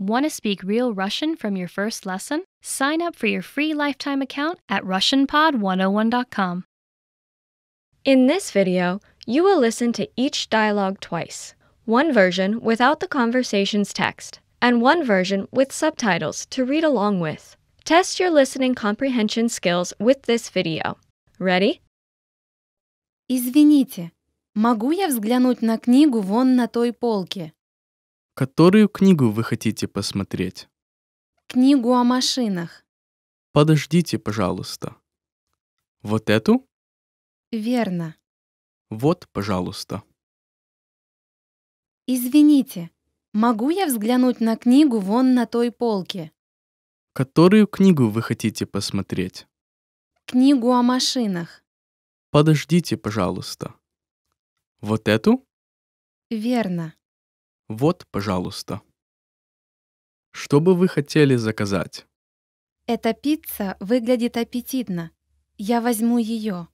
Want to speak real Russian from your first lesson? Sign up for your free lifetime account at RussianPod101.com. In this video, you will listen to each dialogue twice one version without the conversation's text, and one version with subtitles to read along with. Test your listening comprehension skills with this video. Ready? Извините, могу я взглянуть на книгу вон на той полке? Которую книгу вы хотите посмотреть? Книгу о машинах. Подождите, пожалуйста. Вот эту? Верно. Вот, пожалуйста. Извините, могу я взглянуть на книгу вон на той полке? Которую книгу вы хотите посмотреть? Книгу о машинах. Подождите, пожалуйста. Вот эту? Верно. Вот, пожалуйста. Что бы вы хотели заказать? Эта пицца выглядит аппетитно. Я возьму ее.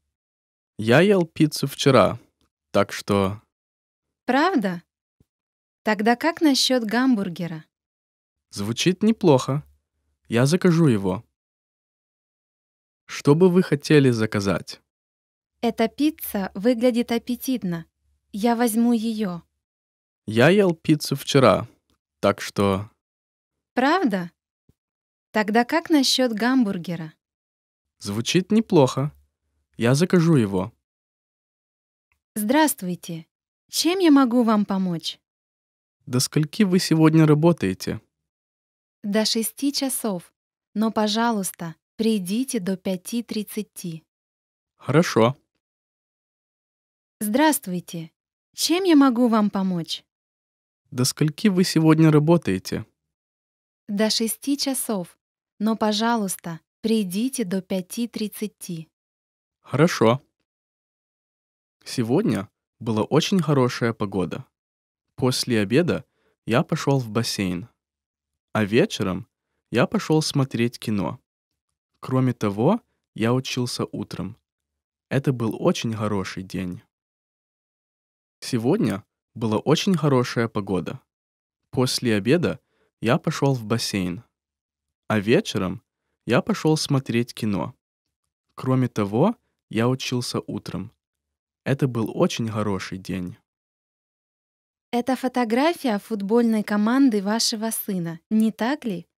Я ел пиццу вчера, так что... Правда? Тогда как насчет гамбургера? Звучит неплохо. Я закажу его. Что бы вы хотели заказать? Эта пицца выглядит аппетитно. Я возьму ее. Я ел пиццу вчера, так что... Правда? Тогда как насчет гамбургера? Звучит неплохо. Я закажу его. Здравствуйте. Чем я могу вам помочь? До скольки вы сегодня работаете? До шести часов. Но, пожалуйста, придите до пяти тридцати. Хорошо. Здравствуйте. Чем я могу вам помочь? До скольки вы сегодня работаете? До шести часов. Но, пожалуйста, придите до пяти тридцати. Хорошо. Сегодня была очень хорошая погода. После обеда я пошел в бассейн. А вечером я пошел смотреть кино. Кроме того, я учился утром. Это был очень хороший день. Сегодня была очень хорошая погода. После обеда я пошел в бассейн. А вечером я пошел смотреть кино. Кроме того, я учился утром. Это был очень хороший день. Это фотография футбольной команды вашего сына, не так ли?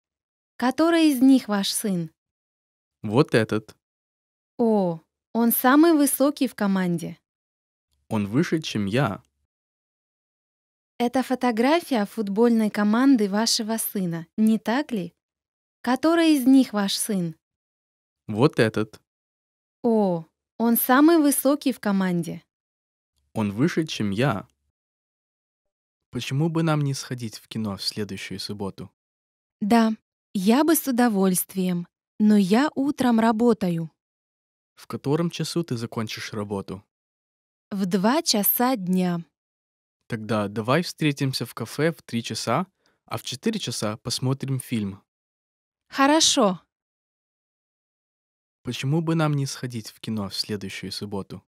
Который из них ваш сын? Вот этот. О, он самый высокий в команде. Он выше, чем я, это фотография футбольной команды вашего сына, не так ли? Который из них ваш сын? Вот этот. О, он самый высокий в команде. Он выше, чем я. Почему бы нам не сходить в кино в следующую субботу? Да, я бы с удовольствием, но я утром работаю. В котором часу ты закончишь работу? В два часа дня. Тогда давай встретимся в кафе в три часа, а в четыре часа посмотрим фильм. Хорошо. Почему бы нам не сходить в кино в следующую субботу?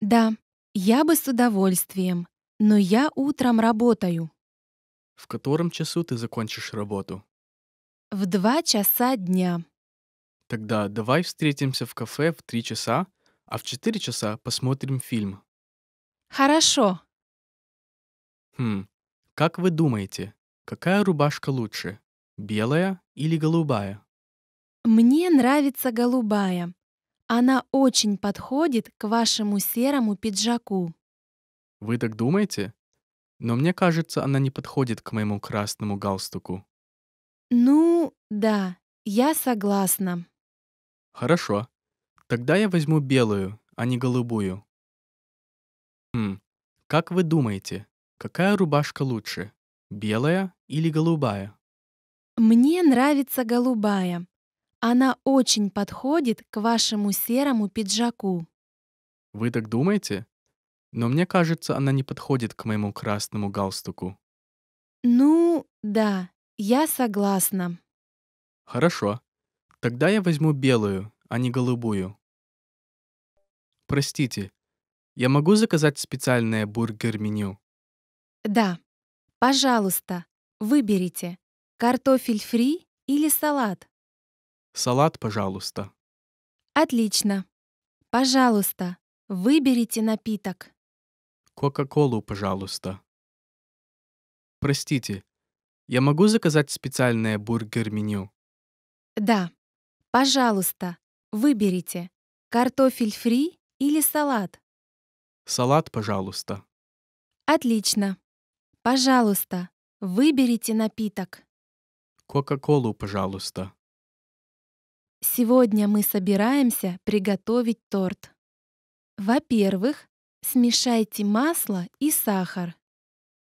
Да, я бы с удовольствием, но я утром работаю. В котором часу ты закончишь работу? В два часа дня. Тогда давай встретимся в кафе в три часа, а в четыре часа посмотрим фильм. Хорошо. Хм, как вы думаете, какая рубашка лучше, белая или голубая? Мне нравится голубая. Она очень подходит к вашему серому пиджаку. Вы так думаете? Но мне кажется, она не подходит к моему красному галстуку. Ну, да, я согласна. Хорошо. Тогда я возьму белую, а не голубую. Хм, как вы думаете, Какая рубашка лучше, белая или голубая? Мне нравится голубая. Она очень подходит к вашему серому пиджаку. Вы так думаете? Но мне кажется, она не подходит к моему красному галстуку. Ну, да, я согласна. Хорошо. Тогда я возьму белую, а не голубую. Простите, я могу заказать специальное бургер-меню? Да, пожалуйста, выберите, картофель фри или салат? Салат, пожалуйста. Отлично. Пожалуйста, выберите напиток. Кока-колу, пожалуйста. Простите, я могу заказать специальное бургер-меню? Да. Пожалуйста, выберите, картофель фри или салат? Салат, пожалуйста. Отлично. Пожалуйста, выберите напиток. Кока-колу, пожалуйста. Сегодня мы собираемся приготовить торт. Во-первых, смешайте масло и сахар.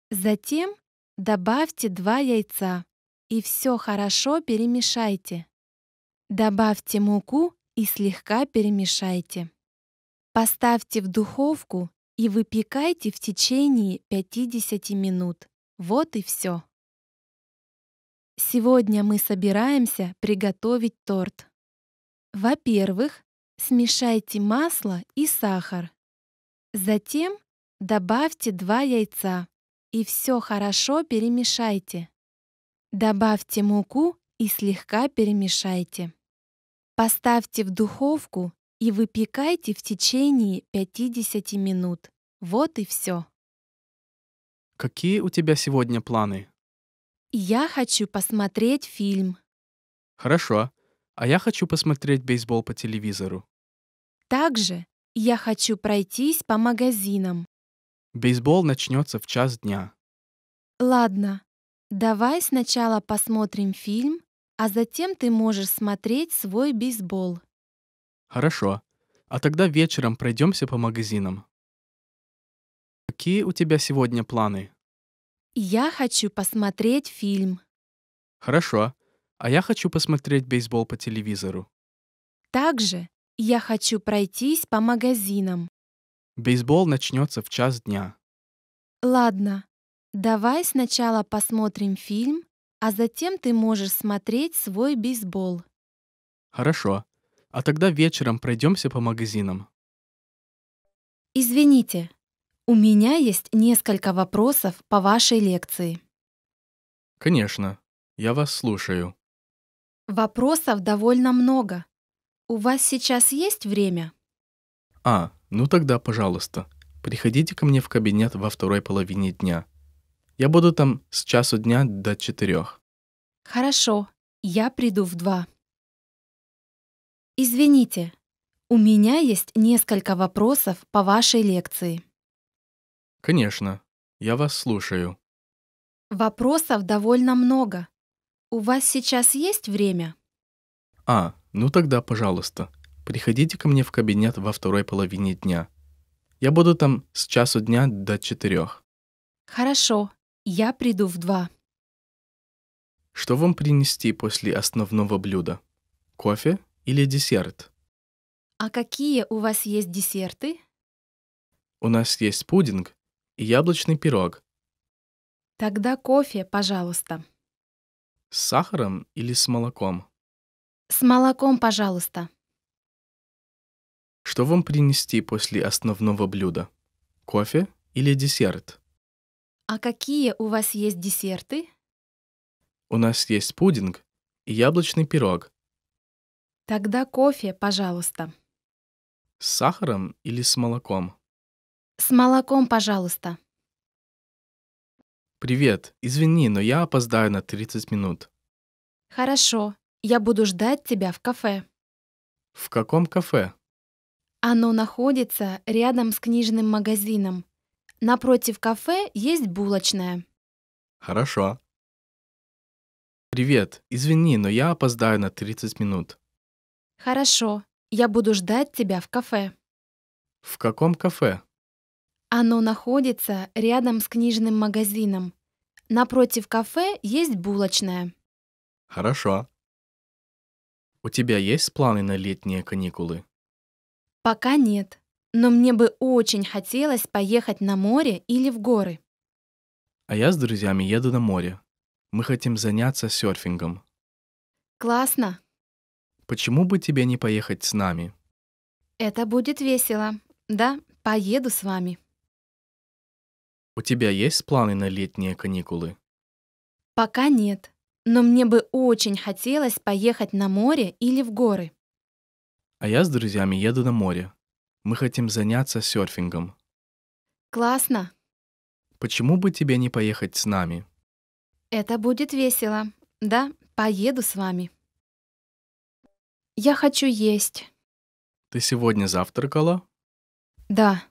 Затем добавьте два яйца и все хорошо перемешайте. Добавьте муку и слегка перемешайте. Поставьте в духовку и выпекайте в течение 50 минут. Вот и все. Сегодня мы собираемся приготовить торт. Во-первых, смешайте масло и сахар. Затем добавьте два яйца и все хорошо перемешайте. Добавьте муку и слегка перемешайте. Поставьте в духовку и выпекайте в течение 50 минут. Вот и все. Какие у тебя сегодня планы? Я хочу посмотреть фильм. Хорошо. А я хочу посмотреть бейсбол по телевизору. Также я хочу пройтись по магазинам. Бейсбол начнется в час дня. Ладно. Давай сначала посмотрим фильм, а затем ты можешь смотреть свой бейсбол. Хорошо. А тогда вечером пройдемся по магазинам. Какие у тебя сегодня планы? Я хочу посмотреть фильм. Хорошо. А я хочу посмотреть бейсбол по телевизору. Также я хочу пройтись по магазинам. Бейсбол начнется в час дня. Ладно, давай сначала посмотрим фильм, а затем ты можешь смотреть свой бейсбол. Хорошо а тогда вечером пройдемся по магазинам. Извините, у меня есть несколько вопросов по вашей лекции. Конечно, я вас слушаю. Вопросов довольно много. У вас сейчас есть время? А, ну тогда, пожалуйста, приходите ко мне в кабинет во второй половине дня. Я буду там с часу дня до четырех. Хорошо, я приду в два. «Извините, у меня есть несколько вопросов по вашей лекции». «Конечно, я вас слушаю». «Вопросов довольно много. У вас сейчас есть время?» «А, ну тогда, пожалуйста, приходите ко мне в кабинет во второй половине дня. Я буду там с часу дня до четырех». «Хорошо, я приду в два». «Что вам принести после основного блюда? Кофе или десерт. А какие у вас есть десерты? У нас есть пудинг и яблочный пирог. Тогда кофе, пожалуйста. С сахаром или с молоком? С молоком, пожалуйста. Что вам принести после основного блюда? Кофе или десерт? А какие у вас есть десерты? У нас есть пудинг и яблочный пирог. Тогда кофе, пожалуйста. С сахаром или с молоком? С молоком, пожалуйста. Привет. Извини, но я опоздаю на 30 минут. Хорошо. Я буду ждать тебя в кафе. В каком кафе? Оно находится рядом с книжным магазином. Напротив кафе есть булочная. Хорошо. Привет. Извини, но я опоздаю на 30 минут. «Хорошо, я буду ждать тебя в кафе». «В каком кафе?» Оно находится рядом с книжным магазином. Напротив кафе есть булочная. Хорошо. У тебя есть планы на летние каникулы? Пока нет, но мне бы очень хотелось поехать на море или в горы. А я с друзьями еду на море. Мы хотим заняться серфингом. Классно. Почему бы тебе не поехать с нами? Это будет весело. Да, поеду с вами. У тебя есть планы на летние каникулы? Пока нет, но мне бы очень хотелось поехать на море или в горы. А я с друзьями еду на море. Мы хотим заняться серфингом. Классно. Почему бы тебе не поехать с нами? Это будет весело. Да, поеду с вами. Я хочу есть. Ты сегодня завтракала? Да.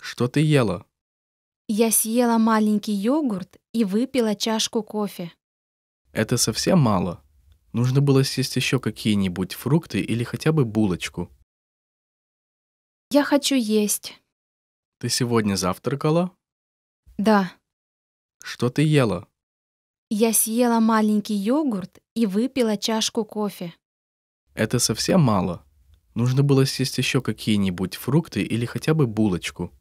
Что ты ела? Я съела маленький йогурт и выпила чашку кофе. Это совсем мало. Нужно было съесть еще какие-нибудь фрукты или хотя бы булочку. Я хочу есть. Ты сегодня завтракала? Да. Что ты ела? Я съела маленький йогурт и выпила чашку кофе. Это совсем мало. Нужно было съесть еще какие-нибудь фрукты или хотя бы булочку.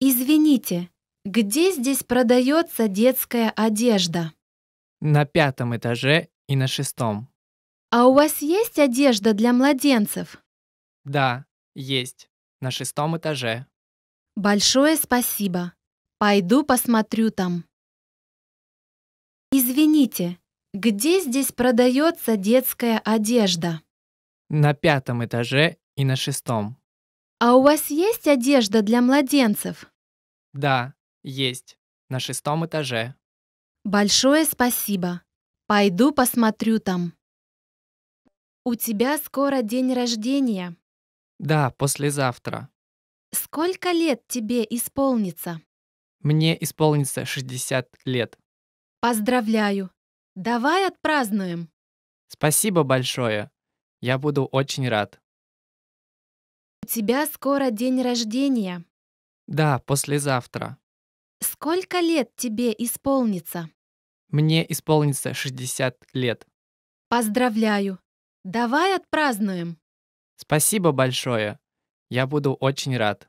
Извините, где здесь продается детская одежда? На пятом этаже и на шестом. А у вас есть одежда для младенцев? Да, есть. На шестом этаже. Большое спасибо. Пойду посмотрю там. Извините, где здесь продается детская одежда? На пятом этаже и на шестом. А у вас есть одежда для младенцев? Да, есть. На шестом этаже. Большое спасибо. Пойду посмотрю там. У тебя скоро день рождения. Да, послезавтра. Сколько лет тебе исполнится? Мне исполнится 60 лет. Поздравляю. Давай отпразднуем. Спасибо большое. Я буду очень рад. У тебя скоро день рождения. Да, послезавтра. Сколько лет тебе исполнится? Мне исполнится 60 лет. Поздравляю. Давай отпразднуем. Спасибо большое. Я буду очень рад.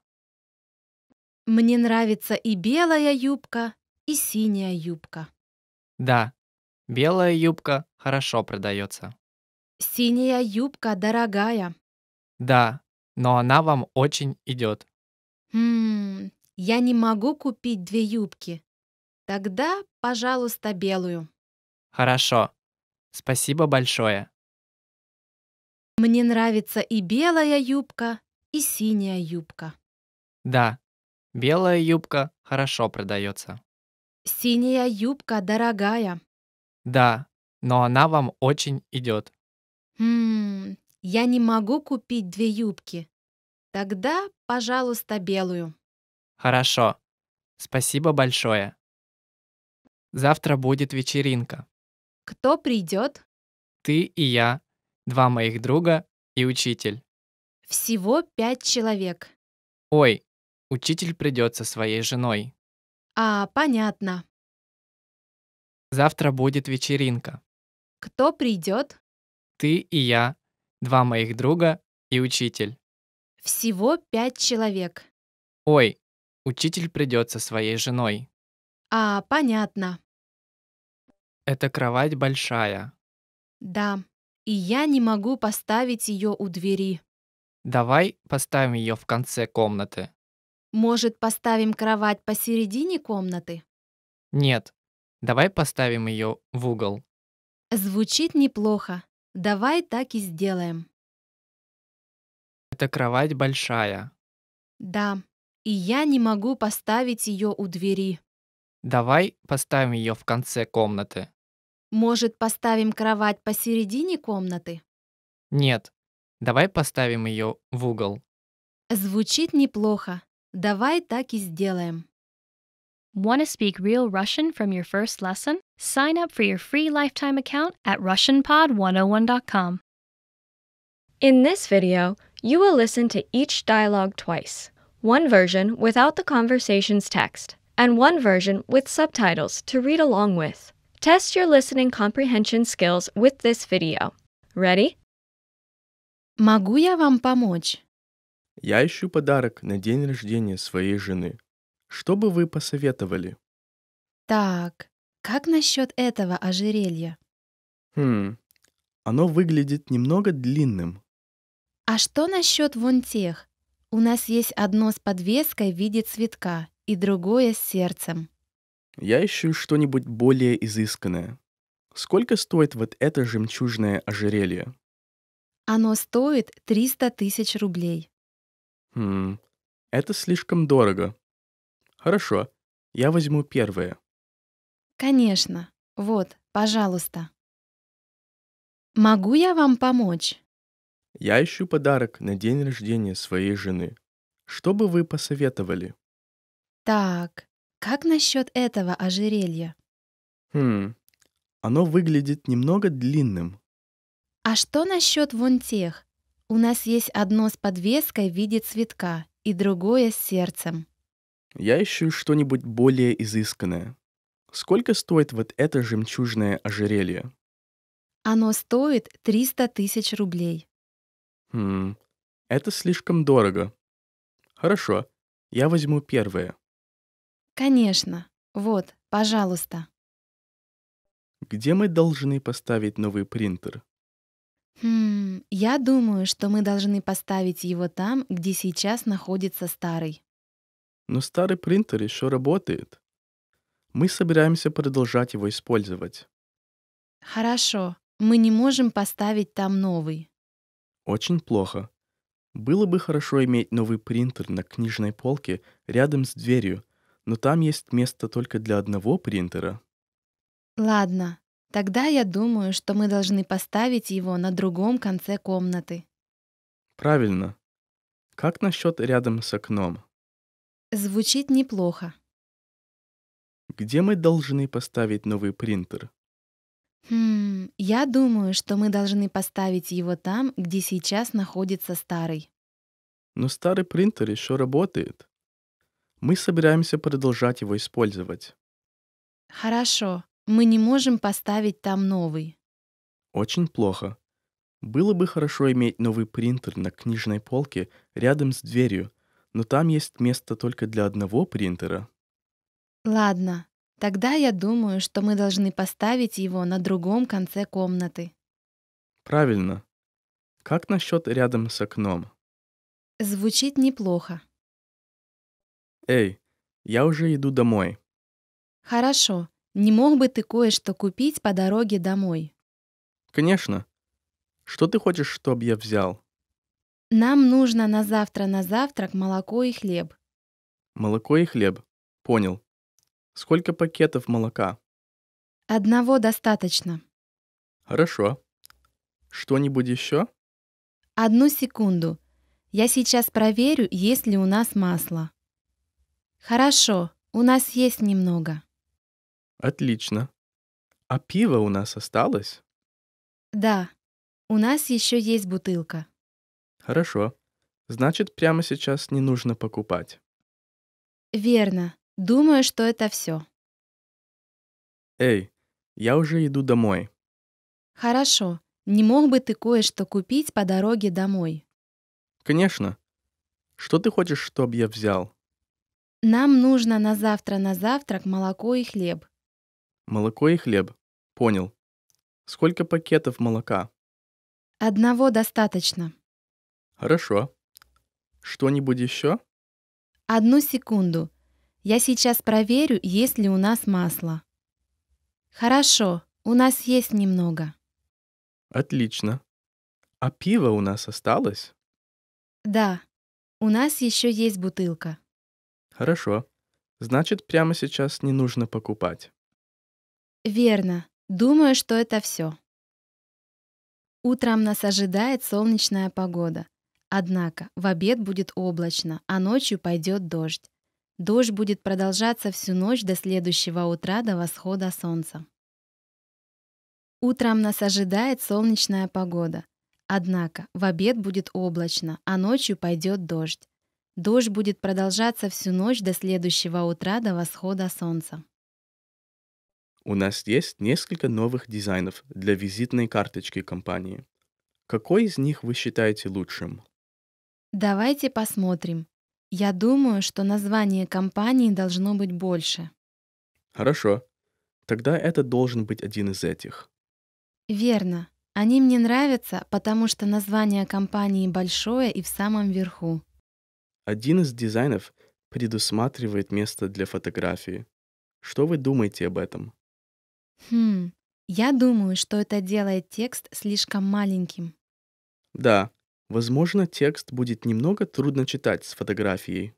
Мне нравится и белая юбка, и синяя юбка. Да, Белая юбка хорошо продается. Синяя юбка дорогая. Да, но она вам очень идет. Хм, я не могу купить две юбки. Тогда, пожалуйста, белую. Хорошо. Спасибо большое. Мне нравится и белая юбка, и синяя юбка. Да, белая юбка хорошо продается. Синяя юбка дорогая. Да, но она вам очень идет. Хм, я не могу купить две юбки. Тогда, пожалуйста, белую. Хорошо. Спасибо большое. Завтра будет вечеринка. Кто придет? Ты и я, два моих друга и учитель. Всего пять человек. Ой, учитель придет со своей женой. А, понятно. Завтра будет вечеринка. Кто придет? Ты и я, два моих друга и учитель. Всего пять человек. Ой, учитель придет со своей женой. А, понятно. Эта кровать большая. Да, и я не могу поставить ее у двери. Давай поставим ее в конце комнаты. Может, поставим кровать посередине комнаты? Нет, Давай поставим ее в угол. Звучит неплохо. Давай так и сделаем. Эта кровать большая. Да, и я не могу поставить ее у двери. Давай поставим ее в конце комнаты. Может, поставим кровать посередине комнаты? Нет, давай поставим ее в угол. Звучит неплохо. Давай так и сделаем. Want to speak real Russian from your first lesson? Sign up for your free lifetime account at RussianPod101.com. In this video, you will listen to each dialogue twice one version without the conversation's text, and one version with subtitles to read along with. Test your listening comprehension skills with this video. Ready? Могу я вам помочь? Я ищу подарок на день рождения своей жены. Что бы вы посоветовали? Так, как насчет этого ожерелья? Хм, оно выглядит немного длинным. А что насчет вон тех? У нас есть одно с подвеской в виде цветка и другое с сердцем. Я ищу что-нибудь более изысканное. Сколько стоит вот это жемчужное ожерелье? Оно стоит 300 тысяч рублей. Хм, это слишком дорого. Хорошо. Я возьму первое. Конечно. Вот, пожалуйста. Могу я вам помочь? Я ищу подарок на день рождения своей жены. Что бы вы посоветовали? Так, как насчет этого ожерелья? Хм, оно выглядит немного длинным. А что насчет вон тех? У нас есть одно с подвеской в виде цветка и другое с сердцем. Я ищу что-нибудь более изысканное. Сколько стоит вот это жемчужное ожерелье? Оно стоит 300 тысяч рублей. Хм, это слишком дорого. Хорошо, я возьму первое. Конечно. Вот, пожалуйста. Где мы должны поставить новый принтер? Хм, я думаю, что мы должны поставить его там, где сейчас находится старый но старый принтер еще работает. Мы собираемся продолжать его использовать. Хорошо, мы не можем поставить там новый. Очень плохо. Было бы хорошо иметь новый принтер на книжной полке рядом с дверью, но там есть место только для одного принтера. Ладно, тогда я думаю, что мы должны поставить его на другом конце комнаты. Правильно. Как насчет рядом с окном? Звучит неплохо. Где мы должны поставить новый принтер? Хм, я думаю, что мы должны поставить его там, где сейчас находится старый. Но старый принтер еще работает. Мы собираемся продолжать его использовать. Хорошо, мы не можем поставить там новый. Очень плохо. Было бы хорошо иметь новый принтер на книжной полке рядом с дверью, но там есть место только для одного принтера. Ладно, тогда я думаю, что мы должны поставить его на другом конце комнаты. Правильно. Как насчет рядом с окном? Звучит неплохо. Эй, я уже иду домой. Хорошо. Не мог бы ты кое-что купить по дороге домой? Конечно. Что ты хочешь, чтобы я взял? Нам нужно на завтра на завтрак молоко и хлеб. Молоко и хлеб. Понял. Сколько пакетов молока? Одного достаточно. Хорошо. Что-нибудь еще? Одну секунду. Я сейчас проверю, есть ли у нас масло. Хорошо, у нас есть немного. Отлично. А пиво у нас осталось? Да, у нас еще есть бутылка. Хорошо. Значит, прямо сейчас не нужно покупать. Верно. Думаю, что это все. Эй, я уже иду домой. Хорошо. Не мог бы ты кое-что купить по дороге домой? Конечно. Что ты хочешь, чтобы я взял? Нам нужно на завтра на завтрак молоко и хлеб. Молоко и хлеб. Понял. Сколько пакетов молока? Одного достаточно. Хорошо. Что-нибудь еще? Одну секунду. Я сейчас проверю, есть ли у нас масло. Хорошо, у нас есть немного. Отлично. А пиво у нас осталось? Да, у нас еще есть бутылка. Хорошо. Значит, прямо сейчас не нужно покупать. Верно. Думаю, что это все. Утром нас ожидает солнечная погода — Однако в обед будет облачно, а ночью пойдет дождь. Дождь будет продолжаться всю ночь до следующего утра до восхода солнца. Утром нас ожидает солнечная погода. Однако в обед будет облачно, а ночью пойдет дождь. Дождь будет продолжаться всю ночь до следующего утра до восхода солнца. У нас есть несколько новых дизайнов для визитной карточки компании. Какой из них вы считаете лучшим? Давайте посмотрим. Я думаю, что название компании должно быть больше. Хорошо. Тогда это должен быть один из этих. Верно. Они мне нравятся, потому что название компании большое и в самом верху. Один из дизайнов предусматривает место для фотографии. Что вы думаете об этом? Хм, я думаю, что это делает текст слишком маленьким. Да, Возможно, текст будет немного трудно читать с фотографией.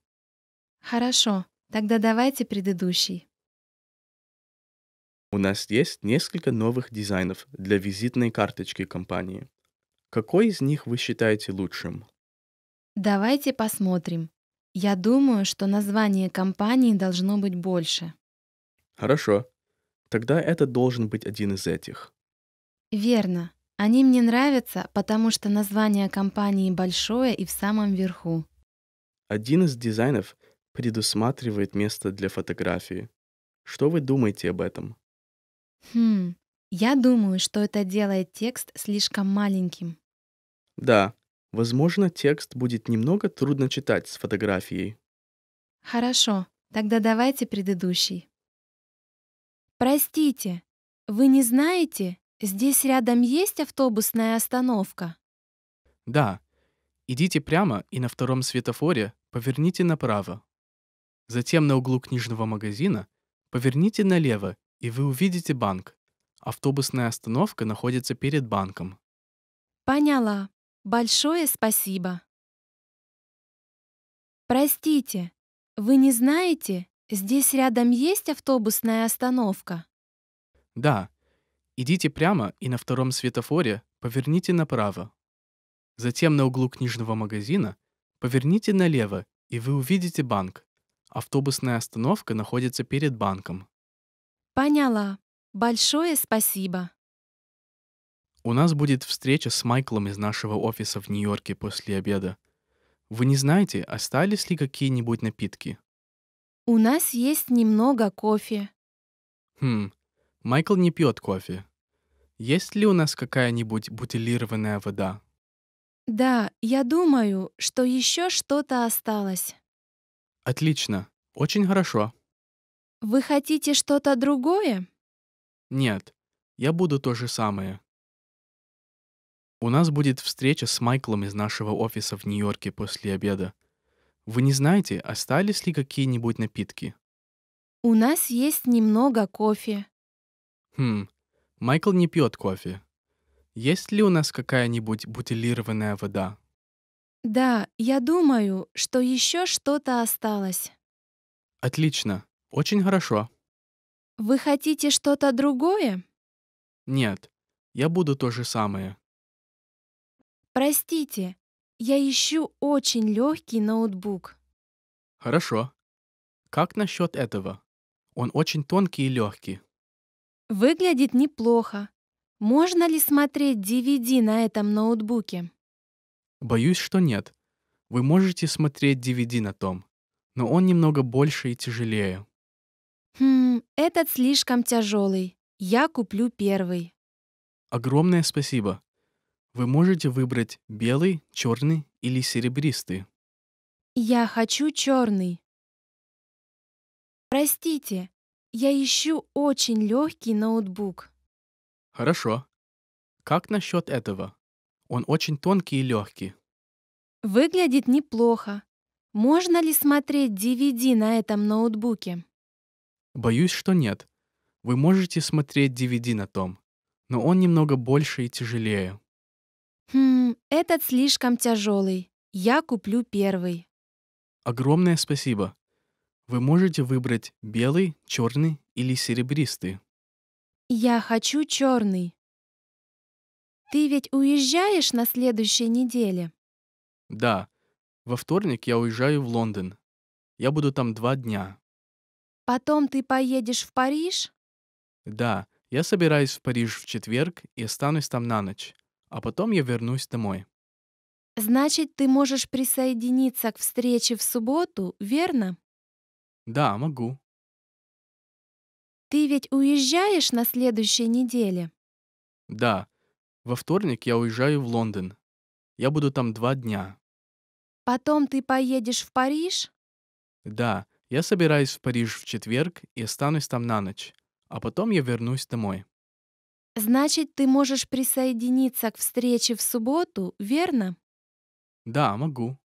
Хорошо, тогда давайте предыдущий. У нас есть несколько новых дизайнов для визитной карточки компании. Какой из них вы считаете лучшим? Давайте посмотрим. Я думаю, что название компании должно быть больше. Хорошо. Тогда это должен быть один из этих. Верно. Они мне нравятся, потому что название компании большое и в самом верху. Один из дизайнов предусматривает место для фотографии. Что вы думаете об этом? Хм, я думаю, что это делает текст слишком маленьким. Да, возможно, текст будет немного трудно читать с фотографией. Хорошо, тогда давайте предыдущий. Простите, вы не знаете, Здесь рядом есть автобусная остановка? Да. Идите прямо и на втором светофоре поверните направо. Затем на углу книжного магазина поверните налево, и вы увидите банк. Автобусная остановка находится перед банком. Поняла. Большое спасибо. Простите, вы не знаете, здесь рядом есть автобусная остановка? Да. Идите прямо и на втором светофоре поверните направо. Затем на углу книжного магазина поверните налево, и вы увидите банк. Автобусная остановка находится перед банком. Поняла. Большое спасибо. У нас будет встреча с Майклом из нашего офиса в Нью-Йорке после обеда. Вы не знаете, остались ли какие-нибудь напитки? У нас есть немного кофе. Хм, Майкл не пьет кофе. Есть ли у нас какая-нибудь бутилированная вода? Да, я думаю, что еще что-то осталось. Отлично, очень хорошо. Вы хотите что-то другое? Нет, я буду то же самое. У нас будет встреча с Майклом из нашего офиса в Нью-Йорке после обеда. Вы не знаете, остались ли какие-нибудь напитки? У нас есть немного кофе. Хм, Майкл не пьет кофе. Есть ли у нас какая-нибудь бутилированная вода? Да, я думаю, что еще что-то осталось. Отлично, очень хорошо. Вы хотите что-то другое? Нет, я буду то же самое. Простите, я ищу очень легкий ноутбук. Хорошо. Как насчет этого? Он очень тонкий и легкий. Выглядит неплохо. Можно ли смотреть DVD на этом ноутбуке? Боюсь, что нет. Вы можете смотреть DVD на том, но он немного больше и тяжелее. Хм, этот слишком тяжелый. Я куплю первый. Огромное спасибо. Вы можете выбрать белый, черный или серебристый. Я хочу черный. Простите, я ищу очень легкий ноутбук. Хорошо. Как насчет этого? Он очень тонкий и легкий. Выглядит неплохо. Можно ли смотреть DVD на этом ноутбуке? Боюсь, что нет. Вы можете смотреть DVD на том, но он немного больше и тяжелее. Хм, этот слишком тяжелый. Я куплю первый. Огромное спасибо. Вы можете выбрать белый, черный или серебристый. Я хочу черный. Ты ведь уезжаешь на следующей неделе? Да. Во вторник я уезжаю в Лондон. Я буду там два дня. Потом ты поедешь в Париж? Да, я собираюсь в Париж в четверг и останусь там на ночь, а потом я вернусь домой. Значит, ты можешь присоединиться к встрече в субботу, верно? Да, могу. Ты ведь уезжаешь на следующей неделе? Да. Во вторник я уезжаю в Лондон. Я буду там два дня. Потом ты поедешь в Париж? Да, я собираюсь в Париж в четверг и останусь там на ночь, а потом я вернусь домой. Значит, ты можешь присоединиться к встрече в субботу, верно? Да, могу.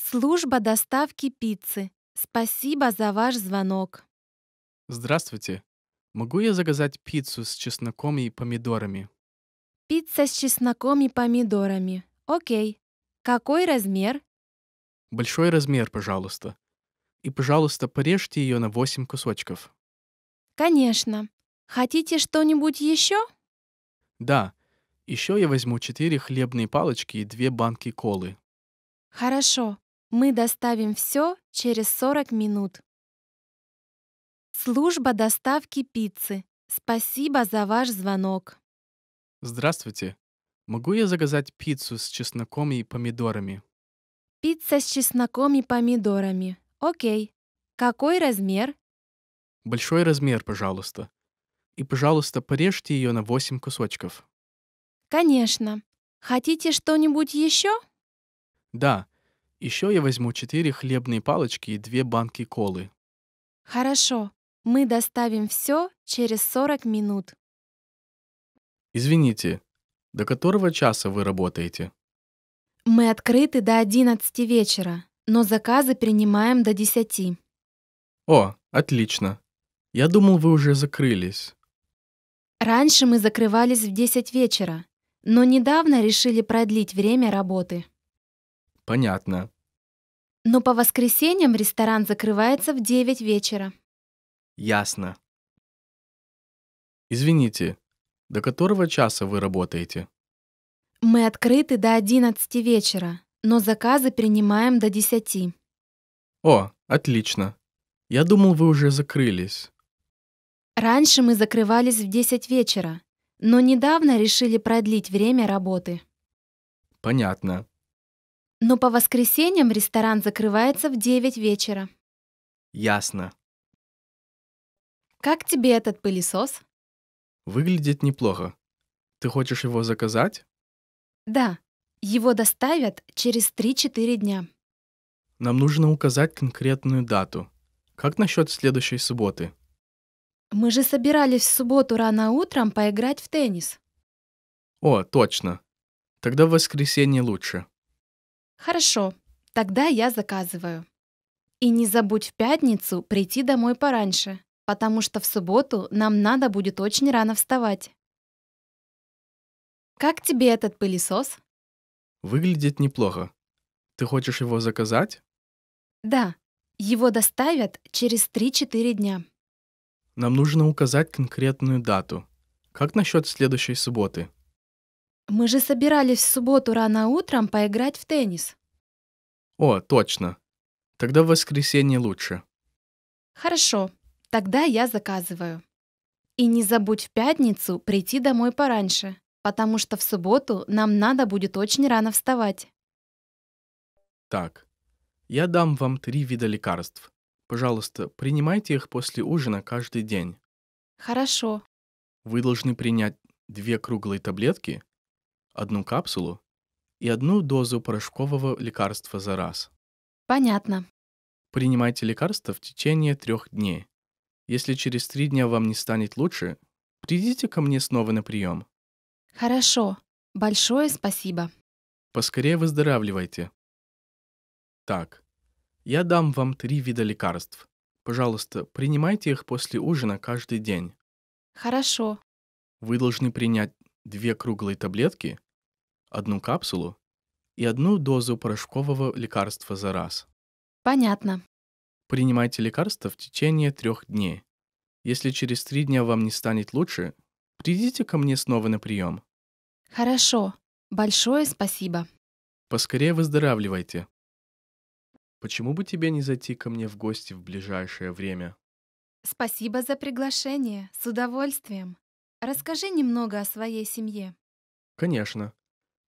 Служба доставки пиццы. Спасибо за ваш звонок. Здравствуйте. Могу я заказать пиццу с чесноком и помидорами? Пицца с чесноком и помидорами. Окей. Какой размер? Большой размер, пожалуйста. И, пожалуйста, порежьте ее на 8 кусочков. Конечно. Хотите что-нибудь еще? Да. Еще я возьму 4 хлебные палочки и 2 банки колы. Хорошо. Мы доставим все через 40 минут. Служба доставки пиццы. Спасибо за ваш звонок. Здравствуйте. Могу я заказать пиццу с чесноком и помидорами? Пицца с чесноком и помидорами. Окей. Какой размер? Большой размер, пожалуйста. И, пожалуйста, порежьте ее на 8 кусочков. Конечно. Хотите что-нибудь еще? Да, еще я возьму четыре хлебные палочки и две банки колы. Хорошо. Мы доставим все через 40 минут. Извините, до которого часа вы работаете? Мы открыты до 11 вечера, но заказы принимаем до 10. О, отлично. Я думал, вы уже закрылись. Раньше мы закрывались в 10 вечера, но недавно решили продлить время работы. Понятно. Но по воскресеньям ресторан закрывается в 9 вечера. Ясно. Извините, до которого часа вы работаете? Мы открыты до 11 вечера, но заказы принимаем до 10. О, отлично. Я думал, вы уже закрылись. Раньше мы закрывались в 10 вечера, но недавно решили продлить время работы. Понятно. Но по воскресеньям ресторан закрывается в 9 вечера. Ясно. Как тебе этот пылесос? Выглядит неплохо. Ты хочешь его заказать? Да. Его доставят через 3-4 дня. Нам нужно указать конкретную дату. Как насчет следующей субботы? Мы же собирались в субботу рано утром поиграть в теннис. О, точно. Тогда в воскресенье лучше. Хорошо, тогда я заказываю. И не забудь в пятницу прийти домой пораньше, потому что в субботу нам надо будет очень рано вставать. Как тебе этот пылесос? Выглядит неплохо. Ты хочешь его заказать? Да, его доставят через 3-4 дня. Нам нужно указать конкретную дату. Как насчет следующей субботы? Мы же собирались в субботу рано утром поиграть в теннис. О, точно. Тогда в воскресенье лучше. Хорошо, тогда я заказываю. И не забудь в пятницу прийти домой пораньше, потому что в субботу нам надо будет очень рано вставать. Так, я дам вам три вида лекарств. Пожалуйста, принимайте их после ужина каждый день. Хорошо. Вы должны принять две круглые таблетки одну капсулу и одну дозу порошкового лекарства за раз. Понятно. Принимайте лекарства в течение трех дней. Если через три дня вам не станет лучше, придите ко мне снова на прием. Хорошо. Большое спасибо. Поскорее выздоравливайте. Так, я дам вам три вида лекарств. Пожалуйста, принимайте их после ужина каждый день. Хорошо. Вы должны принять две круглые таблетки одну капсулу и одну дозу порошкового лекарства за раз. Понятно. Принимайте лекарства в течение трех дней. Если через три дня вам не станет лучше, придите ко мне снова на прием. Хорошо. Большое спасибо. Поскорее выздоравливайте. Почему бы тебе не зайти ко мне в гости в ближайшее время? Спасибо за приглашение. С удовольствием. Расскажи немного о своей семье. Конечно.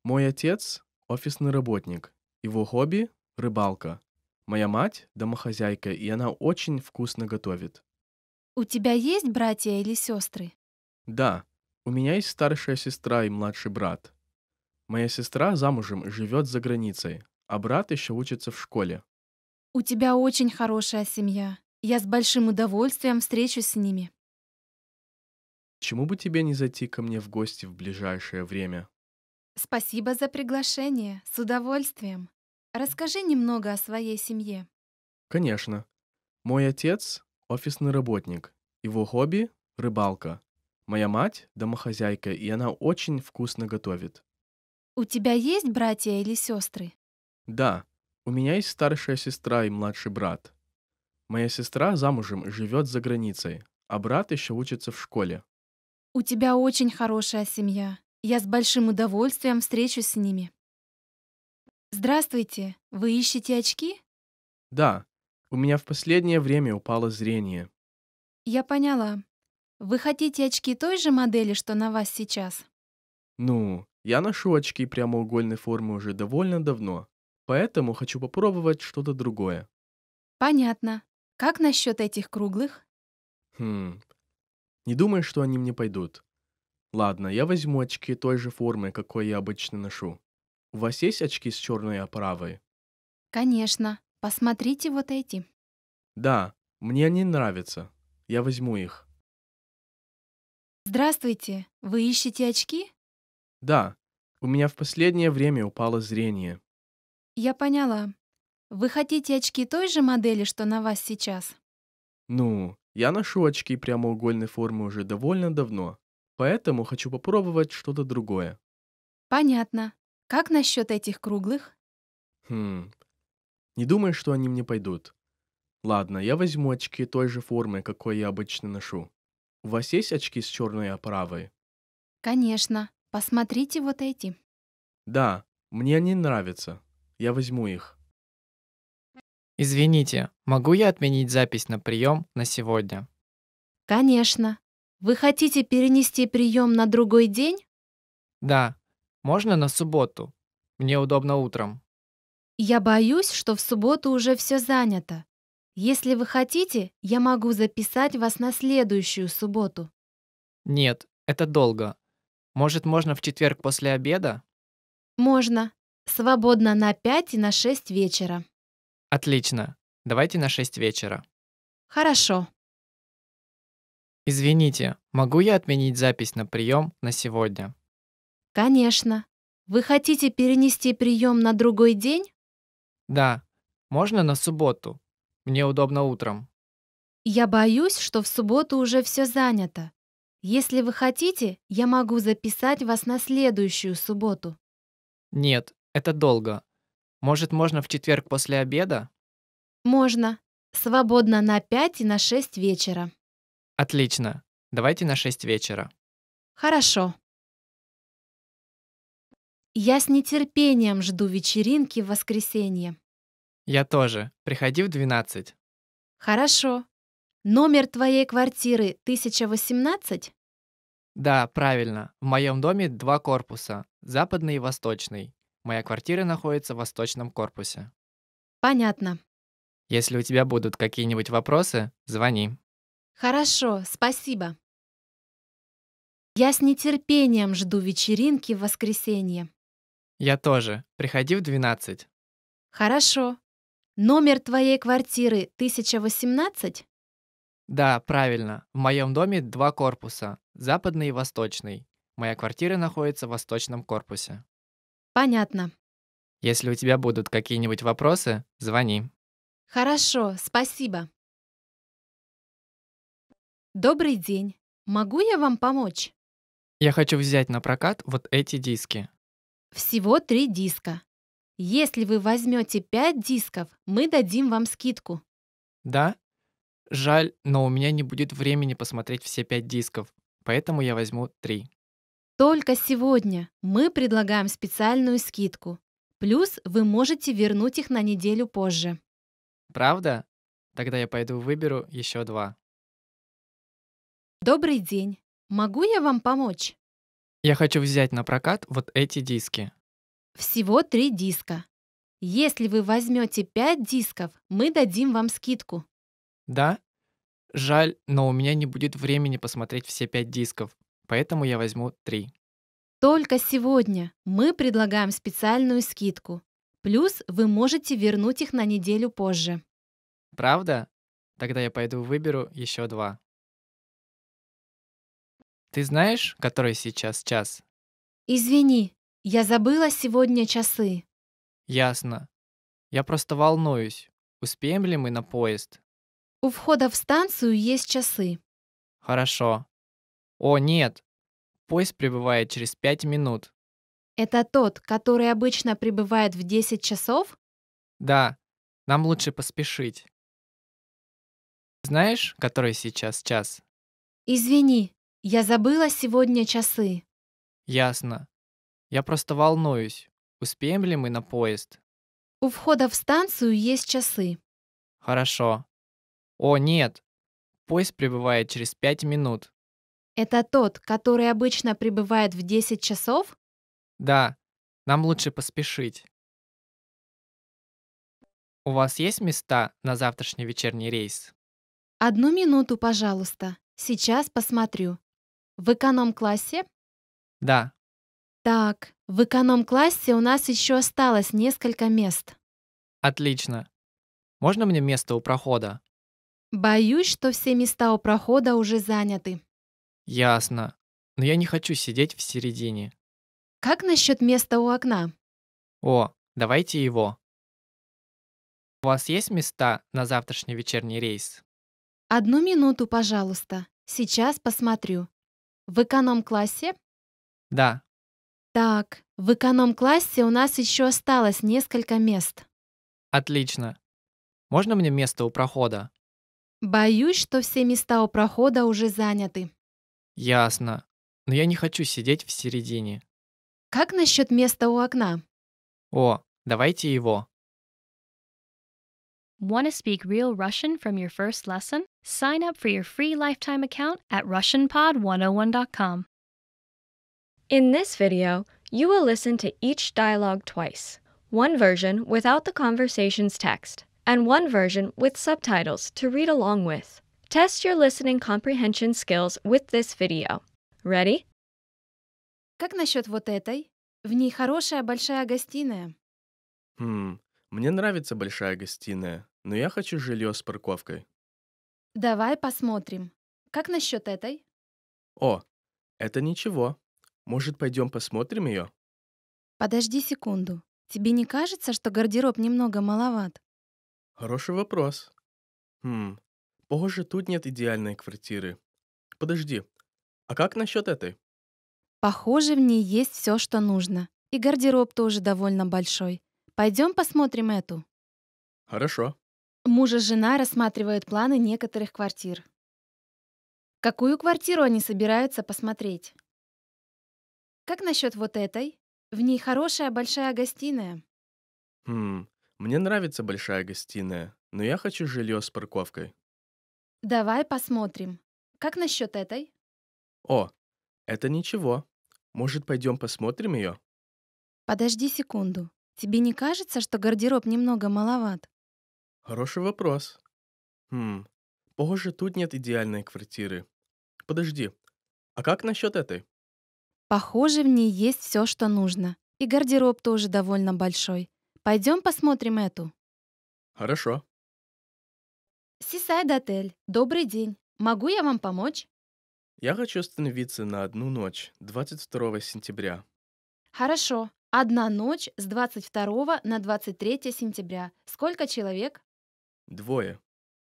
Мой отец – офисный работник. Его хобби – рыбалка. Моя мать – домохозяйка, и она очень вкусно готовит. У тебя есть братья или сестры? Да, у меня есть старшая сестра и младший брат. Моя сестра замужем и живет за границей, а брат еще учится в школе. У тебя очень хорошая семья. Я с большим удовольствием встречусь с ними. Чему бы тебе не зайти ко мне в гости в ближайшее время? «Спасибо за приглашение, с удовольствием. Расскажи немного о своей семье». «Конечно. Мой отец — офисный работник. Его хобби — рыбалка. Моя мать — домохозяйка, и она очень вкусно готовит». «У тебя есть братья или сестры?» «Да. У меня есть старшая сестра и младший брат. Моя сестра замужем и живет за границей, а брат еще учится в школе». «У тебя очень хорошая семья. Я с большим удовольствием встречусь с ними. Здравствуйте, вы ищете очки? Да, у меня в последнее время упало зрение. Я поняла. Вы хотите очки той же модели, что на вас сейчас? Ну, я ношу очки прямоугольной формы уже довольно давно, поэтому хочу попробовать что-то другое. Понятно. Как насчет этих круглых? Хм. Не думаю, что они мне пойдут. Ладно, я возьму очки той же формы, какой я обычно ношу. У вас есть очки с черной оправой? Конечно. Посмотрите вот эти. Да, мне они нравятся. Я возьму их. Здравствуйте. Вы ищете очки? Да. У меня в последнее время упало зрение. Я поняла. Вы хотите очки той же модели, что на вас сейчас? Ну, я ношу очки прямоугольной формы уже довольно давно, Поэтому хочу попробовать что-то другое. Понятно. Как насчет этих круглых? Хм. Не думаю, что они мне пойдут. Ладно, я возьму очки той же формы, какой я обычно ношу. У вас есть очки с черной оправой? Конечно. Посмотрите вот эти. Да, мне они нравятся. Я возьму их. Извините, могу я отменить запись на прием на сегодня? Конечно. Вы хотите перенести прием на другой день? Да, можно на субботу. Мне удобно утром. Я боюсь, что в субботу уже все занято. Если вы хотите, я могу записать вас на следующую субботу. Нет, это долго. Может, можно в четверг после обеда? Можно. Свободно на 5 и на 6 вечера. Отлично. Давайте на 6 вечера. Хорошо. Извините, могу я отменить запись на прием на сегодня? Конечно. Вы хотите перенести прием на другой день? Да. Можно на субботу. Мне удобно утром. Я боюсь, что в субботу уже все занято. Если вы хотите, я могу записать вас на следующую субботу. Нет, это долго. Может, можно в четверг после обеда? Можно. Свободно на 5 и на 6 вечера. Отлично. Давайте на 6 вечера. Хорошо. Я с нетерпением жду вечеринки в воскресенье. Я тоже. Приходи в 12. Хорошо. Номер твоей квартиры 1018? Да, правильно. В моем доме два корпуса. Западный и восточный. Моя квартира находится в восточном корпусе. Понятно. Если у тебя будут какие-нибудь вопросы, звони. «Хорошо, спасибо». Я с нетерпением жду вечеринки в воскресенье. Я тоже. Приходи в 12. Хорошо. Номер твоей квартиры 1018? Да, правильно. В моем доме два корпуса. Западный и восточный. Моя квартира находится в восточном корпусе. Понятно. Если у тебя будут какие-нибудь вопросы, звони. Хорошо, спасибо. Добрый день. Могу я вам помочь? Я хочу взять на прокат вот эти диски. Всего три диска. Если вы возьмете пять дисков, мы дадим вам скидку. Да? Жаль, но у меня не будет времени посмотреть все пять дисков, поэтому я возьму три. Только сегодня мы предлагаем специальную скидку. Плюс вы можете вернуть их на неделю позже. Правда? Тогда я пойду выберу еще два. Добрый день. Могу я вам помочь? Я хочу взять на прокат вот эти диски. Всего три диска. Если вы возьмете пять дисков, мы дадим вам скидку. Да? Жаль, но у меня не будет времени посмотреть все пять дисков, поэтому я возьму три. Только сегодня мы предлагаем специальную скидку. Плюс вы можете вернуть их на неделю позже. Правда? Тогда я пойду выберу еще два. Ты знаешь, который сейчас час? Извини, я забыла сегодня часы. Ясно. Я просто волнуюсь, успеем ли мы на поезд. У входа в станцию есть часы. Хорошо. О, нет. Поезд прибывает через пять минут. Это тот, который обычно прибывает в 10 часов? Да, нам лучше поспешить. Знаешь, который сейчас час? Извини, я забыла сегодня часы. Ясно. Я просто волнуюсь, успеем ли мы на поезд. У входа в станцию есть часы. Хорошо. О, нет. Поезд прибывает через пять минут. Это тот, который обычно прибывает в 10 часов? Да, нам лучше поспешить. У вас есть места на завтрашний вечерний рейс? Одну минуту, пожалуйста. Сейчас посмотрю. В эконом-классе? Да. Так, в эконом-классе у нас еще осталось несколько мест. Отлично. Можно мне место у прохода? Боюсь, что все места у прохода уже заняты. Ясно. Но я не хочу сидеть в середине. Как насчет места у окна? О, давайте его. У вас есть места на завтрашний вечерний рейс? Одну минуту, пожалуйста. Сейчас посмотрю. В эконом-классе? Да. Так, в эконом-классе у нас еще осталось несколько мест. Отлично. Можно мне место у прохода? Боюсь, что все места у прохода уже заняты. Ясно. Но я не хочу сидеть в середине. Как насчет места у окна? О, давайте его. Want to speak real Russian from your first lesson? Sign up for your free lifetime account at RussianPod101.com. In this video, you will listen to each dialogue twice one version without the conversation's text, and one version with subtitles to read along with. Test your listening comprehension skills with this video. Ready? Как насчет вот этой? В ней хорошая большая гостиная. Хм, мне нравится большая гостиная, но я хочу жилье с парковкой. Давай посмотрим. Как насчет этой? О, это ничего. Может, пойдем посмотрим ее? Подожди секунду. Тебе не кажется, что гардероб немного маловат? Хороший вопрос. Хм, позже тут нет идеальной квартиры. Подожди, а как насчет этой? Похоже, в ней есть все, что нужно. И гардероб тоже довольно большой. Пойдем посмотрим эту. Хорошо. Муж и жена рассматривают планы некоторых квартир. Какую квартиру они собираются посмотреть? Как насчет вот этой? В ней хорошая большая гостиная. Хм, мне нравится большая гостиная, но я хочу жилье с парковкой. Давай посмотрим. Как насчет этой? О, это ничего. Может, пойдем посмотрим ее? Подожди секунду. Тебе не кажется, что гардероб немного маловат? Хороший вопрос. Хм, похоже, тут нет идеальной квартиры. Подожди, а как насчет этой? Похоже, в ней есть все, что нужно. И гардероб тоже довольно большой. Пойдем посмотрим эту. Хорошо. Сисайд отель. Добрый день. Могу я вам помочь? Я хочу остановиться на одну ночь, 22 сентября. Хорошо. Одна ночь с 22 на 23 сентября. Сколько человек? Двое.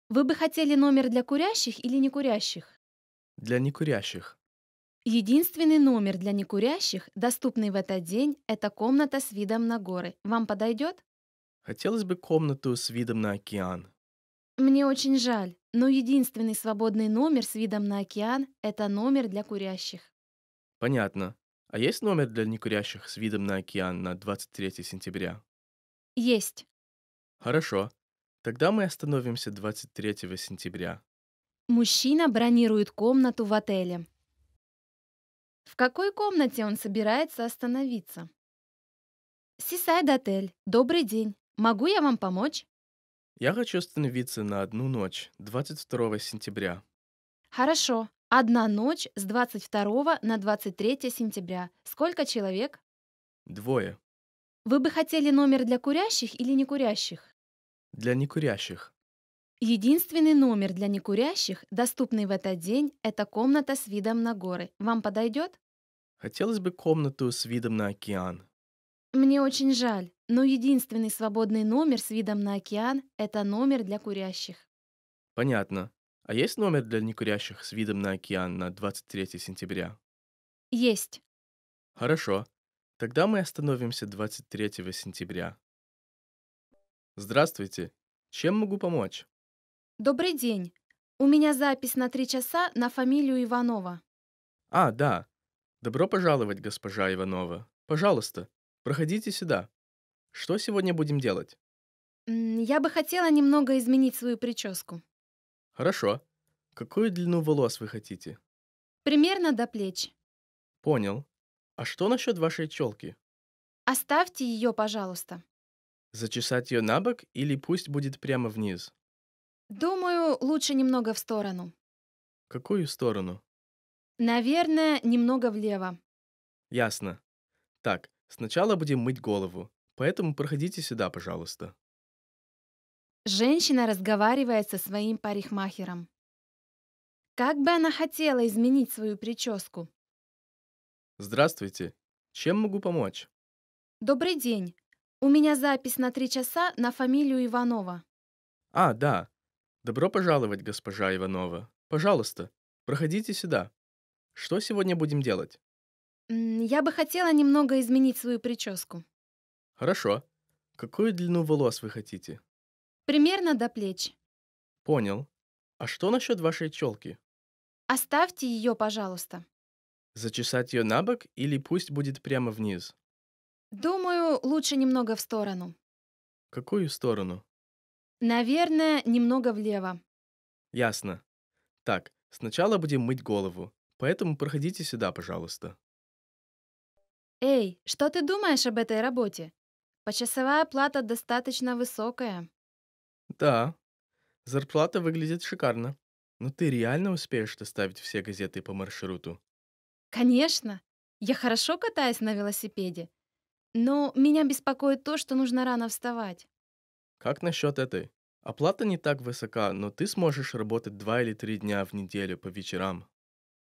Вы бы хотели номер для курящих или некурящих? Для некурящих. Единственный номер для некурящих, доступный в этот день, это комната с видом на горы. Вам подойдет? Хотелось бы комнату с видом на океан. Мне очень жаль, но единственный свободный номер с видом на океан – это номер для курящих. Понятно. А есть номер для некурящих с видом на океан на 23 сентября? Есть. Хорошо. Тогда мы остановимся 23 сентября. Мужчина бронирует комнату в отеле. В какой комнате он собирается остановиться? Сисайд отель. Добрый день. Могу я вам помочь? Я хочу остановиться на одну ночь, 22 сентября. Хорошо. Одна ночь с 22 на 23 сентября. Сколько человек? Двое. Вы бы хотели номер для курящих или не курящих? Для некурящих. Единственный номер для некурящих, доступный в этот день, это комната с видом на горы. Вам подойдет? Хотелось бы комнату с видом на океан. Мне очень жаль, но единственный свободный номер с видом на океан – это номер для курящих. Понятно. А есть номер для некурящих с видом на океан на 23 сентября? Есть. Хорошо. Тогда мы остановимся 23 сентября. Здравствуйте. Чем могу помочь? Добрый день. У меня запись на три часа на фамилию Иванова. А, да. Добро пожаловать, госпожа Иванова. Пожалуйста, проходите сюда. Что сегодня будем делать? Я бы хотела немного изменить свою прическу. Хорошо. Какую длину волос вы хотите? Примерно до плеч. Понял. А что насчет вашей челки? Оставьте ее, пожалуйста. Зачесать ее на бок или пусть будет прямо вниз? Думаю, лучше немного в сторону. какую сторону? Наверное, немного влево. Ясно. Так, сначала будем мыть голову, поэтому проходите сюда, пожалуйста. Женщина разговаривает со своим парикмахером. Как бы она хотела изменить свою прическу? Здравствуйте. Чем могу помочь? Добрый день. У меня запись на три часа на фамилию Иванова. А, да. Добро пожаловать, госпожа Иванова. Пожалуйста, проходите сюда. Что сегодня будем делать? Я бы хотела немного изменить свою прическу. Хорошо. Какую длину волос вы хотите? Примерно до плеч. Понял. А что насчет вашей челки? Оставьте ее, пожалуйста. Зачесать ее на бок или пусть будет прямо вниз? Думаю, лучше немного в сторону. Какую сторону? Наверное, немного влево. Ясно. Так, сначала будем мыть голову, поэтому проходите сюда, пожалуйста. Эй, что ты думаешь об этой работе? Почасовая плата достаточно высокая. Да, зарплата выглядит шикарно. Но ты реально успеешь доставить все газеты по маршруту? Конечно. Я хорошо катаюсь на велосипеде. Но меня беспокоит то, что нужно рано вставать. Как насчет этой? Оплата не так высока, но ты сможешь работать два или три дня в неделю по вечерам.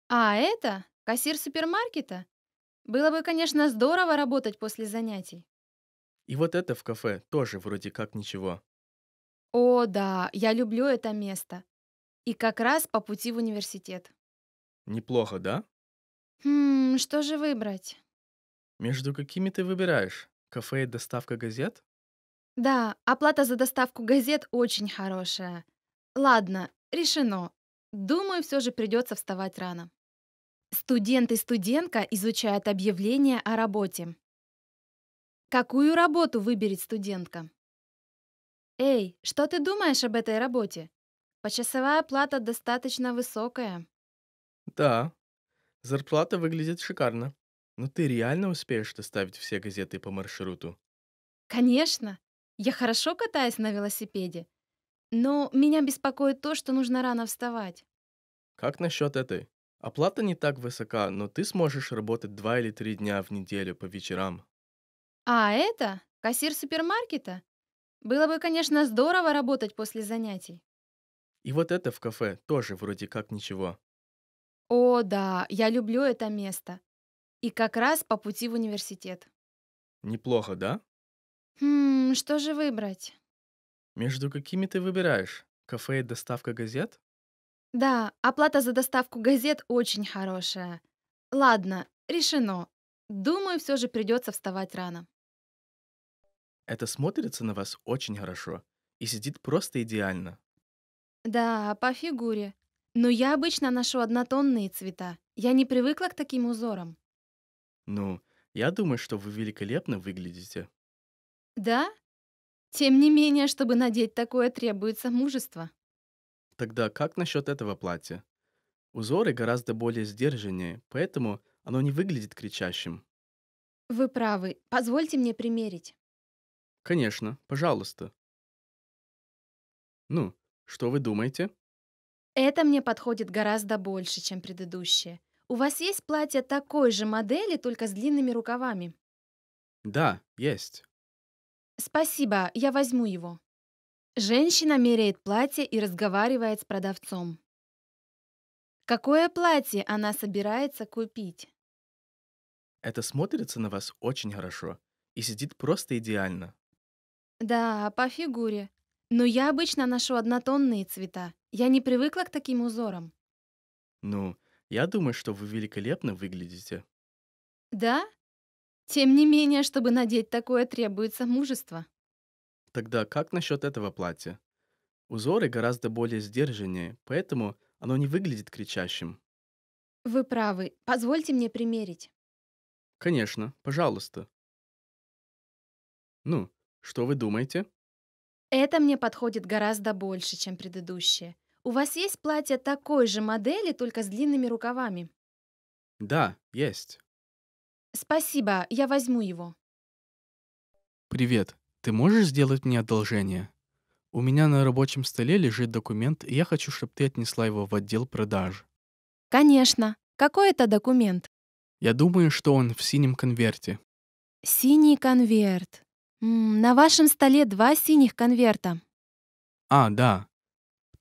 А это кассир супермаркета? Было бы, конечно, здорово работать после занятий. И вот это в кафе тоже вроде как ничего. О, да, я люблю это место. И как раз по пути в университет. Неплохо, да? Хм, что же выбрать? Между какими ты выбираешь? Кафе и доставка газет? Да, оплата за доставку газет очень хорошая. Ладно, решено. Думаю, все же придется вставать рано. Студент и студентка изучают объявление о работе. Какую работу выберет студентка? Эй, что ты думаешь об этой работе? Почасовая плата достаточно высокая. Да, зарплата выглядит шикарно. Но ну, ты реально успеешь доставить все газеты по маршруту? Конечно. Я хорошо катаюсь на велосипеде. Но меня беспокоит то, что нужно рано вставать. Как насчет этой? Оплата не так высока, но ты сможешь работать два или три дня в неделю по вечерам. А это кассир супермаркета? Было бы, конечно, здорово работать после занятий. И вот это в кафе тоже вроде как ничего. О, да, я люблю это место. И как раз по пути в университет. Неплохо, да? Хм, что же выбрать? Между какими ты выбираешь? Кафе и доставка газет? Да, оплата за доставку газет очень хорошая. Ладно, решено. Думаю, все же придется вставать рано. Это смотрится на вас очень хорошо и сидит просто идеально. Да, по фигуре. Но я обычно ношу однотонные цвета. Я не привыкла к таким узорам. Ну, я думаю, что вы великолепно выглядите. Да? Тем не менее, чтобы надеть такое, требуется мужество. Тогда как насчет этого платья? Узоры гораздо более сдержаннее, поэтому оно не выглядит кричащим. Вы правы. Позвольте мне примерить. Конечно, пожалуйста. Ну, что вы думаете? Это мне подходит гораздо больше, чем предыдущее. У вас есть платье такой же модели, только с длинными рукавами? Да, есть. Спасибо, я возьму его. Женщина меряет платье и разговаривает с продавцом. Какое платье она собирается купить? Это смотрится на вас очень хорошо и сидит просто идеально. Да, по фигуре. Но я обычно ношу однотонные цвета. Я не привыкла к таким узорам. Ну, я думаю, что вы великолепно выглядите. Да? Тем не менее, чтобы надеть такое, требуется мужество. Тогда как насчет этого платья? Узоры гораздо более сдержаннее, поэтому оно не выглядит кричащим. Вы правы. Позвольте мне примерить. Конечно, пожалуйста. Ну, что вы думаете? Это мне подходит гораздо больше, чем предыдущее. У вас есть платье такой же модели, только с длинными рукавами? Да, есть. Спасибо, я возьму его. Привет. Ты можешь сделать мне одолжение? У меня на рабочем столе лежит документ, и я хочу, чтобы ты отнесла его в отдел продаж. Конечно. Какой это документ? Я думаю, что он в синем конверте. Синий конверт. М -м, на вашем столе два синих конверта. А, да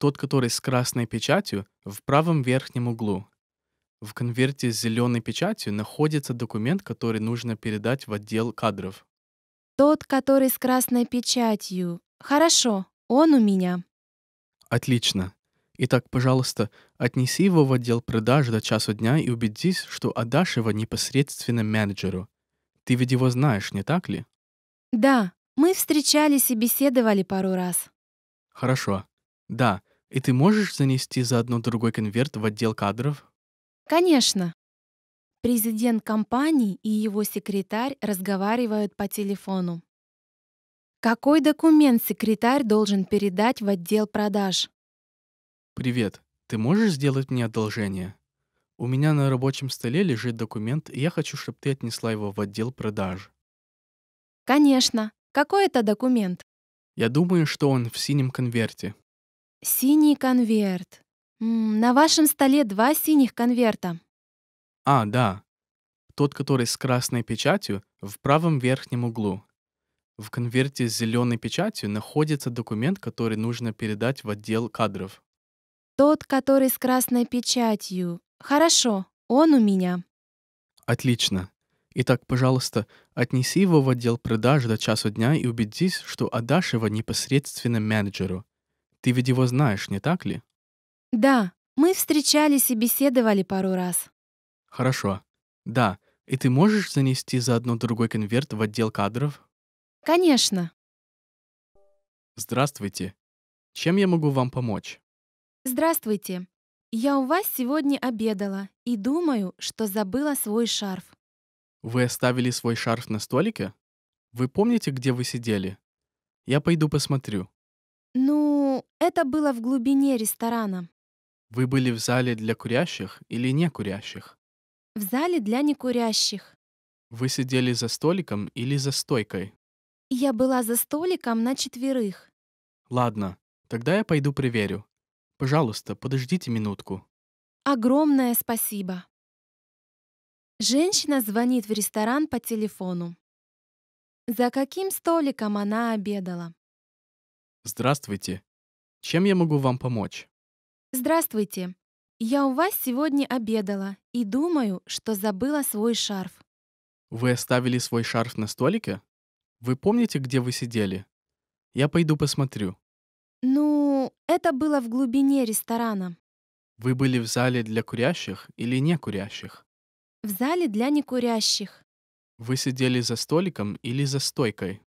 тот, который с красной печатью, в правом верхнем углу. В конверте с зеленой печатью находится документ, который нужно передать в отдел кадров. Тот, который с красной печатью. Хорошо, он у меня. Отлично. Итак, пожалуйста, отнеси его в отдел продаж до часу дня и убедись, что отдашь его непосредственно менеджеру. Ты ведь его знаешь, не так ли? Да, мы встречались и беседовали пару раз. Хорошо. Да, и ты можешь занести заодно другой конверт в отдел кадров? Конечно. Президент компании и его секретарь разговаривают по телефону. Какой документ секретарь должен передать в отдел продаж? Привет, ты можешь сделать мне одолжение? У меня на рабочем столе лежит документ, и я хочу, чтобы ты отнесла его в отдел продаж. Конечно. Какой это документ? Я думаю, что он в синем конверте. Синий конверт. На вашем столе два синих конверта. А, да. Тот, который с красной печатью, в правом верхнем углу. В конверте с зеленой печатью находится документ, который нужно передать в отдел кадров. Тот, который с красной печатью. Хорошо, он у меня. Отлично. Итак, пожалуйста, отнеси его в отдел продаж до часу дня и убедись, что отдашь его непосредственно менеджеру. Ты ведь его знаешь, не так ли? Да, мы встречались и беседовали пару раз. Хорошо. Да, и ты можешь занести заодно другой конверт в отдел кадров? Конечно. Здравствуйте. Чем я могу вам помочь? Здравствуйте. Я у вас сегодня обедала и думаю, что забыла свой шарф. Вы оставили свой шарф на столике? Вы помните, где вы сидели? Я пойду посмотрю. Это было в глубине ресторана. Вы были в зале для курящих или не курящих? В зале для некурящих. Вы сидели за столиком или за стойкой? Я была за столиком на четверых. Ладно, тогда я пойду проверю. Пожалуйста, подождите минутку. Огромное спасибо. Женщина звонит в ресторан по телефону. За каким столиком она обедала? Здравствуйте, чем я могу вам помочь? Здравствуйте. Я у вас сегодня обедала и думаю, что забыла свой шарф. Вы оставили свой шарф на столике? Вы помните, где вы сидели? Я пойду посмотрю. Ну, это было в глубине ресторана. Вы были в зале для курящих или не курящих? В зале для некурящих. Вы сидели за столиком или за стойкой?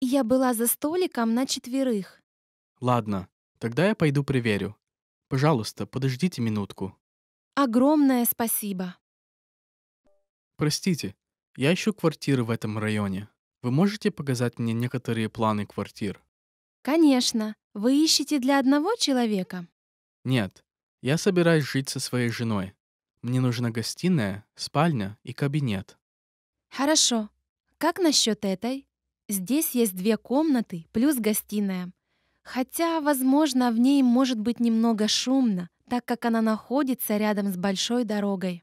Я была за столиком на четверых. Ладно, Тогда я пойду проверю. Пожалуйста, подождите минутку. Огромное спасибо. Простите, я ищу квартиры в этом районе. Вы можете показать мне некоторые планы квартир? Конечно. Вы ищете для одного человека? Нет. Я собираюсь жить со своей женой. Мне нужна гостиная, спальня и кабинет. Хорошо. Как насчет этой? Здесь есть две комнаты плюс гостиная. Хотя, возможно, в ней может быть немного шумно, так как она находится рядом с большой дорогой.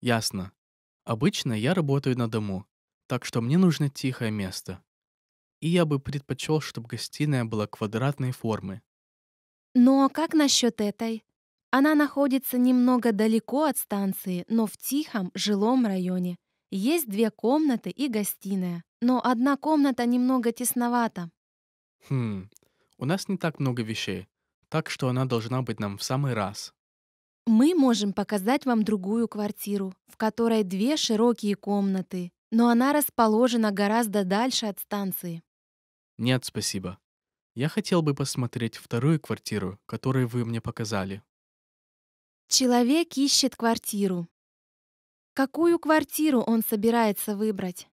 Ясно. Обычно я работаю на дому, так что мне нужно тихое место. И я бы предпочел, чтобы гостиная была квадратной формы. Но ну, а как насчет этой? Она находится немного далеко от станции, но в тихом жилом районе. Есть две комнаты и гостиная, но одна комната немного тесновата. Хм, у нас не так много вещей, так что она должна быть нам в самый раз. Мы можем показать вам другую квартиру, в которой две широкие комнаты, но она расположена гораздо дальше от станции. Нет, спасибо. Я хотел бы посмотреть вторую квартиру, которую вы мне показали. Человек ищет квартиру. Какую квартиру он собирается выбрать?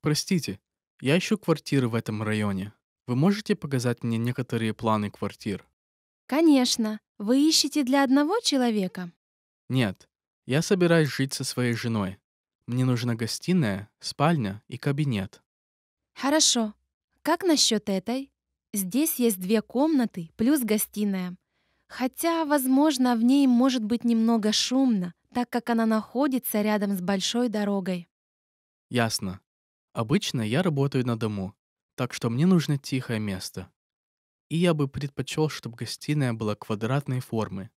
Простите, я ищу квартиру в этом районе. Вы можете показать мне некоторые планы квартир? Конечно. Вы ищете для одного человека? Нет. Я собираюсь жить со своей женой. Мне нужна гостиная, спальня и кабинет. Хорошо. Как насчет этой? Здесь есть две комнаты плюс гостиная. Хотя, возможно, в ней может быть немного шумно, так как она находится рядом с большой дорогой. Ясно. Обычно я работаю на дому, так что мне нужно тихое место. И я бы предпочел, чтобы гостиная была квадратной формы.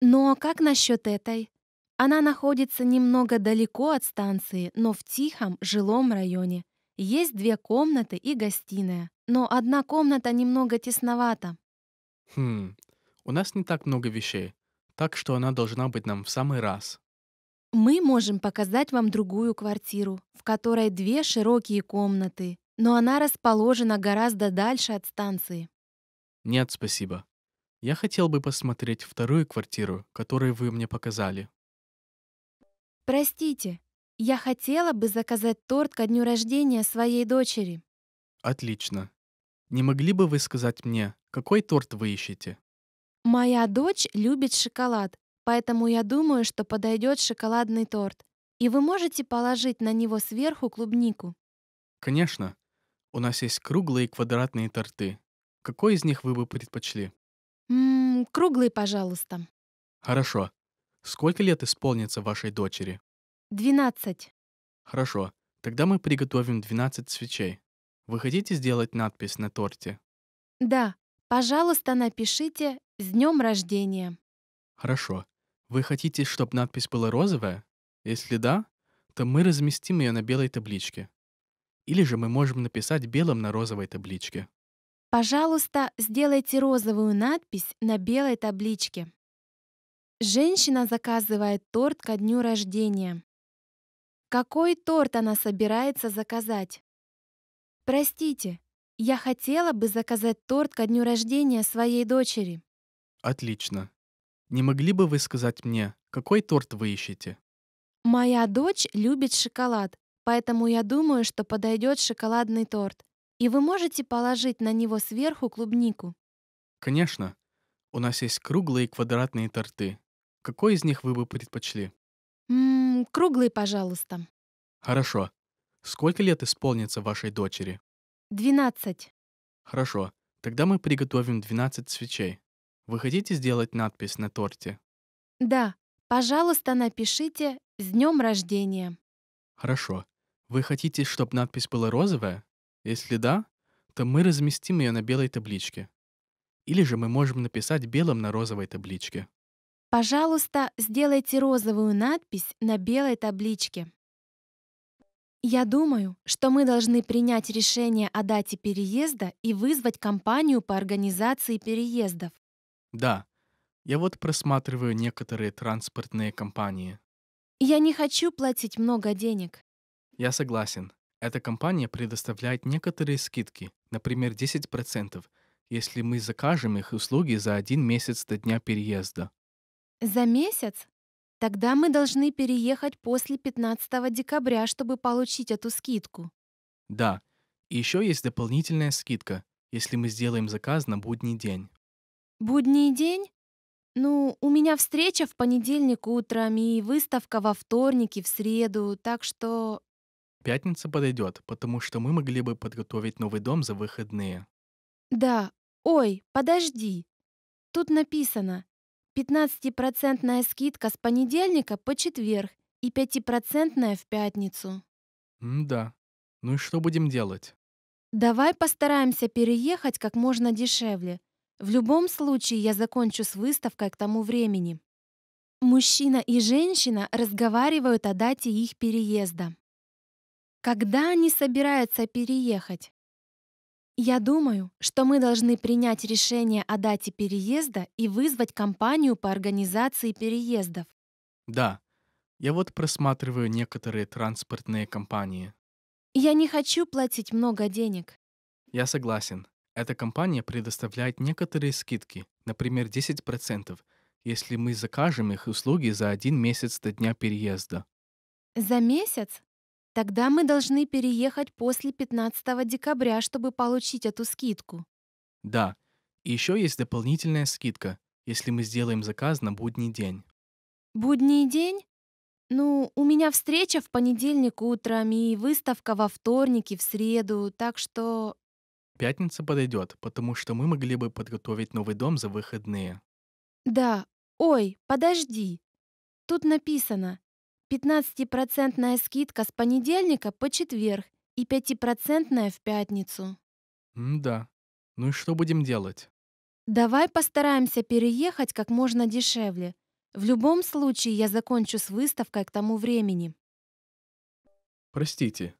Но ну, а как насчет этой? Она находится немного далеко от станции, но в тихом жилом районе. Есть две комнаты и гостиная, но одна комната немного тесновата. Хм, у нас не так много вещей, так что она должна быть нам в самый раз. Мы можем показать вам другую квартиру, в которой две широкие комнаты, но она расположена гораздо дальше от станции. Нет, спасибо. Я хотел бы посмотреть вторую квартиру, которую вы мне показали. Простите, я хотела бы заказать торт ко дню рождения своей дочери. Отлично. Не могли бы вы сказать мне, какой торт вы ищете? Моя дочь любит шоколад, поэтому я думаю, что подойдет шоколадный торт. И вы можете положить на него сверху клубнику. Конечно. У нас есть круглые и квадратные торты. Какой из них вы бы предпочли? Ммм, круглый, пожалуйста. Хорошо. Сколько лет исполнится вашей дочери? Двенадцать. Хорошо. Тогда мы приготовим двенадцать свечей. Вы хотите сделать надпись на торте? Да. Пожалуйста, напишите «С днем рождения». Хорошо. Вы хотите, чтобы надпись была розовая? Если да, то мы разместим ее на белой табличке. Или же мы можем написать белым на розовой табличке. Пожалуйста, сделайте розовую надпись на белой табличке. Женщина заказывает торт ко дню рождения. Какой торт она собирается заказать? Простите, я хотела бы заказать торт ко дню рождения своей дочери. Отлично. Не могли бы вы сказать мне, какой торт вы ищете? Моя дочь любит шоколад, Поэтому я думаю, что подойдет шоколадный торт. И вы можете положить на него сверху клубнику? Конечно. У нас есть круглые и квадратные торты. Какой из них вы бы предпочли? Ммм, круглый, пожалуйста. Хорошо. Сколько лет исполнится вашей дочери? Двенадцать. Хорошо. Тогда мы приготовим двенадцать свечей. Вы хотите сделать надпись на торте? Да. Пожалуйста, напишите «С днем рождения». Хорошо. Вы хотите, чтобы надпись была розовая? Если да, то мы разместим ее на белой табличке. Или же мы можем написать белым на розовой табличке. Пожалуйста, сделайте розовую надпись на белой табличке. Я думаю, что мы должны принять решение о дате переезда и вызвать компанию по организации переездов. Да, я вот просматриваю некоторые транспортные компании. Я не хочу платить много денег. Я согласен. Эта компания предоставляет некоторые скидки, например, 10%, если мы закажем их услуги за один месяц до дня переезда. За месяц? Тогда мы должны переехать после 15 декабря, чтобы получить эту скидку. Да. И еще есть дополнительная скидка, если мы сделаем заказ на будний день. Будний день? Ну, у меня встреча в понедельник утром и выставка во вторник и в среду, так что Пятница подойдет, потому что мы могли бы подготовить новый дом за выходные. Да. Ой, подожди. Тут написано 15-процентная скидка с понедельника по четверг и 5-процентная в пятницу. М да. Ну и что будем делать? Давай постараемся переехать как можно дешевле. В любом случае я закончу с выставкой к тому времени. Мужчина и женщина разговаривают о дате их переезда. Когда они собираются переехать? Я думаю, что мы должны принять решение о дате переезда и вызвать компанию по организации переездов. Да, я вот просматриваю некоторые транспортные компании. Я не хочу платить много денег. Я согласен. Эта компания предоставляет некоторые скидки, например, 10%, если мы закажем их услуги за один месяц до дня переезда. За месяц? Тогда мы должны переехать после 15 декабря, чтобы получить эту скидку. Да, и еще есть дополнительная скидка, если мы сделаем заказ на будний день. Будний день? Ну, у меня встреча в понедельник утром и выставка во вторник и в среду, так что... Пятница подойдет, потому что мы могли бы подготовить новый дом за выходные. Да. Ой, подожди. Тут написано 15% скидка с понедельника по четверг и 5% в пятницу. М да. Ну и что будем делать? Давай постараемся переехать как можно дешевле. В любом случае я закончу с выставкой к тому времени. Простите,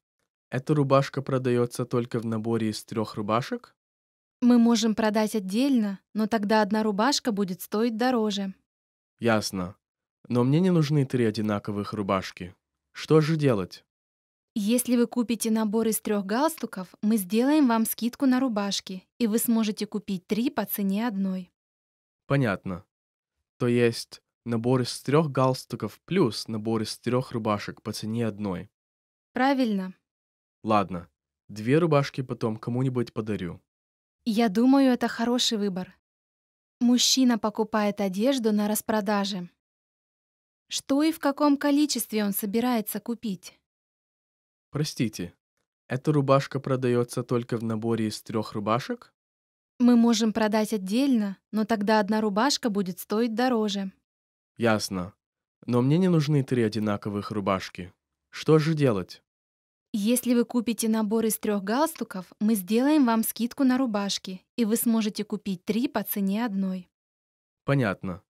эта рубашка продается только в наборе из трех рубашек? Мы можем продать отдельно, но тогда одна рубашка будет стоить дороже. Ясно. Но мне не нужны три одинаковых рубашки. Что же делать? Если вы купите набор из трех галстуков, мы сделаем вам скидку на рубашки, и вы сможете купить три по цене одной. Понятно. То есть набор из трех галстуков плюс набор из трех рубашек по цене одной. Правильно. Ладно, две рубашки потом кому-нибудь подарю. Я думаю, это хороший выбор. Мужчина покупает одежду на распродаже. Что и в каком количестве он собирается купить? Простите, эта рубашка продается только в наборе из трех рубашек? Мы можем продать отдельно, но тогда одна рубашка будет стоить дороже. Ясно. Но мне не нужны три одинаковых рубашки. Что же делать? Если вы купите набор из трех галстуков, мы сделаем вам скидку на рубашки, и вы сможете купить три по цене одной. Понятно.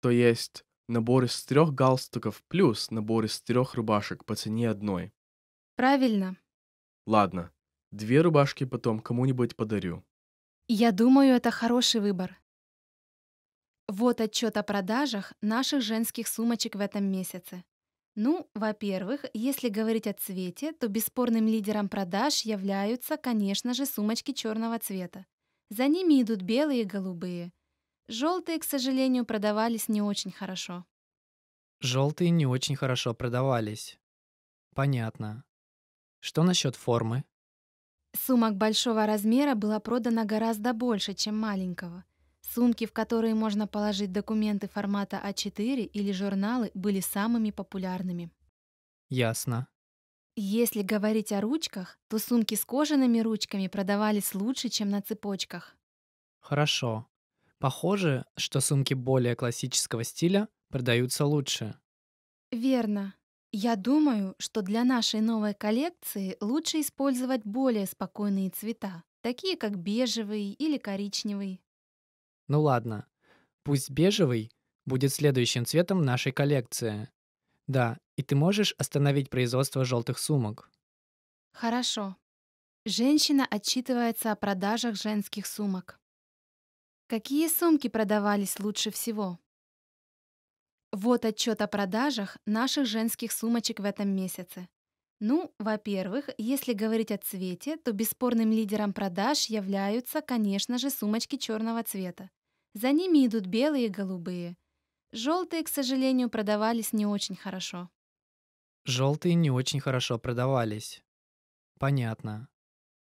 То есть Набор из трех галстуков плюс набор из трех рубашек по цене одной. Правильно. Ладно, две рубашки потом кому-нибудь подарю. Я думаю, это хороший выбор. Вот отчет о продажах наших женских сумочек в этом месяце. Ну, во-первых, если говорить о цвете, то бесспорным лидером продаж являются, конечно же, сумочки черного цвета. За ними идут белые и голубые. Желтые, к сожалению, продавались не очень хорошо. Желтые не очень хорошо продавались. Понятно. Что насчет формы? Сумок большого размера было продано гораздо больше, чем маленького. Сумки, в которые можно положить документы формата А4 или журналы, были самыми популярными. Ясно. Если говорить о ручках, то сумки с кожаными ручками продавались лучше, чем на цепочках. Хорошо. Похоже, что сумки более классического стиля продаются лучше. Верно. Я думаю, что для нашей новой коллекции лучше использовать более спокойные цвета, такие как бежевый или коричневый. Ну ладно, пусть бежевый будет следующим цветом нашей коллекции. Да, и ты можешь остановить производство желтых сумок. Хорошо. Женщина отчитывается о продажах женских сумок. Какие сумки продавались лучше всего? Вот отчет о продажах наших женских сумочек в этом месяце. Ну, во-первых, если говорить о цвете, то бесспорным лидером продаж являются, конечно же, сумочки черного цвета. За ними идут белые и голубые. Желтые, к сожалению, продавались не очень хорошо. Желтые не очень хорошо продавались. Понятно.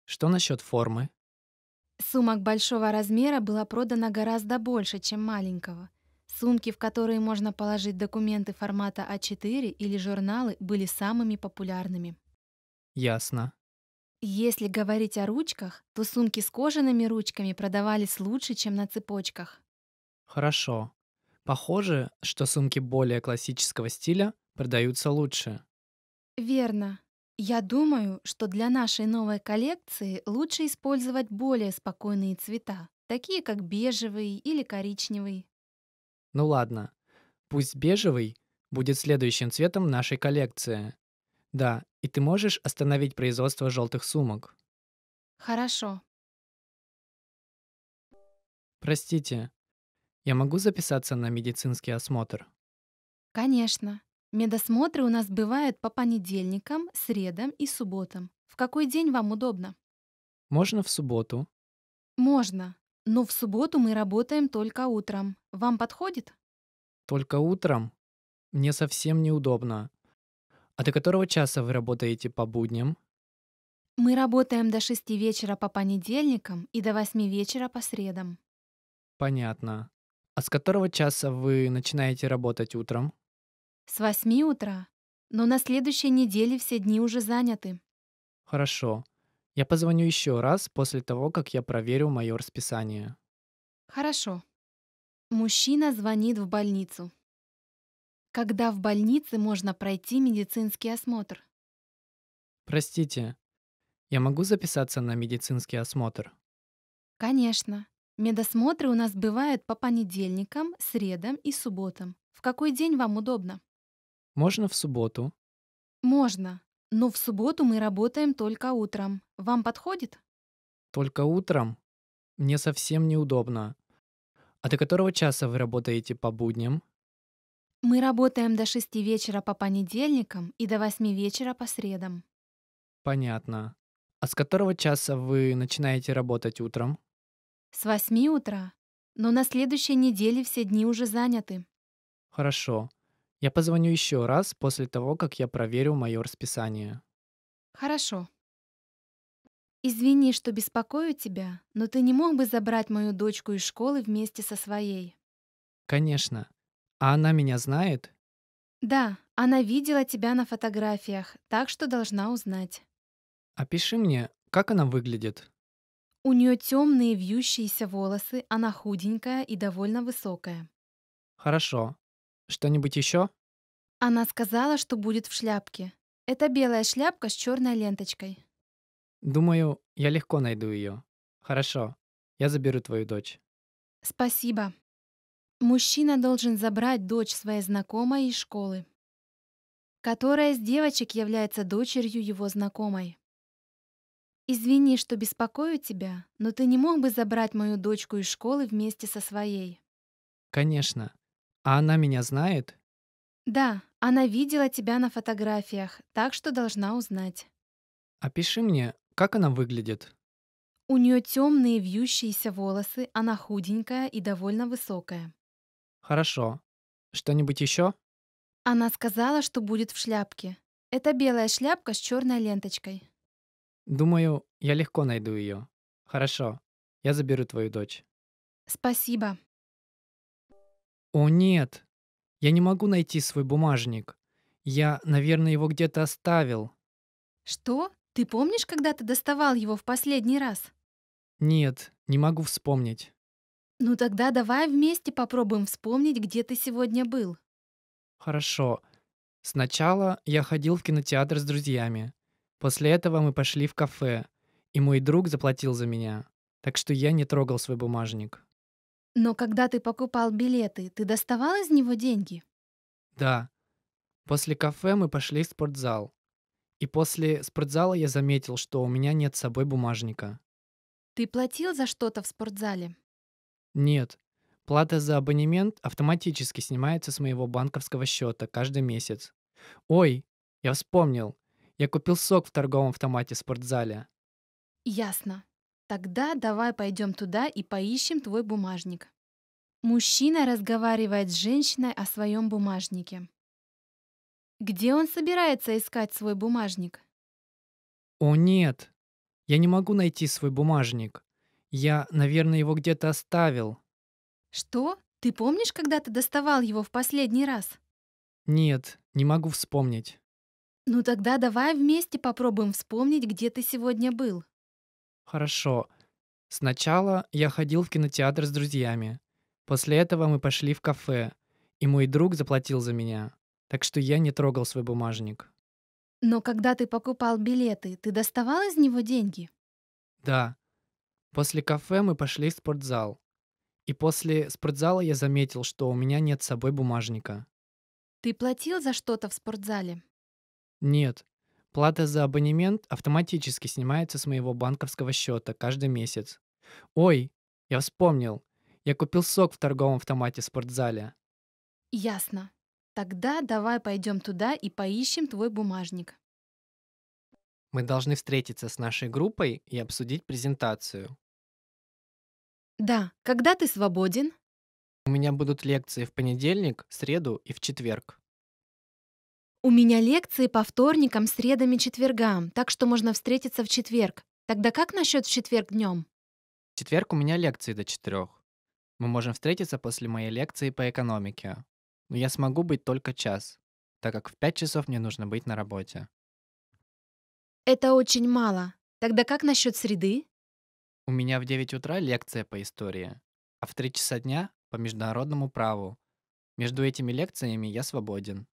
Что насчет формы? Сумок большого размера было продано гораздо больше, чем маленького. Сумки, в которые можно положить документы формата А4 или журналы, были самыми популярными. Ясно. Если говорить о ручках, то сумки с кожаными ручками продавались лучше, чем на цепочках. Хорошо. Похоже, что сумки более классического стиля продаются лучше. Верно. Я думаю, что для нашей новой коллекции лучше использовать более спокойные цвета, такие как бежевый или коричневый. Ну ладно, пусть бежевый будет следующим цветом нашей коллекции. Да, и ты можешь остановить производство желтых сумок. Хорошо. Простите, я могу записаться на медицинский осмотр? Конечно. Медосмотры у нас бывают по понедельникам, средам и субботам. В какой день вам удобно? Можно в субботу. Можно, но в субботу мы работаем только утром. Вам подходит? Только утром? Мне совсем неудобно. А до которого часа вы работаете по будням? Мы работаем до шести вечера по понедельникам и до восьми вечера по средам. Понятно. А с которого часа вы начинаете работать утром? С восьми утра. Но на следующей неделе все дни уже заняты. Хорошо. Я позвоню еще раз после того, как я проверю мое расписание. Хорошо. Мужчина звонит в больницу. Когда в больнице можно пройти медицинский осмотр? Простите, я могу записаться на медицинский осмотр? Конечно. Медосмотры у нас бывают по понедельникам, средам и субботам. В какой день вам удобно? Можно в субботу? Можно, но в субботу мы работаем только утром. Вам подходит? Только утром? Мне совсем неудобно. А до которого часа вы работаете по будням? Мы работаем до шести вечера по понедельникам и до восьми вечера по средам. Понятно. А с которого часа вы начинаете работать утром? С восьми утра. Но на следующей неделе все дни уже заняты. Хорошо. Я позвоню еще раз после того, как я проверю мое расписание. Хорошо. Извини, что беспокою тебя, но ты не мог бы забрать мою дочку из школы вместе со своей? Конечно. А она меня знает? Да, она видела тебя на фотографиях, так что должна узнать. Опиши мне, как она выглядит. У нее темные вьющиеся волосы, она худенькая и довольно высокая. Хорошо. Что-нибудь еще? Она сказала, что будет в шляпке. Это белая шляпка с черной ленточкой. Думаю, я легко найду ее. Хорошо, я заберу твою дочь. Спасибо. Мужчина должен забрать дочь своей знакомой из школы, которая из девочек является дочерью его знакомой. Извини, что беспокою тебя, но ты не мог бы забрать мою дочку из школы вместе со своей. Конечно. А она меня знает? Да, она видела тебя на фотографиях, так что должна узнать. Опиши мне, как она выглядит. У нее темные вьющиеся волосы, она худенькая и довольно высокая. Хорошо. Что-нибудь еще? Она сказала, что будет в шляпке. Это белая шляпка с черной ленточкой. Думаю, я легко найду ее. Хорошо, я заберу твою дочь. Спасибо. «О нет! Я не могу найти свой бумажник. Я, наверное, его где-то оставил». «Что? Ты помнишь, когда ты доставал его в последний раз?» «Нет, не могу вспомнить». «Ну тогда давай вместе попробуем вспомнить, где ты сегодня был». «Хорошо. Сначала я ходил в кинотеатр с друзьями. После этого мы пошли в кафе, и мой друг заплатил за меня, так что я не трогал свой бумажник». Но когда ты покупал билеты, ты доставал из него деньги? Да. После кафе мы пошли в спортзал. И после спортзала я заметил, что у меня нет с собой бумажника. Ты платил за что-то в спортзале? Нет. Плата за абонемент автоматически снимается с моего банковского счета каждый месяц. Ой, я вспомнил. Я купил сок в торговом автомате в спортзале. Ясно. Тогда давай пойдем туда и поищем твой бумажник. Мужчина разговаривает с женщиной о своем бумажнике. Где он собирается искать свой бумажник? О нет, я не могу найти свой бумажник. Я, наверное, его где-то оставил. Что? Ты помнишь, когда ты доставал его в последний раз? Нет, не могу вспомнить. Ну тогда давай вместе попробуем вспомнить, где ты сегодня был. Хорошо. Сначала я ходил в кинотеатр с друзьями. После этого мы пошли в кафе, и мой друг заплатил за меня. Так что я не трогал свой бумажник. Но когда ты покупал билеты, ты доставал из него деньги? Да. После кафе мы пошли в спортзал. И после спортзала я заметил, что у меня нет с собой бумажника. Ты платил за что-то в спортзале? Нет, Плата за абонемент автоматически снимается с моего банковского счета каждый месяц. Ой, я вспомнил. Я купил сок в торговом автомате в спортзале. Ясно. Тогда давай пойдем туда и поищем твой бумажник. Мы должны встретиться с нашей группой и обсудить презентацию. Да, когда ты свободен? У меня будут лекции в понедельник, среду и в четверг. У меня лекции по вторникам, средам и четвергам, так что можно встретиться в четверг. Тогда как насчет в четверг днем? В четверг у меня лекции до четырех. Мы можем встретиться после моей лекции по экономике. Но я смогу быть только час, так как в пять часов мне нужно быть на работе. Это очень мало. Тогда как насчет среды? У меня в 9 утра лекция по истории, а в 3 часа дня по международному праву. Между этими лекциями я свободен.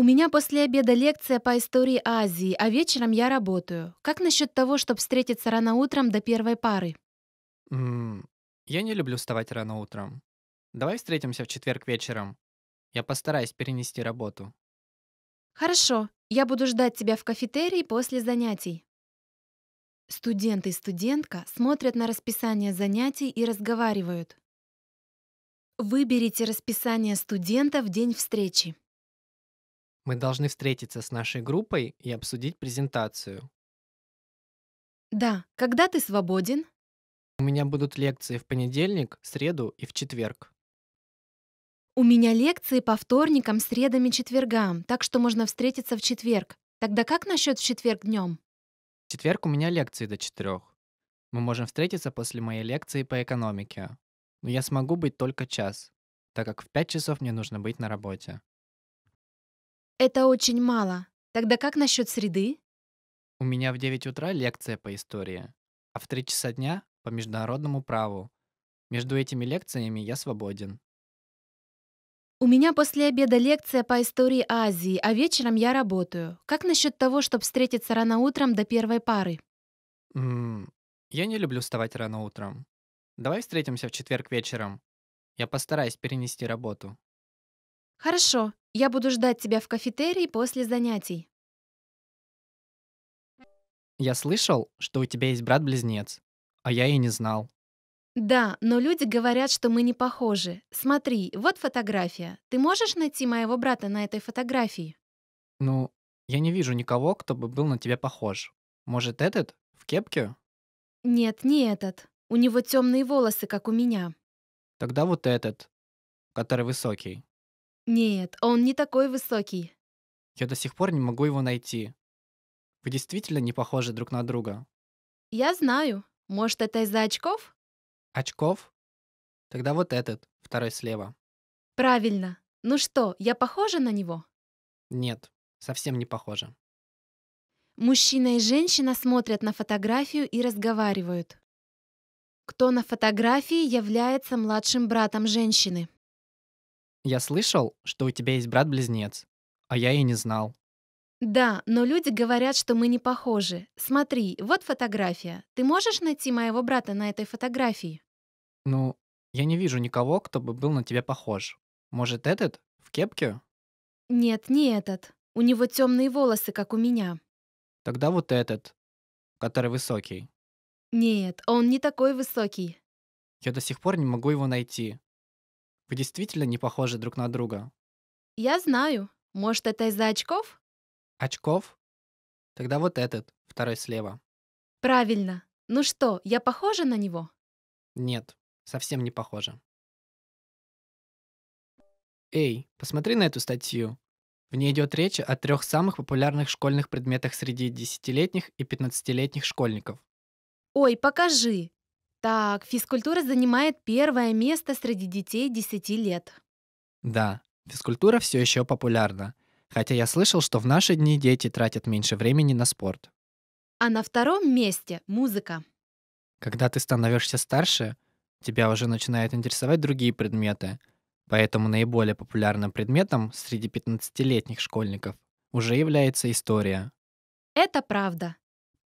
У меня после обеда лекция по истории Азии, а вечером я работаю. Как насчет того, чтобы встретиться рано утром до первой пары? М, я не люблю вставать рано утром. Давай встретимся в четверг вечером. Я постараюсь перенести работу. Хорошо, я буду ждать тебя в кафетерии после занятий. Студент и студентка смотрят на расписание занятий и разговаривают. Выберите расписание студента в день встречи. Мы должны встретиться с нашей группой и обсудить презентацию. Да, когда ты свободен? У меня будут лекции в понедельник, среду и в четверг. У меня лекции по вторникам, средам и четвергам, так что можно встретиться в четверг. Тогда как насчет в четверг днем? В четверг у меня лекции до четырех. Мы можем встретиться после моей лекции по экономике. Но я смогу быть только час, так как в пять часов мне нужно быть на работе. Это очень мало. Тогда как насчет среды? У меня в 9 утра лекция по истории, а в 3 часа дня по международному праву. Между этими лекциями я свободен. У меня после обеда лекция по истории Азии, а вечером я работаю. Как насчет того, чтобы встретиться рано утром до первой пары? М, я не люблю вставать рано утром. Давай встретимся в четверг вечером. Я постараюсь перенести работу. «Хорошо, я буду ждать тебя в кафетерии после занятий». Я слышал, что у тебя есть брат-близнец, а я и не знал. Да, но люди говорят, что мы не похожи. Смотри, вот фотография. Ты можешь найти моего брата на этой фотографии? Ну, я не вижу никого, кто бы был на тебя похож. Может, этот? В кепке? Нет, не этот. У него темные волосы, как у меня. Тогда вот этот, который высокий. Нет, он не такой высокий. Я до сих пор не могу его найти. Вы действительно не похожи друг на друга. Я знаю. Может, это из-за очков? Очков? Тогда вот этот, второй слева. Правильно. Ну что, я похожа на него? Нет, совсем не похожа. Мужчина и женщина смотрят на фотографию и разговаривают. Кто на фотографии является младшим братом женщины? Я слышал, что у тебя есть брат-близнец, а я и не знал. Да, но люди говорят, что мы не похожи. Смотри, вот фотография. Ты можешь найти моего брата на этой фотографии? Ну, я не вижу никого, кто бы был на тебя похож. Может, этот? В кепке? Нет, не этот. У него темные волосы, как у меня. Тогда вот этот, который высокий. Нет, он не такой высокий. Я до сих пор не могу его найти. Вы действительно не похожи друг на друга. Я знаю. Может, это из-за очков? Очков? Тогда вот этот, второй слева. Правильно. Ну что, я похожа на него? Нет, совсем не похожа. Эй, посмотри на эту статью. В ней идет речь о трех самых популярных школьных предметах среди десятилетних и пятнадцатилетних школьников. Ой, покажи. Так, физкультура занимает первое место среди детей 10 лет. Да, физкультура все еще популярна. Хотя я слышал, что в наши дни дети тратят меньше времени на спорт. А на втором месте музыка. Когда ты становишься старше, тебя уже начинают интересовать другие предметы. Поэтому наиболее популярным предметом среди 15-летних школьников уже является история. Это правда.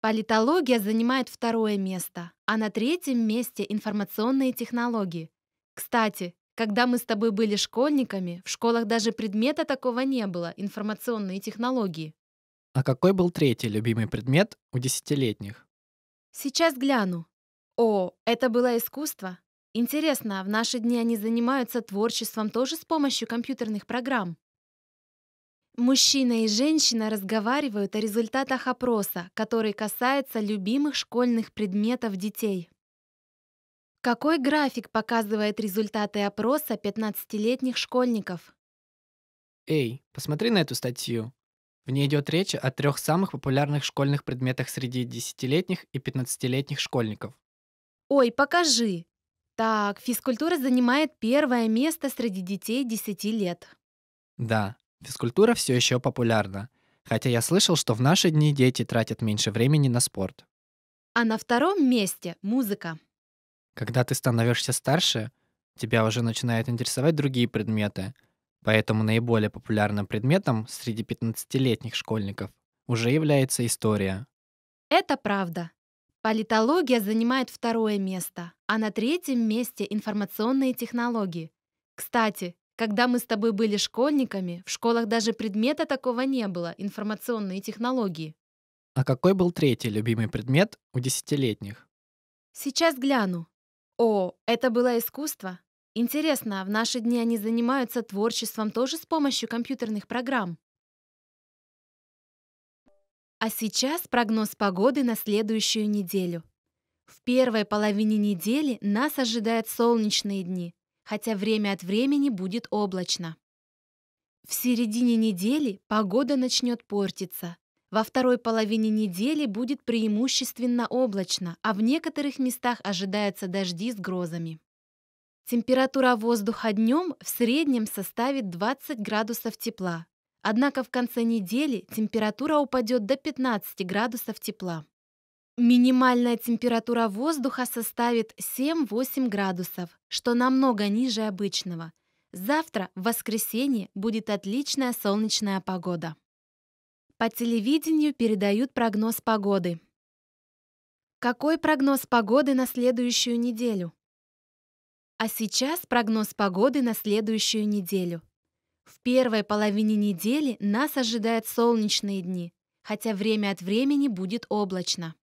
Политология занимает второе место, а на третьем месте информационные технологии. Кстати, когда мы с тобой были школьниками, в школах даже предмета такого не было — информационные технологии. А какой был третий любимый предмет у десятилетних? Сейчас гляну. О, это было искусство. Интересно, а в наши дни они занимаются творчеством тоже с помощью компьютерных программ? Мужчина и женщина разговаривают о результатах опроса, который касается любимых школьных предметов детей. Какой график показывает результаты опроса 15-летних школьников? Эй, посмотри на эту статью. В ней идет речь о трех самых популярных школьных предметах среди 10-летних и 15-летних школьников. Ой, покажи. Так, физкультура занимает первое место среди детей 10 лет. Да, Физкультура все еще популярна, хотя я слышал, что в наши дни дети тратят меньше времени на спорт. А на втором месте музыка. Когда ты становишься старше, тебя уже начинают интересовать другие предметы, поэтому наиболее популярным предметом среди 15-летних школьников уже является история. Это правда. Политология занимает второе место, а на третьем месте информационные технологии. Кстати, когда мы с тобой были школьниками, в школах даже предмета такого не было — информационные технологии. А какой был третий любимый предмет у десятилетних? Сейчас гляну. О, это было искусство. Интересно, в наши дни они занимаются творчеством тоже с помощью компьютерных программ? А сейчас прогноз погоды на следующую неделю. В первой половине недели нас ожидают солнечные дни – хотя время от времени будет облачно. В середине недели погода начнет портиться. Во второй половине недели будет преимущественно облачно, а в некоторых местах ожидаются дожди с грозами. Температура воздуха днем в среднем составит 20 градусов тепла. Однако в конце недели температура упадет до 15 градусов тепла. Минимальная температура воздуха составит 7-8 градусов, что намного ниже обычного. Завтра, в воскресенье, будет отличная солнечная погода. По телевидению передают прогноз погоды. Какой прогноз погоды на следующую неделю? А сейчас прогноз погоды на следующую неделю. В первой половине недели нас ожидают солнечные дни, хотя время от времени будет облачно.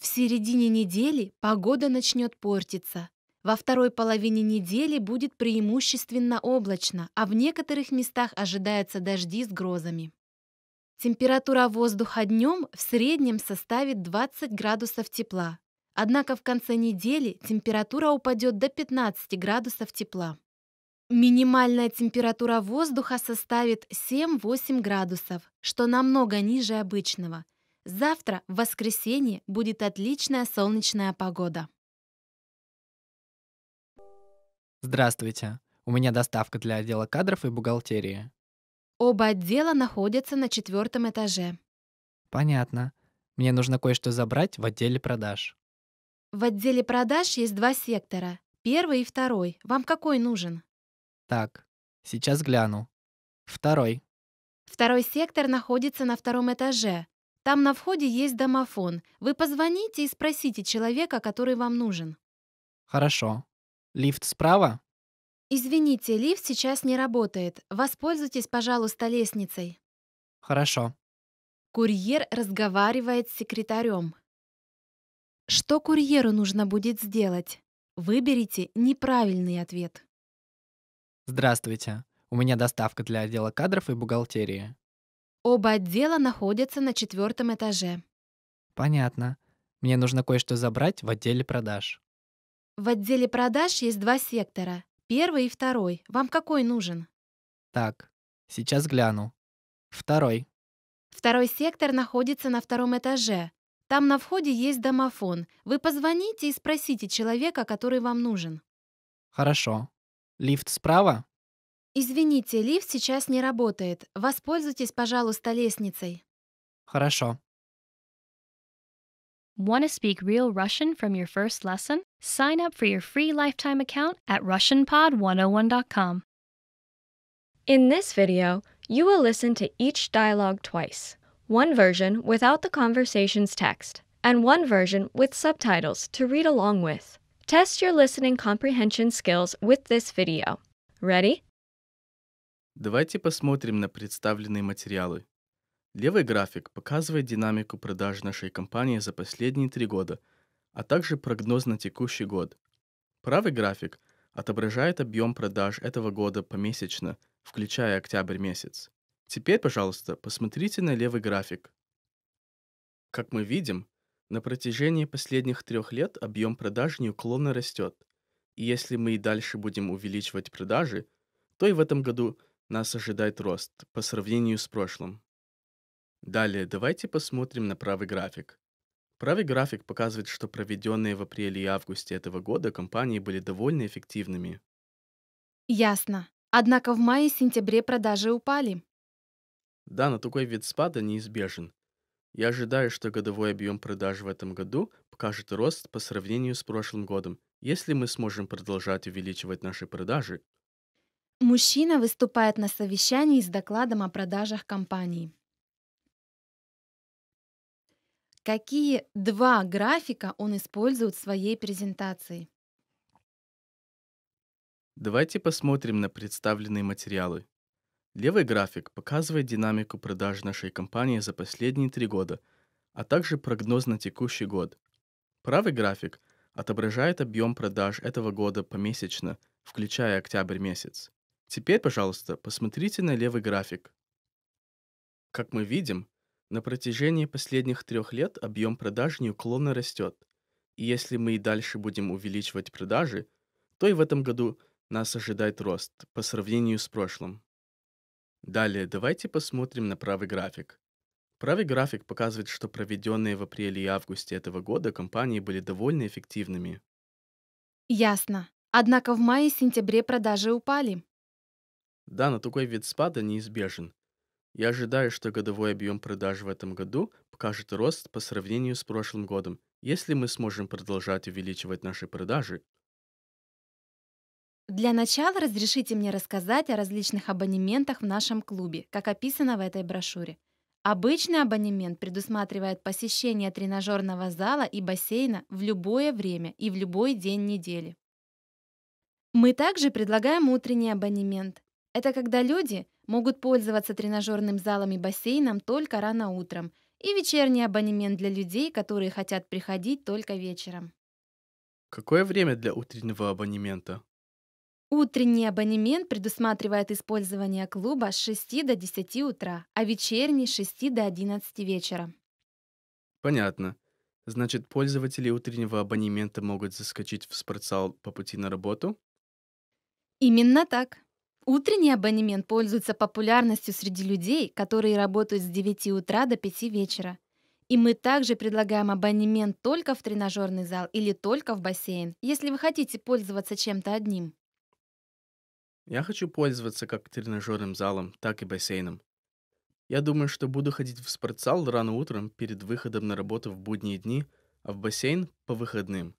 В середине недели погода начнет портиться. Во второй половине недели будет преимущественно облачно, а в некоторых местах ожидаются дожди с грозами. Температура воздуха днем в среднем составит 20 градусов тепла. Однако в конце недели температура упадет до 15 градусов тепла. Минимальная температура воздуха составит 7-8 градусов, что намного ниже обычного – Завтра, в воскресенье, будет отличная солнечная погода. Здравствуйте. У меня доставка для отдела кадров и бухгалтерии. Оба отдела находятся на четвертом этаже. Понятно. Мне нужно кое-что забрать в отделе продаж. В отделе продаж есть два сектора. Первый и второй. Вам какой нужен? Так, сейчас гляну. Второй. Второй сектор находится на втором этаже. Там на входе есть домофон. Вы позвоните и спросите человека, который вам нужен. Хорошо. Лифт справа? Извините, лифт сейчас не работает. Воспользуйтесь, пожалуйста, лестницей. Хорошо. Курьер разговаривает с секретарем. Что курьеру нужно будет сделать? Выберите неправильный ответ. Здравствуйте. У меня доставка для отдела кадров и бухгалтерии. Оба отдела находятся на четвертом этаже. Понятно. Мне нужно кое-что забрать в отделе продаж. В отделе продаж есть два сектора. Первый и второй. Вам какой нужен? Так, сейчас гляну. Второй. Второй сектор находится на втором этаже. Там на входе есть домофон. Вы позвоните и спросите человека, который вам нужен. Хорошо. Лифт справа? «Извините, лифт сейчас не работает. Воспользуйтесь, пожалуйста, лестницей». Хорошо. Want to speak real Russian from your first lesson? Sign up for your free lifetime account at RussianPod101.com. In this video, you will listen to each dialogue twice one version without the conversation's text, and one version with subtitles to read along with. Test your listening comprehension skills with this video. Ready? Давайте посмотрим на представленные материалы. Левый график показывает динамику продаж нашей компании за последние три года, а также прогноз на текущий год. Правый график отображает объем продаж этого года помесячно, включая октябрь месяц. Теперь, пожалуйста, посмотрите на левый график. Как мы видим, на протяжении последних трех лет объем продаж неуклонно растет. И если мы и дальше будем увеличивать продажи, то и в этом году – нас ожидает рост по сравнению с прошлым. Далее давайте посмотрим на правый график. Правый график показывает, что проведенные в апреле и августе этого года компании были довольно эффективными. Ясно. Однако в мае и сентябре продажи упали. Да, но такой вид спада неизбежен. Я ожидаю, что годовой объем продаж в этом году покажет рост по сравнению с прошлым годом. Если мы сможем продолжать увеличивать наши продажи, Мужчина выступает на совещании с докладом о продажах компании. Какие два графика он использует в своей презентации? Давайте посмотрим на представленные материалы. Левый график показывает динамику продаж нашей компании за последние три года, а также прогноз на текущий год. Правый график отображает объем продаж этого года помесячно, включая октябрь месяц. Теперь, пожалуйста, посмотрите на левый график. Как мы видим, на протяжении последних трех лет объем продаж неуклонно растет. И если мы и дальше будем увеличивать продажи, то и в этом году нас ожидает рост по сравнению с прошлым. Далее давайте посмотрим на правый график. Правый график показывает, что проведенные в апреле и августе этого года компании были довольно эффективными. Ясно. Однако в мае и сентябре продажи упали. Да, но такой вид спада неизбежен. Я ожидаю, что годовой объем продаж в этом году покажет рост по сравнению с прошлым годом, если мы сможем продолжать увеличивать наши продажи. Для начала разрешите мне рассказать о различных абонементах в нашем клубе, как описано в этой брошюре. Обычный абонемент предусматривает посещение тренажерного зала и бассейна в любое время и в любой день недели. Мы также предлагаем утренний абонемент, это когда люди могут пользоваться тренажерным залом и бассейном только рано утром и вечерний абонемент для людей, которые хотят приходить только вечером. Какое время для утреннего абонемента? Утренний абонемент предусматривает использование клуба с 6 до 10 утра, а вечерний с 6 до 11 вечера. Понятно. Значит, пользователи утреннего абонемента могут заскочить в спортзал по пути на работу? Именно так. Утренний абонемент пользуется популярностью среди людей, которые работают с 9 утра до 5 вечера. И мы также предлагаем абонемент только в тренажерный зал или только в бассейн, если вы хотите пользоваться чем-то одним. Я хочу пользоваться как тренажерным залом, так и бассейном. Я думаю, что буду ходить в спортзал рано утром перед выходом на работу в будние дни, а в бассейн по выходным.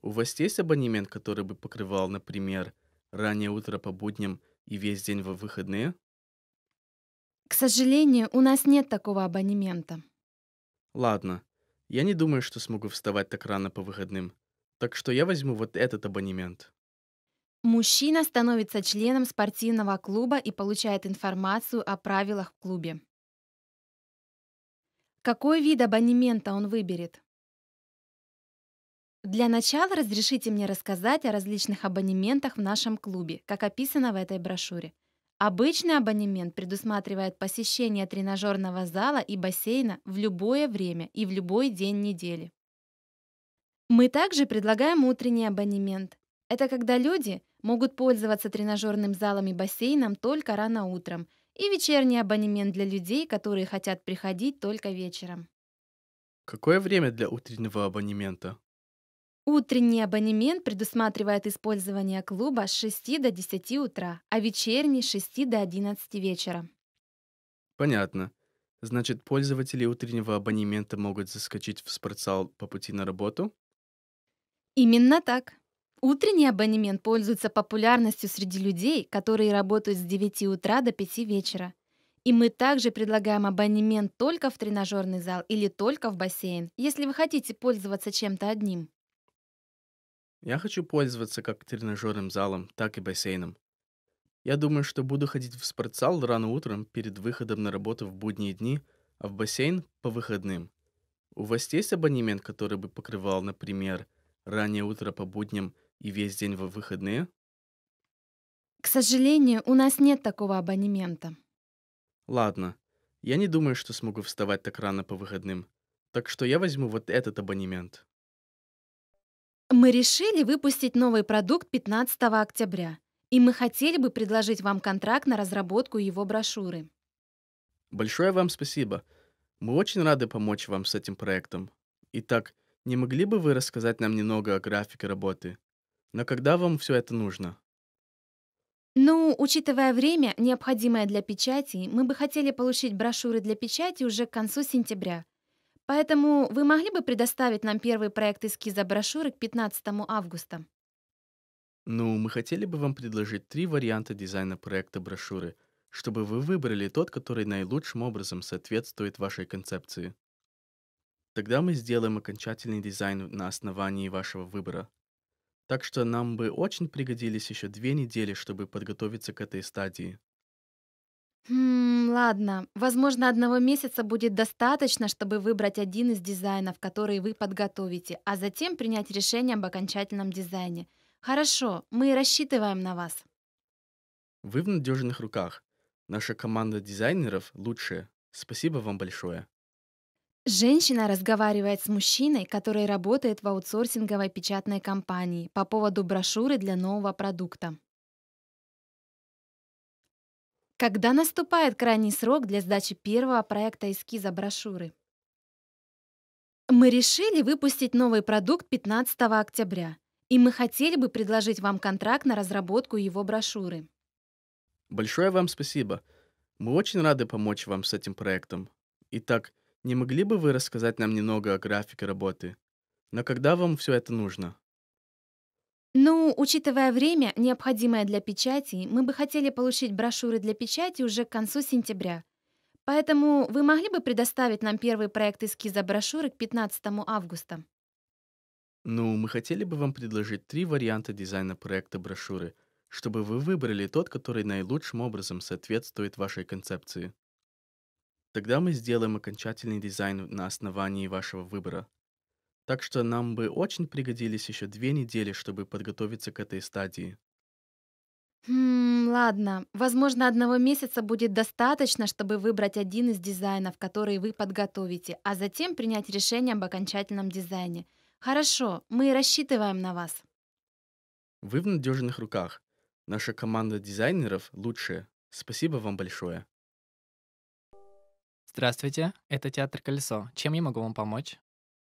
У вас есть абонемент, который бы покрывал, например, раннее утро по будням и весь день в выходные? К сожалению, у нас нет такого абонемента. Ладно, я не думаю, что смогу вставать так рано по выходным, так что я возьму вот этот абонемент. Мужчина становится членом спортивного клуба и получает информацию о правилах в клубе. Какой вид абонемента он выберет? Для начала разрешите мне рассказать о различных абонементах в нашем клубе, как описано в этой брошюре. Обычный абонемент предусматривает посещение тренажерного зала и бассейна в любое время и в любой день недели. Мы также предлагаем утренний абонемент. Это когда люди могут пользоваться тренажерным залом и бассейном только рано утром, и вечерний абонемент для людей, которые хотят приходить только вечером. Какое время для утреннего абонемента? Утренний абонемент предусматривает использование клуба с 6 до 10 утра, а вечерний с 6 до 11 вечера. Понятно. Значит, пользователи утреннего абонемента могут заскочить в спортзал по пути на работу? Именно так. Утренний абонемент пользуется популярностью среди людей, которые работают с 9 утра до 5 вечера. И мы также предлагаем абонемент только в тренажерный зал или только в бассейн, если вы хотите пользоваться чем-то одним. Я хочу пользоваться как тренажерным залом, так и бассейном. Я думаю, что буду ходить в спортзал рано утром перед выходом на работу в будние дни, а в бассейн по выходным. У вас есть абонемент, который бы покрывал, например, раннее утро по будням и весь день во выходные? К сожалению, у нас нет такого абонемента. Ладно, я не думаю, что смогу вставать так рано по выходным. Так что я возьму вот этот абонемент. Мы решили выпустить новый продукт 15 октября, и мы хотели бы предложить вам контракт на разработку его брошюры. Большое вам спасибо. Мы очень рады помочь вам с этим проектом. Итак, не могли бы вы рассказать нам немного о графике работы? Но когда вам все это нужно? Ну, учитывая время, необходимое для печати, мы бы хотели получить брошюры для печати уже к концу сентября. Поэтому вы могли бы предоставить нам первый проект эскиза брошюры к 15 августа? Ну, мы хотели бы вам предложить три варианта дизайна проекта брошюры, чтобы вы выбрали тот, который наилучшим образом соответствует вашей концепции. Тогда мы сделаем окончательный дизайн на основании вашего выбора. Так что нам бы очень пригодились еще две недели, чтобы подготовиться к этой стадии. Хм, ладно. Возможно, одного месяца будет достаточно, чтобы выбрать один из дизайнов, которые вы подготовите, а затем принять решение об окончательном дизайне. Хорошо, мы рассчитываем на вас. Вы в надежных руках. Наша команда дизайнеров лучшая. Спасибо вам большое. Женщина разговаривает с мужчиной, который работает в аутсорсинговой печатной компании по поводу брошюры для нового продукта. Когда наступает крайний срок для сдачи первого проекта эскиза брошюры? Мы решили выпустить новый продукт 15 октября, и мы хотели бы предложить вам контракт на разработку его брошюры. Большое вам спасибо. Мы очень рады помочь вам с этим проектом. Итак, не могли бы вы рассказать нам немного о графике работы? Но когда вам все это нужно? Ну, учитывая время, необходимое для печати, мы бы хотели получить брошюры для печати уже к концу сентября. Поэтому вы могли бы предоставить нам первый проект эскиза брошюры к 15 августа? Ну, мы хотели бы вам предложить три варианта дизайна проекта брошюры, чтобы вы выбрали тот, который наилучшим образом соответствует вашей концепции. Тогда мы сделаем окончательный дизайн на основании вашего выбора – так что нам бы очень пригодились еще две недели, чтобы подготовиться к этой стадии. Хм, ладно. Возможно, одного месяца будет достаточно, чтобы выбрать один из дизайнов, которые вы подготовите, а затем принять решение об окончательном дизайне. Хорошо, мы рассчитываем на вас. Вы в надежных руках. Наша команда дизайнеров лучшая. Спасибо вам большое. Здравствуйте, это театр Колесо. Чем я могу вам помочь?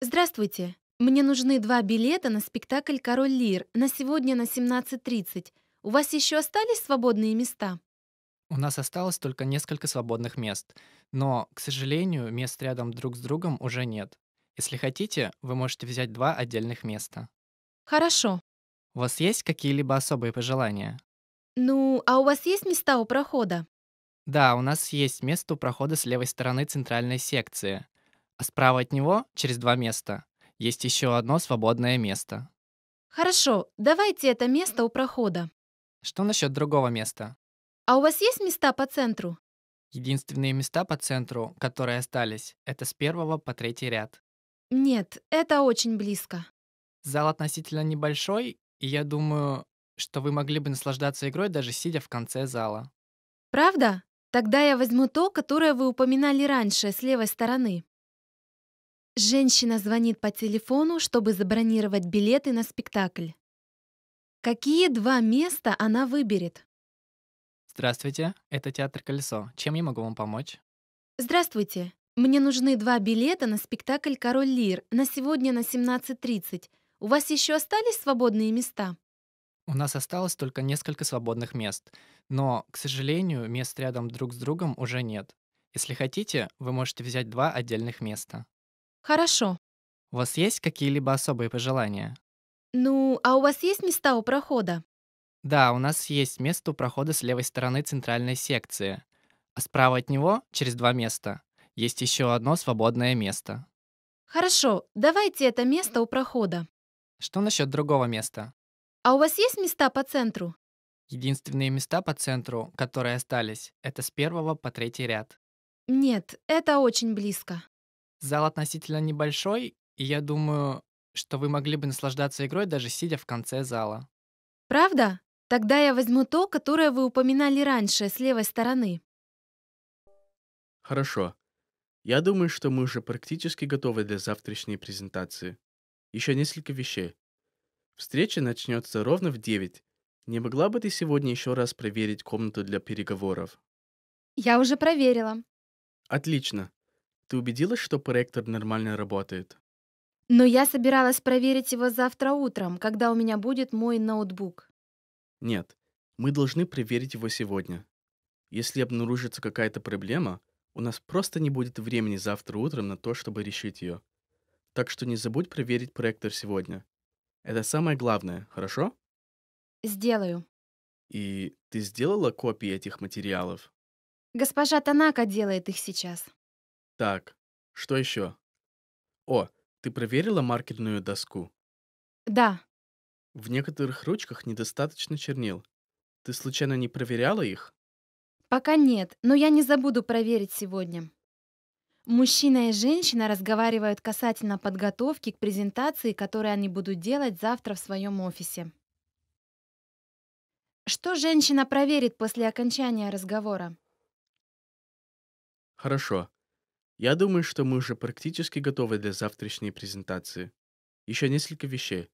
«Здравствуйте. Мне нужны два билета на спектакль «Король Лир» на сегодня на 17.30. У вас еще остались свободные места?» У нас осталось только несколько свободных мест, но, к сожалению, мест рядом друг с другом уже нет. Если хотите, вы можете взять два отдельных места. Хорошо. У вас есть какие-либо особые пожелания? Ну, а у вас есть места у прохода? Да, у нас есть место у прохода с левой стороны центральной секции. А справа от него, через два места, есть еще одно свободное место. Хорошо, давайте это место у прохода. Что насчет другого места? А у вас есть места по центру? Единственные места по центру, которые остались, это с первого по третий ряд. Нет, это очень близко. Зал относительно небольшой, и я думаю, что вы могли бы наслаждаться игрой, даже сидя в конце зала. Правда? Тогда я возьму то, которое вы упоминали раньше, с левой стороны. Женщина звонит по телефону, чтобы забронировать билеты на спектакль. Какие два места она выберет? Здравствуйте, это театр «Колесо». Чем я могу вам помочь? Здравствуйте. Мне нужны два билета на спектакль «Король Лир» на сегодня на 17.30. У вас еще остались свободные места? У нас осталось только несколько свободных мест, но, к сожалению, мест рядом друг с другом уже нет. Если хотите, вы можете взять два отдельных места. Хорошо. У вас есть какие-либо особые пожелания? Ну, а у вас есть места у прохода? Да, у нас есть место у прохода с левой стороны центральной секции. А справа от него, через два места, есть еще одно свободное место. Хорошо, давайте это место у прохода. Что насчет другого места? А у вас есть места по центру? Единственные места по центру, которые остались, это с первого по третий ряд. Нет, это очень близко. Зал относительно небольшой, и я думаю, что вы могли бы наслаждаться игрой, даже сидя в конце зала. Правда? Тогда я возьму то, которое вы упоминали раньше, с левой стороны. Хорошо. Я думаю, что мы уже практически готовы для завтрашней презентации. Еще несколько вещей. Встреча начнется ровно в 9. Не могла бы ты сегодня еще раз проверить комнату для переговоров? Я уже проверила. Отлично. Ты убедилась, что проектор нормально работает? Но я собиралась проверить его завтра утром, когда у меня будет мой ноутбук. Нет, мы должны проверить его сегодня. Если обнаружится какая-то проблема, у нас просто не будет времени завтра утром на то, чтобы решить ее. Так что не забудь проверить проектор сегодня. Это самое главное, хорошо? Сделаю. И ты сделала копии этих материалов? Госпожа Танака делает их сейчас. Так, что еще? О, ты проверила маркерную доску? Да. В некоторых ручках недостаточно чернил. Ты случайно не проверяла их? Пока нет, но я не забуду проверить сегодня. Мужчина и женщина разговаривают касательно подготовки к презентации, которую они будут делать завтра в своем офисе. Что женщина проверит после окончания разговора? Хорошо. Я думаю, что мы уже практически готовы для завтрашней презентации. Еще несколько вещей.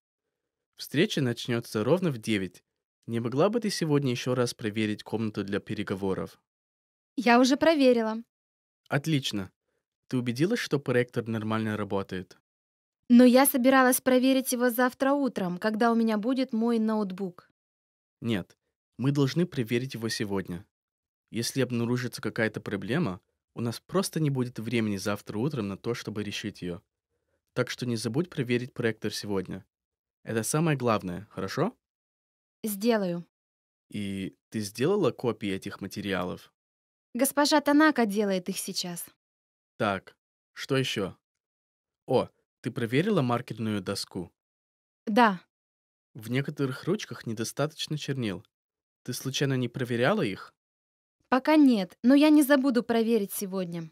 Встреча начнется ровно в 9. Не могла бы ты сегодня еще раз проверить комнату для переговоров? Я уже проверила. Отлично. Ты убедилась, что проектор нормально работает? Но я собиралась проверить его завтра утром, когда у меня будет мой ноутбук. Нет, мы должны проверить его сегодня. Если обнаружится какая-то проблема, у нас просто не будет времени завтра утром на то, чтобы решить ее. Так что не забудь проверить проектор сегодня. Это самое главное, хорошо? Сделаю. И ты сделала копии этих материалов? Госпожа Танака делает их сейчас. Так, что еще? О, ты проверила маркерную доску? Да. В некоторых ручках недостаточно чернил. Ты случайно не проверяла их? Пока нет, но я не забуду проверить сегодня.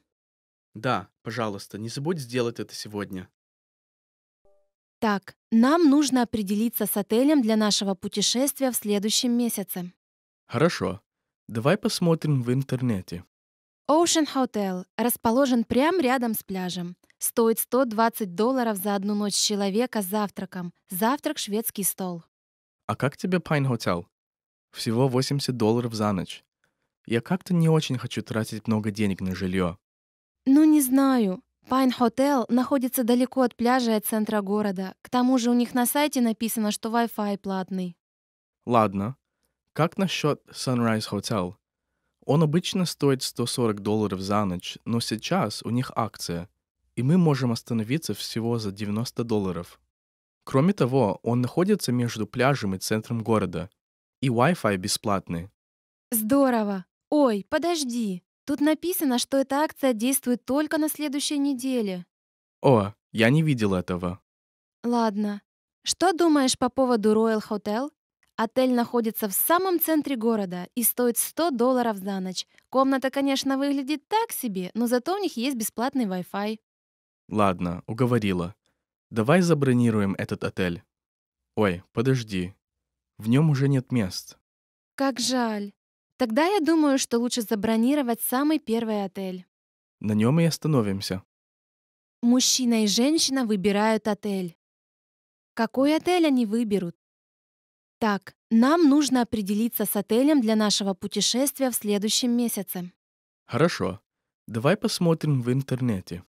Да, пожалуйста, не забудь сделать это сегодня. Так, нам нужно определиться с отелем для нашего путешествия в следующем месяце. Хорошо. Давай посмотрим в интернете. Ocean Hotel расположен прямо рядом с пляжем. Стоит 120 долларов за одну ночь человека с завтраком. Завтрак — шведский стол. А как тебе Pine Hotel? Всего 80 долларов за ночь. Я как-то не очень хочу тратить много денег на жилье. Ну, не знаю. Пайн Hotel находится далеко от пляжа и от центра города. К тому же у них на сайте написано, что Wi-Fi платный. Ладно. Как насчет Sunrise Hotel? Он обычно стоит 140 долларов за ночь, но сейчас у них акция, и мы можем остановиться всего за 90 долларов. Кроме того, он находится между пляжем и центром города, и Wi-Fi бесплатный. Здорово! «Ой, подожди, тут написано, что эта акция действует только на следующей неделе». «О, я не видел этого». «Ладно. Что думаешь по поводу Royal Hotel? Отель находится в самом центре города и стоит 100 долларов за ночь. Комната, конечно, выглядит так себе, но зато у них есть бесплатный Wi-Fi». «Ладно, уговорила. Давай забронируем этот отель». «Ой, подожди. В нем уже нет мест». «Как жаль. Тогда я думаю, что лучше забронировать самый первый отель. На нем и остановимся. Мужчина и женщина выбирают отель. Какой отель они выберут? Так, нам нужно определиться с отелем для нашего путешествия в следующем месяце. Хорошо. Давай посмотрим в интернете.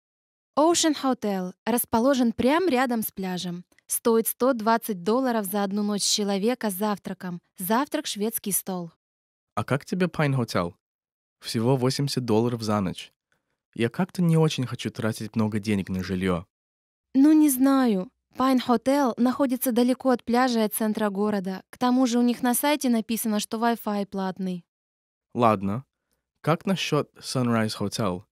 Ocean Hotel расположен прямо рядом с пляжем. Стоит 120 долларов за одну ночь человека с завтраком. Завтрак — шведский стол. «А как тебе Пайн Хотел? «Всего 80 долларов за ночь. Я как-то не очень хочу тратить много денег на жилье». «Ну, не знаю. Пайн Хотел находится далеко от пляжа и от центра города. К тому же у них на сайте написано, что Wi-Fi платный». «Ладно. Как насчет Sunrise Hotel?»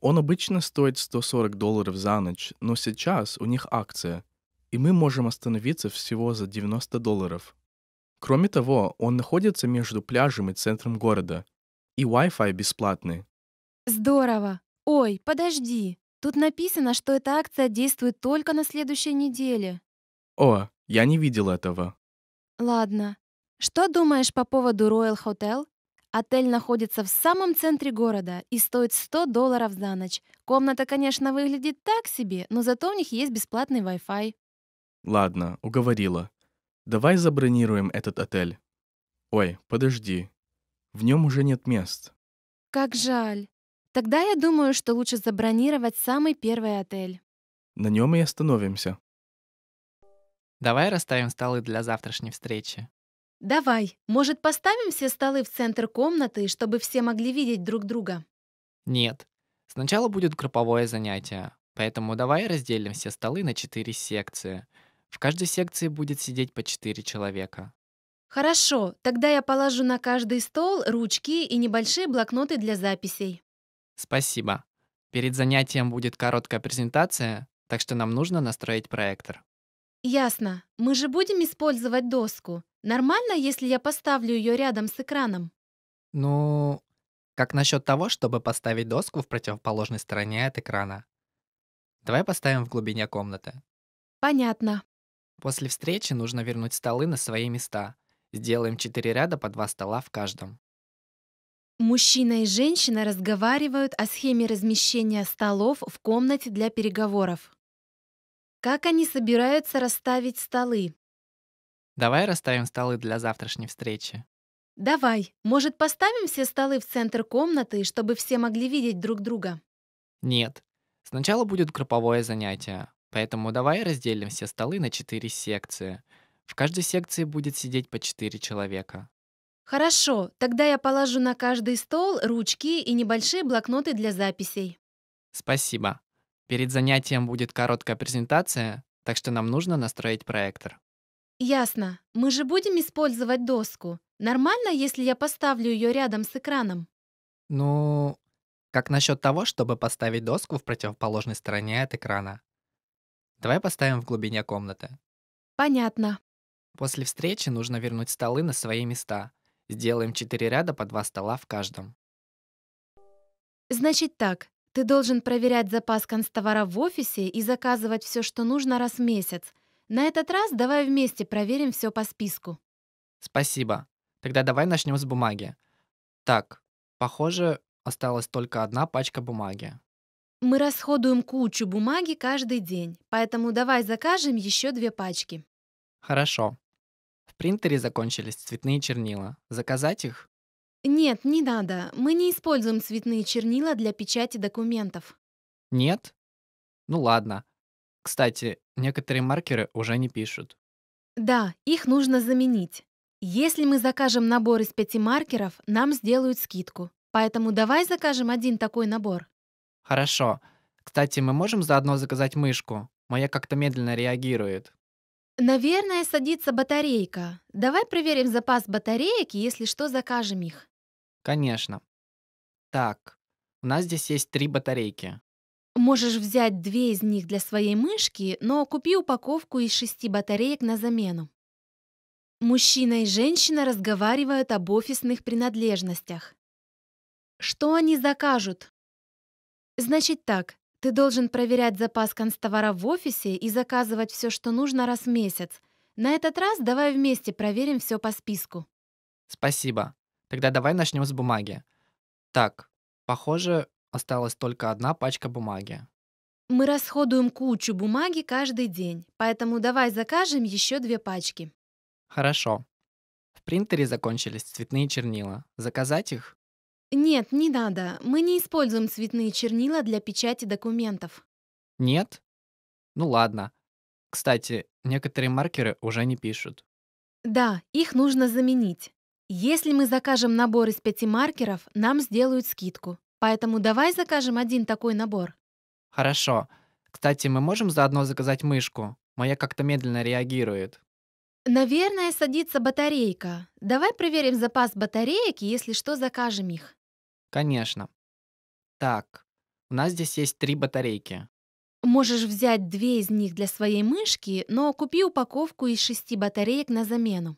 Он обычно стоит 140 долларов за ночь, но сейчас у них акция, и мы можем остановиться всего за 90 долларов. Кроме того, он находится между пляжем и центром города. И Wi-Fi бесплатный. Здорово. Ой, подожди. Тут написано, что эта акция действует только на следующей неделе. О, я не видел этого. Ладно. Что думаешь по поводу Royal Hotel? Отель находится в самом центре города и стоит 100 долларов за ночь. Комната, конечно, выглядит так себе, но зато у них есть бесплатный Wi-Fi. Ладно, уговорила. Давай забронируем этот отель. Ой, подожди. В нем уже нет мест. Как жаль. Тогда я думаю, что лучше забронировать самый первый отель. На нем и остановимся. Давай расставим столы для завтрашней встречи. Давай. Может, поставим все столы в центр комнаты, чтобы все могли видеть друг друга? Нет. Сначала будет групповое занятие, поэтому давай разделим все столы на четыре секции — в каждой секции будет сидеть по 4 человека. Хорошо, тогда я положу на каждый стол ручки и небольшие блокноты для записей. Спасибо. Перед занятием будет короткая презентация, так что нам нужно настроить проектор. Ясно. Мы же будем использовать доску. Нормально, если я поставлю ее рядом с экраном? Ну, как насчет того, чтобы поставить доску в противоположной стороне от экрана? Давай поставим в глубине комнаты. Понятно. После встречи нужно вернуть столы на свои места. Сделаем четыре ряда по два стола в каждом. Мужчина и женщина разговаривают о схеме размещения столов в комнате для переговоров. Как они собираются расставить столы? Давай расставим столы для завтрашней встречи. Давай, может, поставим все столы в центр комнаты, чтобы все могли видеть друг друга? Нет. Сначала будет групповое занятие, Поэтому давай разделим все столы на четыре секции. В каждой секции будет сидеть по четыре человека. Хорошо, тогда я положу на каждый стол ручки и небольшие блокноты для записей. Спасибо. Перед занятием будет короткая презентация, так что нам нужно настроить проектор. Ясно. Мы же будем использовать доску. Нормально, если я поставлю ее рядом с экраном? Ну, как насчет того, чтобы поставить доску в противоположной стороне от экрана? Давай поставим в глубине комнаты. Понятно. После встречи нужно вернуть столы на свои места. Сделаем четыре ряда по два стола в каждом. Значит так, ты должен проверять запас констовара в офисе и заказывать все, что нужно раз в месяц. На этот раз давай вместе проверим все по списку. Спасибо. Тогда давай начнем с бумаги. Так, похоже, осталась только одна пачка бумаги. Мы расходуем кучу бумаги каждый день, поэтому давай закажем еще две пачки. Хорошо. В принтере закончились цветные чернила. Заказать их? Нет, не надо. Мы не используем цветные чернила для печати документов. Нет? Ну ладно. Кстати, некоторые маркеры уже не пишут. Да, их нужно заменить. Если мы закажем набор из пяти маркеров, нам сделают скидку. Поэтому давай закажем один такой набор. Хорошо. Кстати, мы можем заодно заказать мышку? Моя как-то медленно реагирует. Наверное, садится батарейка. Давай проверим запас батареек, и если что, закажем их. Конечно. Так, у нас здесь есть три батарейки. Можешь взять две из них для своей мышки, но купи упаковку из шести батареек на замену. Мужчина и женщина разговаривают об офисных принадлежностях. Что они закажут? «Значит так, ты должен проверять запас констовара в офисе и заказывать все, что нужно раз в месяц. На этот раз давай вместе проверим все по списку». «Спасибо. Тогда давай начнем с бумаги. Так, похоже, осталась только одна пачка бумаги». «Мы расходуем кучу бумаги каждый день, поэтому давай закажем еще две пачки». «Хорошо. В принтере закончились цветные чернила. Заказать их?» Нет, не надо. Мы не используем цветные чернила для печати документов. Нет? Ну ладно. Кстати, некоторые маркеры уже не пишут. Да, их нужно заменить. Если мы закажем набор из пяти маркеров, нам сделают скидку. Поэтому давай закажем один такой набор. Хорошо. Кстати, мы можем заодно заказать мышку? Моя как-то медленно реагирует. Наверное, садится батарейка. Давай проверим запас батареек, и если что, закажем их. Конечно. Так, у нас здесь есть три батарейки. Можешь взять две из них для своей мышки, но купи упаковку из шести батареек на замену.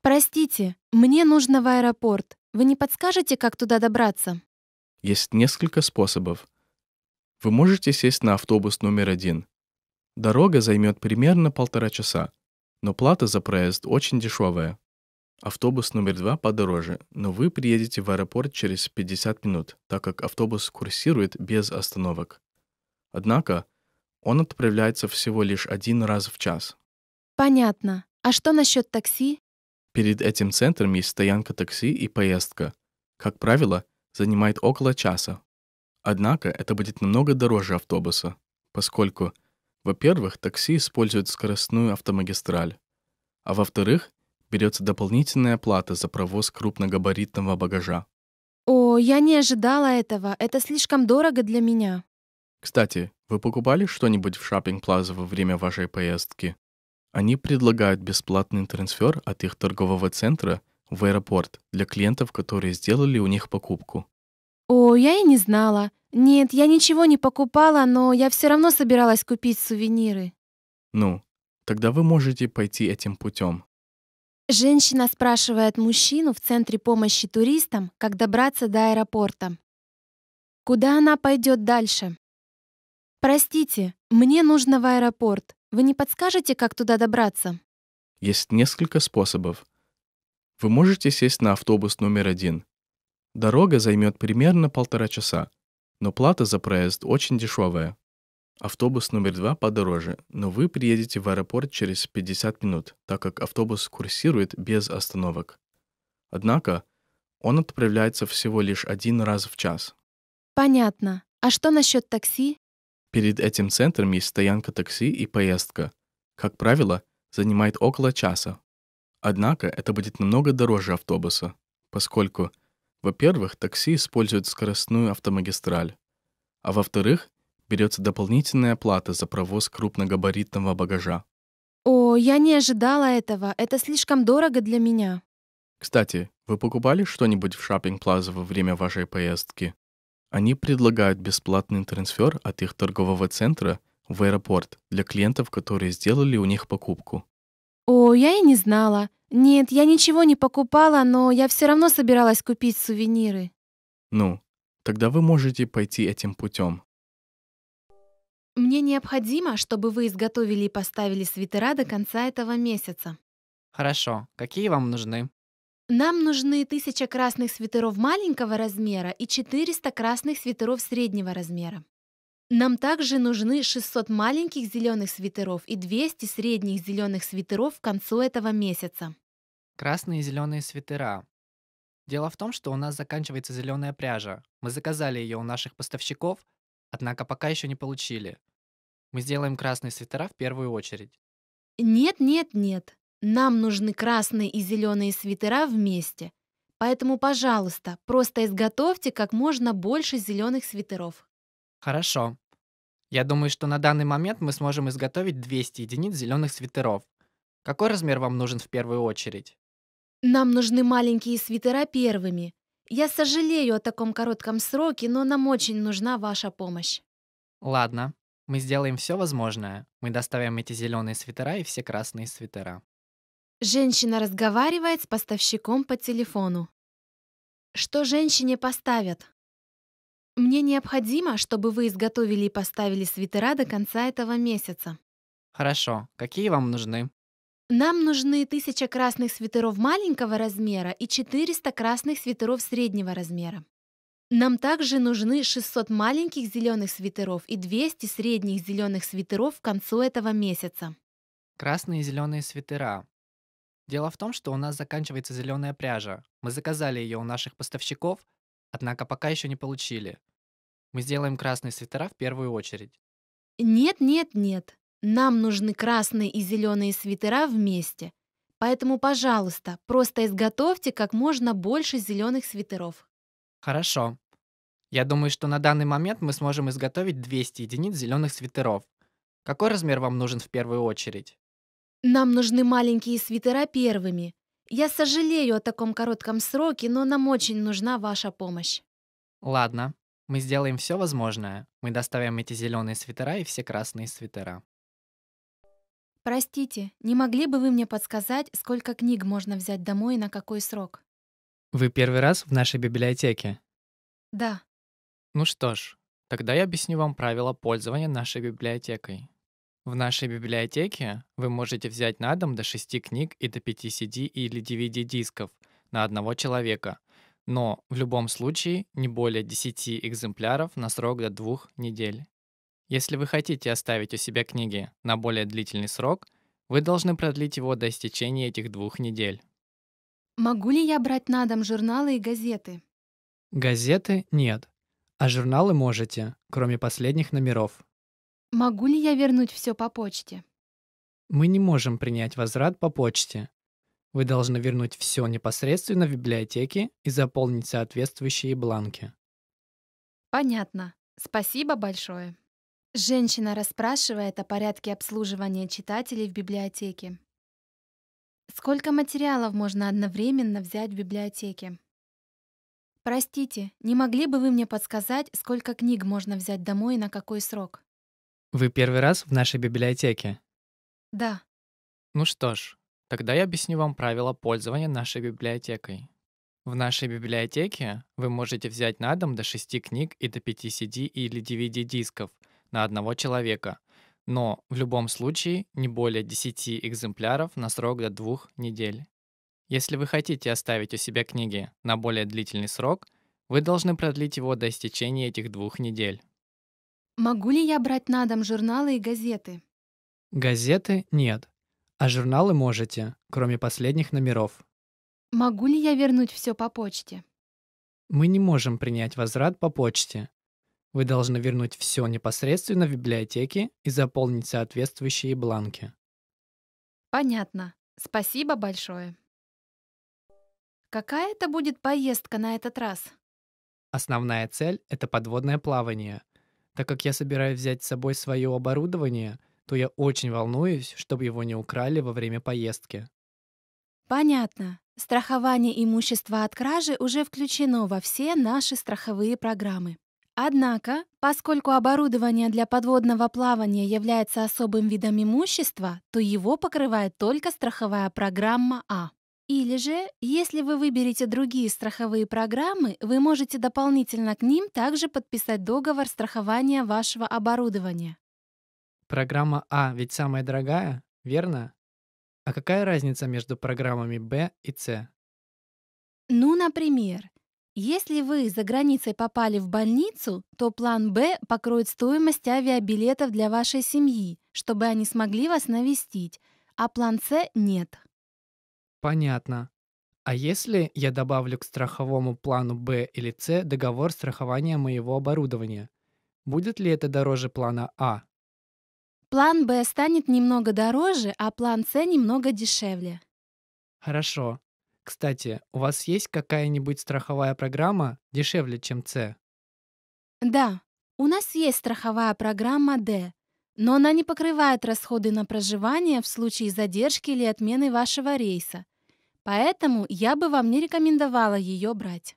Простите, мне нужно в аэропорт. Вы не подскажете, как туда добраться? Есть несколько способов. Вы можете сесть на автобус номер один, Дорога займет примерно полтора часа, но плата за проезд очень дешевая. Автобус номер два подороже, но вы приедете в аэропорт через 50 минут, так как автобус курсирует без остановок. Однако он отправляется всего лишь один раз в час. Понятно. А что насчет такси? Перед этим центром есть стоянка такси и поездка. Как правило, занимает около часа. Однако это будет намного дороже автобуса, поскольку во-первых, такси используют скоростную автомагистраль. А во-вторых, берется дополнительная плата за провоз крупногабаритного багажа. О, я не ожидала этого. Это слишком дорого для меня. Кстати, вы покупали что-нибудь в шоппинг-плаза во время вашей поездки? Они предлагают бесплатный трансфер от их торгового центра в аэропорт для клиентов, которые сделали у них покупку. «О, я и не знала. Нет, я ничего не покупала, но я все равно собиралась купить сувениры». «Ну, тогда вы можете пойти этим путем». Женщина спрашивает мужчину в центре помощи туристам, как добраться до аэропорта. Куда она пойдет дальше? «Простите, мне нужно в аэропорт. Вы не подскажете, как туда добраться?» Есть несколько способов. Вы можете сесть на автобус номер один Дорога займет примерно полтора часа, но плата за проезд очень дешевая. Автобус номер два подороже, но вы приедете в аэропорт через 50 минут, так как автобус курсирует без остановок. Однако он отправляется всего лишь один раз в час. Понятно. А что насчет такси? Перед этим центром есть стоянка такси и поездка. Как правило, занимает около часа. Однако это будет намного дороже автобуса, поскольку во-первых, такси используют скоростную автомагистраль. А во-вторых, берется дополнительная плата за провоз крупногабаритного багажа. О, я не ожидала этого. Это слишком дорого для меня. Кстати, вы покупали что-нибудь в шоппинг-плаза во время вашей поездки? Они предлагают бесплатный трансфер от их торгового центра в аэропорт для клиентов, которые сделали у них покупку. О, я и не знала. «Нет, я ничего не покупала, но я все равно собиралась купить сувениры». «Ну, тогда вы можете пойти этим путем». «Мне необходимо, чтобы вы изготовили и поставили свитера до конца этого месяца». «Хорошо. Какие вам нужны?» Нам нужны 1000 красных свитеров маленького размера и 400 красных свитеров среднего размера. Нам также нужны 600 маленьких зеленых свитеров и 200 средних зеленых свитеров к концу этого месяца. Красные и зеленые свитера. Дело в том, что у нас заканчивается зеленая пряжа. Мы заказали ее у наших поставщиков, однако пока еще не получили. Мы сделаем красные свитера в первую очередь. Нет, нет, нет. Нам нужны красные и зеленые свитера вместе. Поэтому, пожалуйста, просто изготовьте как можно больше зеленых свитеров. Хорошо. Я думаю, что на данный момент мы сможем изготовить 200 единиц зеленых свитеров. Какой размер вам нужен в первую очередь? Нам нужны маленькие свитера первыми. Я сожалею о таком коротком сроке, но нам очень нужна ваша помощь. Ладно, мы сделаем все возможное. Мы доставим эти зеленые свитера и все красные свитера. Женщина разговаривает с поставщиком по телефону. Что женщине поставят? Мне необходимо, чтобы вы изготовили и поставили свитера до конца этого месяца. Хорошо. Какие вам нужны? Нам нужны 1000 красных свитеров маленького размера и 400 красных свитеров среднего размера. Нам также нужны 600 маленьких зеленых свитеров и 200 средних зеленых свитеров к концу этого месяца. Красные и зеленые свитера. Дело в том, что у нас заканчивается зеленая пряжа. Мы заказали ее у наших поставщиков, однако пока еще не получили. Мы сделаем красные свитера в первую очередь. Нет, нет, нет. Нам нужны красные и зеленые свитера вместе. Поэтому, пожалуйста, просто изготовьте как можно больше зеленых свитеров. Хорошо. Я думаю, что на данный момент мы сможем изготовить 200 единиц зеленых свитеров. Какой размер вам нужен в первую очередь? Нам нужны маленькие свитера первыми. Я сожалею о таком коротком сроке, но нам очень нужна ваша помощь. Ладно, мы сделаем все возможное. Мы доставим эти зеленые свитера и все красные свитера. «Простите, не могли бы вы мне подсказать, сколько книг можно взять домой и на какой срок?» «Вы первый раз в нашей библиотеке?» «Да». «Ну что ж, тогда я объясню вам правила пользования нашей библиотекой. В нашей библиотеке вы можете взять на дом до 6 книг и до 5 CD или DVD-дисков на одного человека, но в любом случае не более 10 экземпляров на срок до 2 недель. Если вы хотите оставить у себя книги на более длительный срок, вы должны продлить его до истечения этих двух недель. Могу ли я брать на дом журналы и газеты? Газеты нет, а журналы можете, кроме последних номеров. Могу ли я вернуть все по почте? Мы не можем принять возврат по почте. Вы должны вернуть все непосредственно в библиотеке и заполнить соответствующие бланки. Понятно. Спасибо большое. Женщина расспрашивает о порядке обслуживания читателей в библиотеке. Сколько материалов можно одновременно взять в библиотеке? Простите, не могли бы вы мне подсказать, сколько книг можно взять домой и на какой срок? Вы первый раз в нашей библиотеке? Да. Ну что ж, тогда я объясню вам правила пользования нашей библиотекой. В нашей библиотеке вы можете взять на дом до 6 книг и до 5 CD или DVD-дисков, на одного человека, но в любом случае не более 10 экземпляров на срок до двух недель. Если вы хотите оставить у себя книги на более длительный срок, вы должны продлить его до истечения этих двух недель. Могу ли я брать на дом журналы и газеты? Газеты нет, а журналы можете, кроме последних номеров. Могу ли я вернуть все по почте? Мы не можем принять возврат по почте. Вы должны вернуть все непосредственно в библиотеке и заполнить соответствующие бланки. Понятно. Спасибо большое. Какая это будет поездка на этот раз? Основная цель — это подводное плавание. Так как я собираюсь взять с собой свое оборудование, то я очень волнуюсь, чтобы его не украли во время поездки. Понятно. Страхование имущества от кражи уже включено во все наши страховые программы. Однако, поскольку оборудование для подводного плавания является особым видом имущества, то его покрывает только страховая программа А. Или же, если вы выберете другие страховые программы, вы можете дополнительно к ним также подписать договор страхования вашего оборудования. Программа А ведь самая дорогая, верно? А какая разница между программами Б и С? Ну, например, если вы за границей попали в больницу, то план «Б» покроет стоимость авиабилетов для вашей семьи, чтобы они смогли вас навестить, а план «С» нет. Понятно. А если я добавлю к страховому плану «Б» или «С» договор страхования моего оборудования? Будет ли это дороже плана «А»? План «Б» станет немного дороже, а план «С» немного дешевле. Хорошо. Кстати, у вас есть какая-нибудь страховая программа дешевле, чем С? Да, у нас есть страховая программа D, но она не покрывает расходы на проживание в случае задержки или отмены вашего рейса. Поэтому я бы вам не рекомендовала ее брать.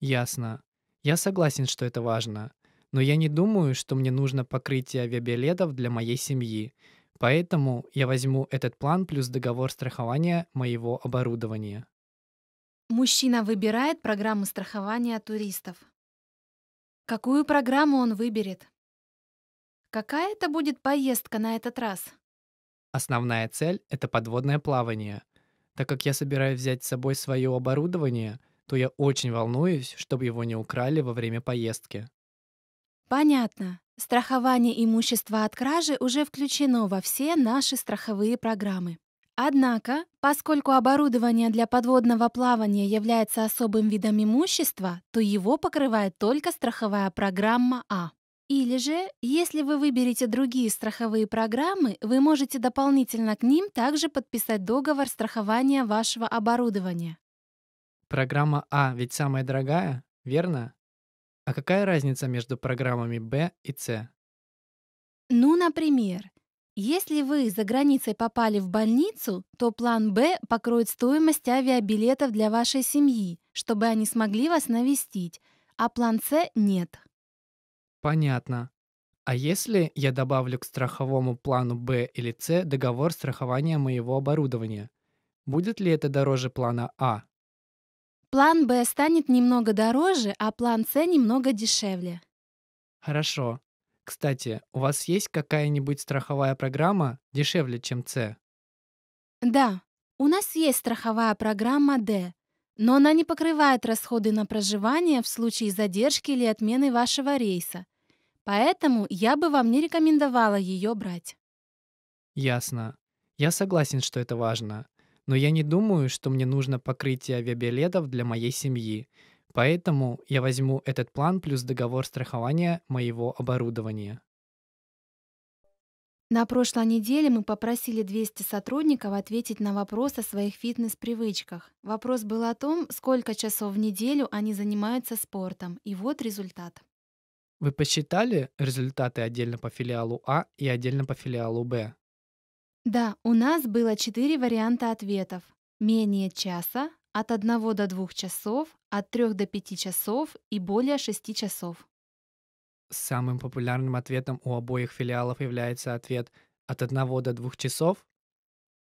Ясно. Я согласен, что это важно. Но я не думаю, что мне нужно покрытие авиабилетов для моей семьи, Поэтому я возьму этот план плюс договор страхования моего оборудования. Мужчина выбирает программу страхования туристов. Какую программу он выберет? Какая это будет поездка на этот раз? Основная цель — это подводное плавание. Так как я собираюсь взять с собой свое оборудование, то я очень волнуюсь, чтобы его не украли во время поездки. Понятно. Страхование имущества от кражи уже включено во все наши страховые программы. Однако, поскольку оборудование для подводного плавания является особым видом имущества, то его покрывает только страховая программа А. Или же, если вы выберете другие страховые программы, вы можете дополнительно к ним также подписать договор страхования вашего оборудования. Программа А ведь самая дорогая, верно? А какая разница между программами Б и С? Ну, например, если вы за границей попали в больницу, то план Б покроет стоимость авиабилетов для вашей семьи, чтобы они смогли вас навестить, а план С нет. Понятно. А если я добавлю к страховому плану Б или С договор страхования моего оборудования? Будет ли это дороже плана А? План «Б» станет немного дороже, а план «С» немного дешевле. Хорошо. Кстати, у вас есть какая-нибудь страховая программа дешевле, чем «С»? Да, у нас есть страховая программа «Д», но она не покрывает расходы на проживание в случае задержки или отмены вашего рейса. Поэтому я бы вам не рекомендовала ее брать. Ясно. Я согласен, что это важно но я не думаю, что мне нужно покрытие авиабилетов для моей семьи, поэтому я возьму этот план плюс договор страхования моего оборудования. На прошлой неделе мы попросили 200 сотрудников ответить на вопрос о своих фитнес-привычках. Вопрос был о том, сколько часов в неделю они занимаются спортом, и вот результат. Вы посчитали результаты отдельно по филиалу А и отдельно по филиалу Б? Да, у нас было четыре варианта ответов. Менее часа, от 1 до 2 часов, от 3 до 5 часов и более 6 часов. Самым популярным ответом у обоих филиалов является ответ от 1 до 2 часов.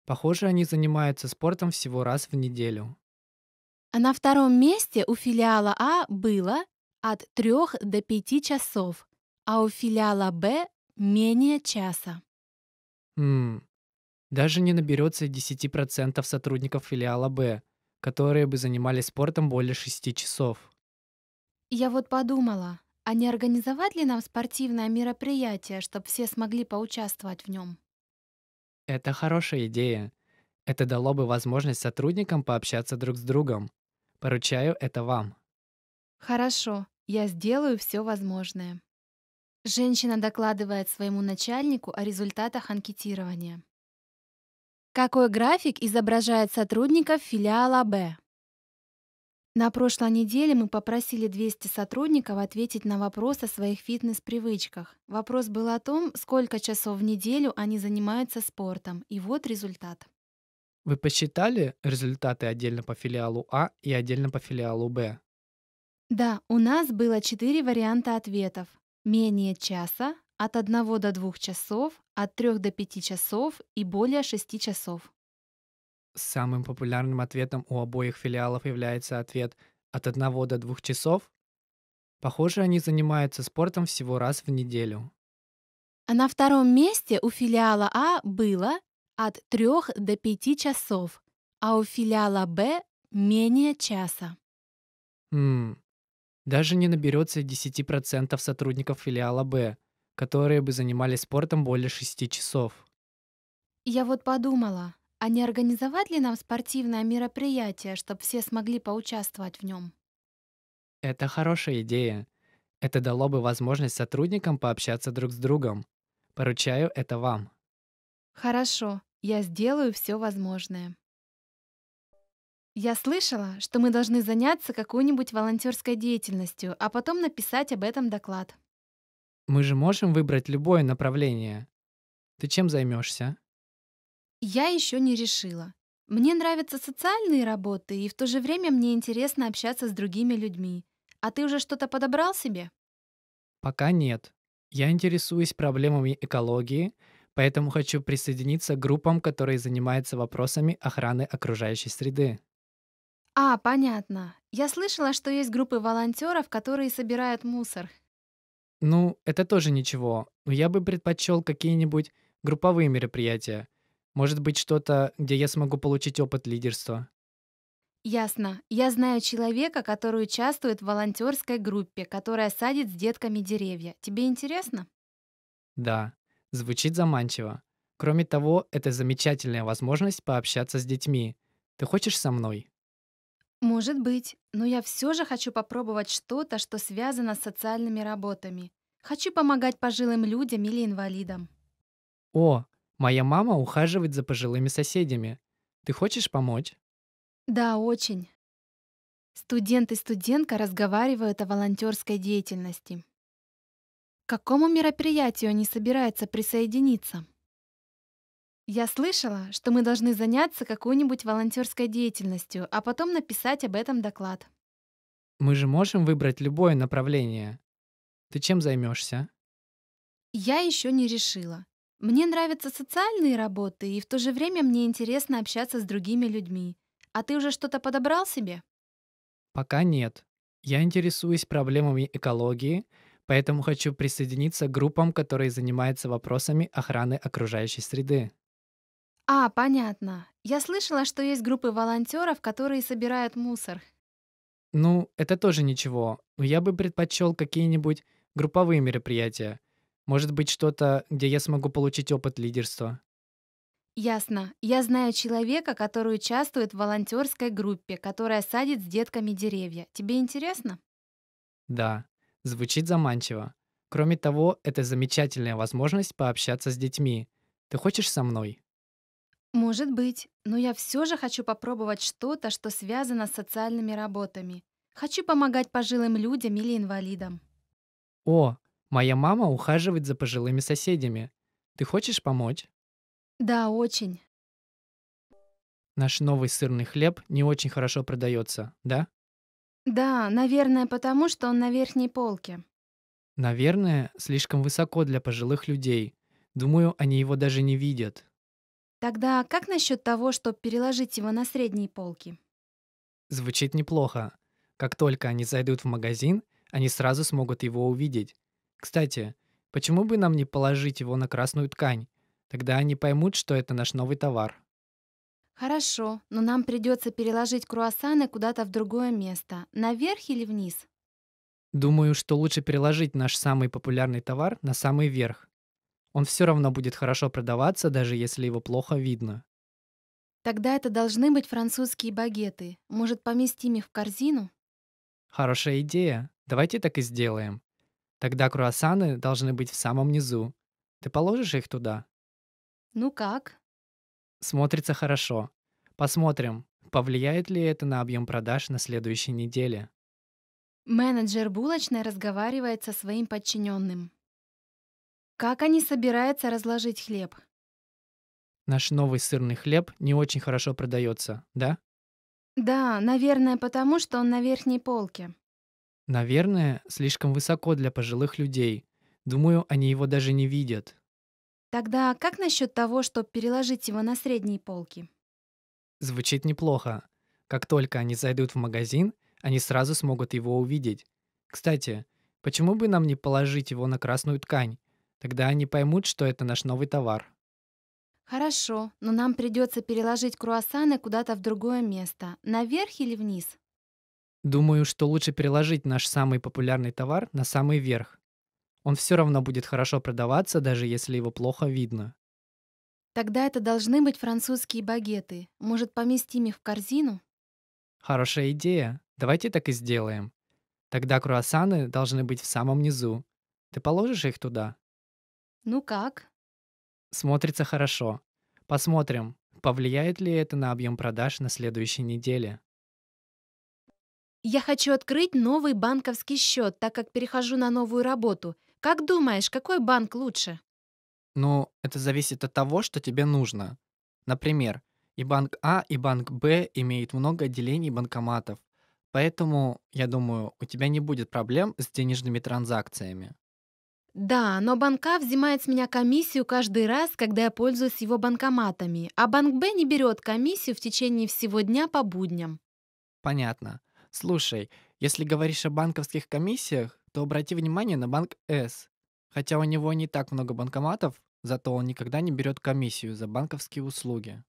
Похоже, они занимаются спортом всего раз в неделю. А на втором месте у филиала А было от 3 до 5 часов, а у филиала Б менее часа. Хм, даже не наберется 10% сотрудников филиала «Б», которые бы занимались спортом более 6 часов. Я вот подумала, а не организовать ли нам спортивное мероприятие, чтобы все смогли поучаствовать в нем? Это хорошая идея. Это дало бы возможность сотрудникам пообщаться друг с другом. Поручаю это вам. Хорошо, я сделаю все возможное. Женщина докладывает своему начальнику о результатах анкетирования. Какой график изображает сотрудников филиала Б? На прошлой неделе мы попросили 200 сотрудников ответить на вопрос о своих фитнес-привычках. Вопрос был о том, сколько часов в неделю они занимаются спортом, и вот результат. Вы посчитали результаты отдельно по филиалу А и отдельно по филиалу Б? Да, у нас было четыре варианта ответов. Менее часа, от 1 до 2 часов, от 3 до 5 часов и более 6 часов. Самым популярным ответом у обоих филиалов является ответ от 1 до 2 часов. Похоже, они занимаются спортом всего раз в неделю. А на втором месте у филиала А было от 3 до 5 часов, а у филиала Б менее часа. Хм, даже не наберется 10% сотрудников филиала Б, которые бы занимались спортом более 6 часов. Я вот подумала, а не организовать ли нам спортивное мероприятие, чтобы все смогли поучаствовать в нем? Это хорошая идея. Это дало бы возможность сотрудникам пообщаться друг с другом. Поручаю это вам. Хорошо, я сделаю все возможное. Я слышала, что мы должны заняться какой-нибудь волонтерской деятельностью, а потом написать об этом доклад. Мы же можем выбрать любое направление. Ты чем займешься? Я еще не решила. Мне нравятся социальные работы, и в то же время мне интересно общаться с другими людьми. А ты уже что-то подобрал себе? Пока нет. Я интересуюсь проблемами экологии, поэтому хочу присоединиться к группам, которые занимаются вопросами охраны окружающей среды. А, понятно. Я слышала, что есть группы волонтеров, которые собирают мусор. Ну, это тоже ничего. Но я бы предпочел какие-нибудь групповые мероприятия. Может быть, что-то, где я смогу получить опыт лидерства. Ясно. Я знаю человека, который участвует в волонтерской группе, которая садит с детками деревья. Тебе интересно? Да, звучит заманчиво. Кроме того, это замечательная возможность пообщаться с детьми. Ты хочешь со мной? Может быть, но я все же хочу попробовать что-то, что связано с социальными работами. Хочу помогать пожилым людям или инвалидам. О, моя мама ухаживает за пожилыми соседями. Ты хочешь помочь? Да, очень. Студент и студентка разговаривают о волонтерской деятельности. К какому мероприятию они собираются присоединиться? Я слышала, что мы должны заняться какой-нибудь волонтерской деятельностью, а потом написать об этом доклад. Мы же можем выбрать любое направление. Ты чем займешься? Я еще не решила. Мне нравятся социальные работы, и в то же время мне интересно общаться с другими людьми. А ты уже что-то подобрал себе? Пока нет. Я интересуюсь проблемами экологии, поэтому хочу присоединиться к группам, которые занимаются вопросами охраны окружающей среды. А, понятно. Я слышала, что есть группы волонтеров, которые собирают мусор. Ну, это тоже ничего. Но я бы предпочел какие-нибудь групповые мероприятия. Может быть, что-то, где я смогу получить опыт лидерства. Ясно. Я знаю человека, который участвует в волонтерской группе, которая садит с детками деревья. Тебе интересно? Да, звучит заманчиво. Кроме того, это замечательная возможность пообщаться с детьми. Ты хочешь со мной? Может быть, но я все же хочу попробовать что-то, что связано с социальными работами. Хочу помогать пожилым людям или инвалидам. О, моя мама ухаживает за пожилыми соседями. Ты хочешь помочь? Да, очень. Наш новый сырный хлеб не очень хорошо продается, да? Да, наверное, потому что он на верхней полке. Наверное, слишком высоко для пожилых людей. Думаю, они его даже не видят. Тогда как насчет того, чтобы переложить его на средние полки? Звучит неплохо. Как только они зайдут в магазин, они сразу смогут его увидеть. Кстати, почему бы нам не положить его на красную ткань? Тогда они поймут, что это наш новый товар. Хорошо, но нам придется переложить круассаны куда-то в другое место, наверх или вниз? Думаю, что лучше переложить наш самый популярный товар на самый верх он все равно будет хорошо продаваться, даже если его плохо видно. Тогда это должны быть французские багеты. Может, поместим их в корзину? Хорошая идея. Давайте так и сделаем. Тогда круассаны должны быть в самом низу. Ты положишь их туда? Ну как? Смотрится хорошо. Посмотрим, повлияет ли это на объем продаж на следующей неделе. Менеджер булочной разговаривает со своим подчиненным. Как они собираются разложить хлеб? Наш новый сырный хлеб не очень хорошо продается, да? Да, наверное, потому что он на верхней полке. Наверное, слишком высоко для пожилых людей. Думаю, они его даже не видят. Тогда как насчет того, чтобы переложить его на средние полки? Звучит неплохо. Как только они зайдут в магазин, они сразу смогут его увидеть. Кстати, почему бы нам не положить его на красную ткань? Тогда они поймут, что это наш новый товар. Хорошо, но нам придется переложить круассаны куда-то в другое место. Наверх или вниз? Думаю, что лучше переложить наш самый популярный товар на самый верх. Он все равно будет хорошо продаваться, даже если его плохо видно. Тогда это должны быть французские багеты. Может, поместим их в корзину? Хорошая идея. Давайте так и сделаем. Тогда круассаны должны быть в самом низу. Ты положишь их туда? Ну как? Смотрится хорошо. Посмотрим, повлияет ли это на объем продаж на следующей неделе. Я хочу открыть новый банковский счет, так как перехожу на новую работу. Как думаешь, какой банк лучше? Ну, это зависит от того, что тебе нужно. Например, и банк А, и банк Б имеют много отделений банкоматов. Поэтому, я думаю, у тебя не будет проблем с денежными транзакциями. Да, но банка взимает с меня комиссию каждый раз, когда я пользуюсь его банкоматами, а банк Б не берет комиссию в течение всего дня по будням. Понятно. Слушай, если говоришь о банковских комиссиях, то обрати внимание на банк С. Хотя у него не так много банкоматов, зато он никогда не берет комиссию за банковские услуги.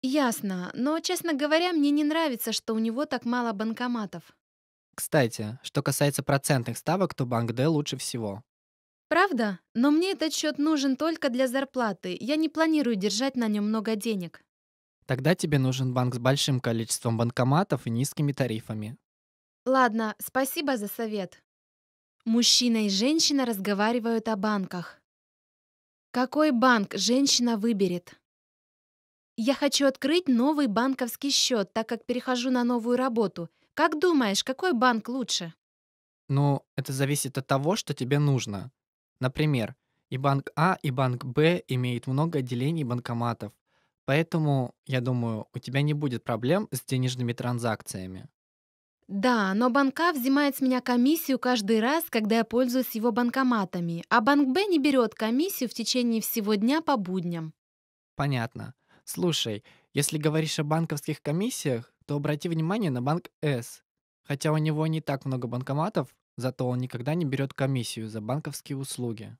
Ясно, но, честно говоря, мне не нравится, что у него так мало банкоматов. Кстати, что касается процентных ставок, то банк Д лучше всего. «Правда? Но мне этот счет нужен только для зарплаты. Я не планирую держать на нем много денег». «Тогда тебе нужен банк с большим количеством банкоматов и низкими тарифами». «Ладно, спасибо за совет». Мужчина и женщина разговаривают о банках. Какой банк женщина выберет? Я хочу открыть новый банковский счет, так как перехожу на новую работу. Как думаешь, какой банк лучше? Ну, это зависит от того, что тебе нужно. Например, и банк А, и банк Б имеют много отделений банкоматов, поэтому, я думаю, у тебя не будет проблем с денежными транзакциями. Да, но банк А взимает с меня комиссию каждый раз, когда я пользуюсь его банкоматами, а банк Б не берет комиссию в течение всего дня по будням. Понятно. Слушай, если говоришь о банковских комиссиях, то обрати внимание на банк С. Хотя у него не так много банкоматов, Зато он никогда не берет комиссию за банковские услуги.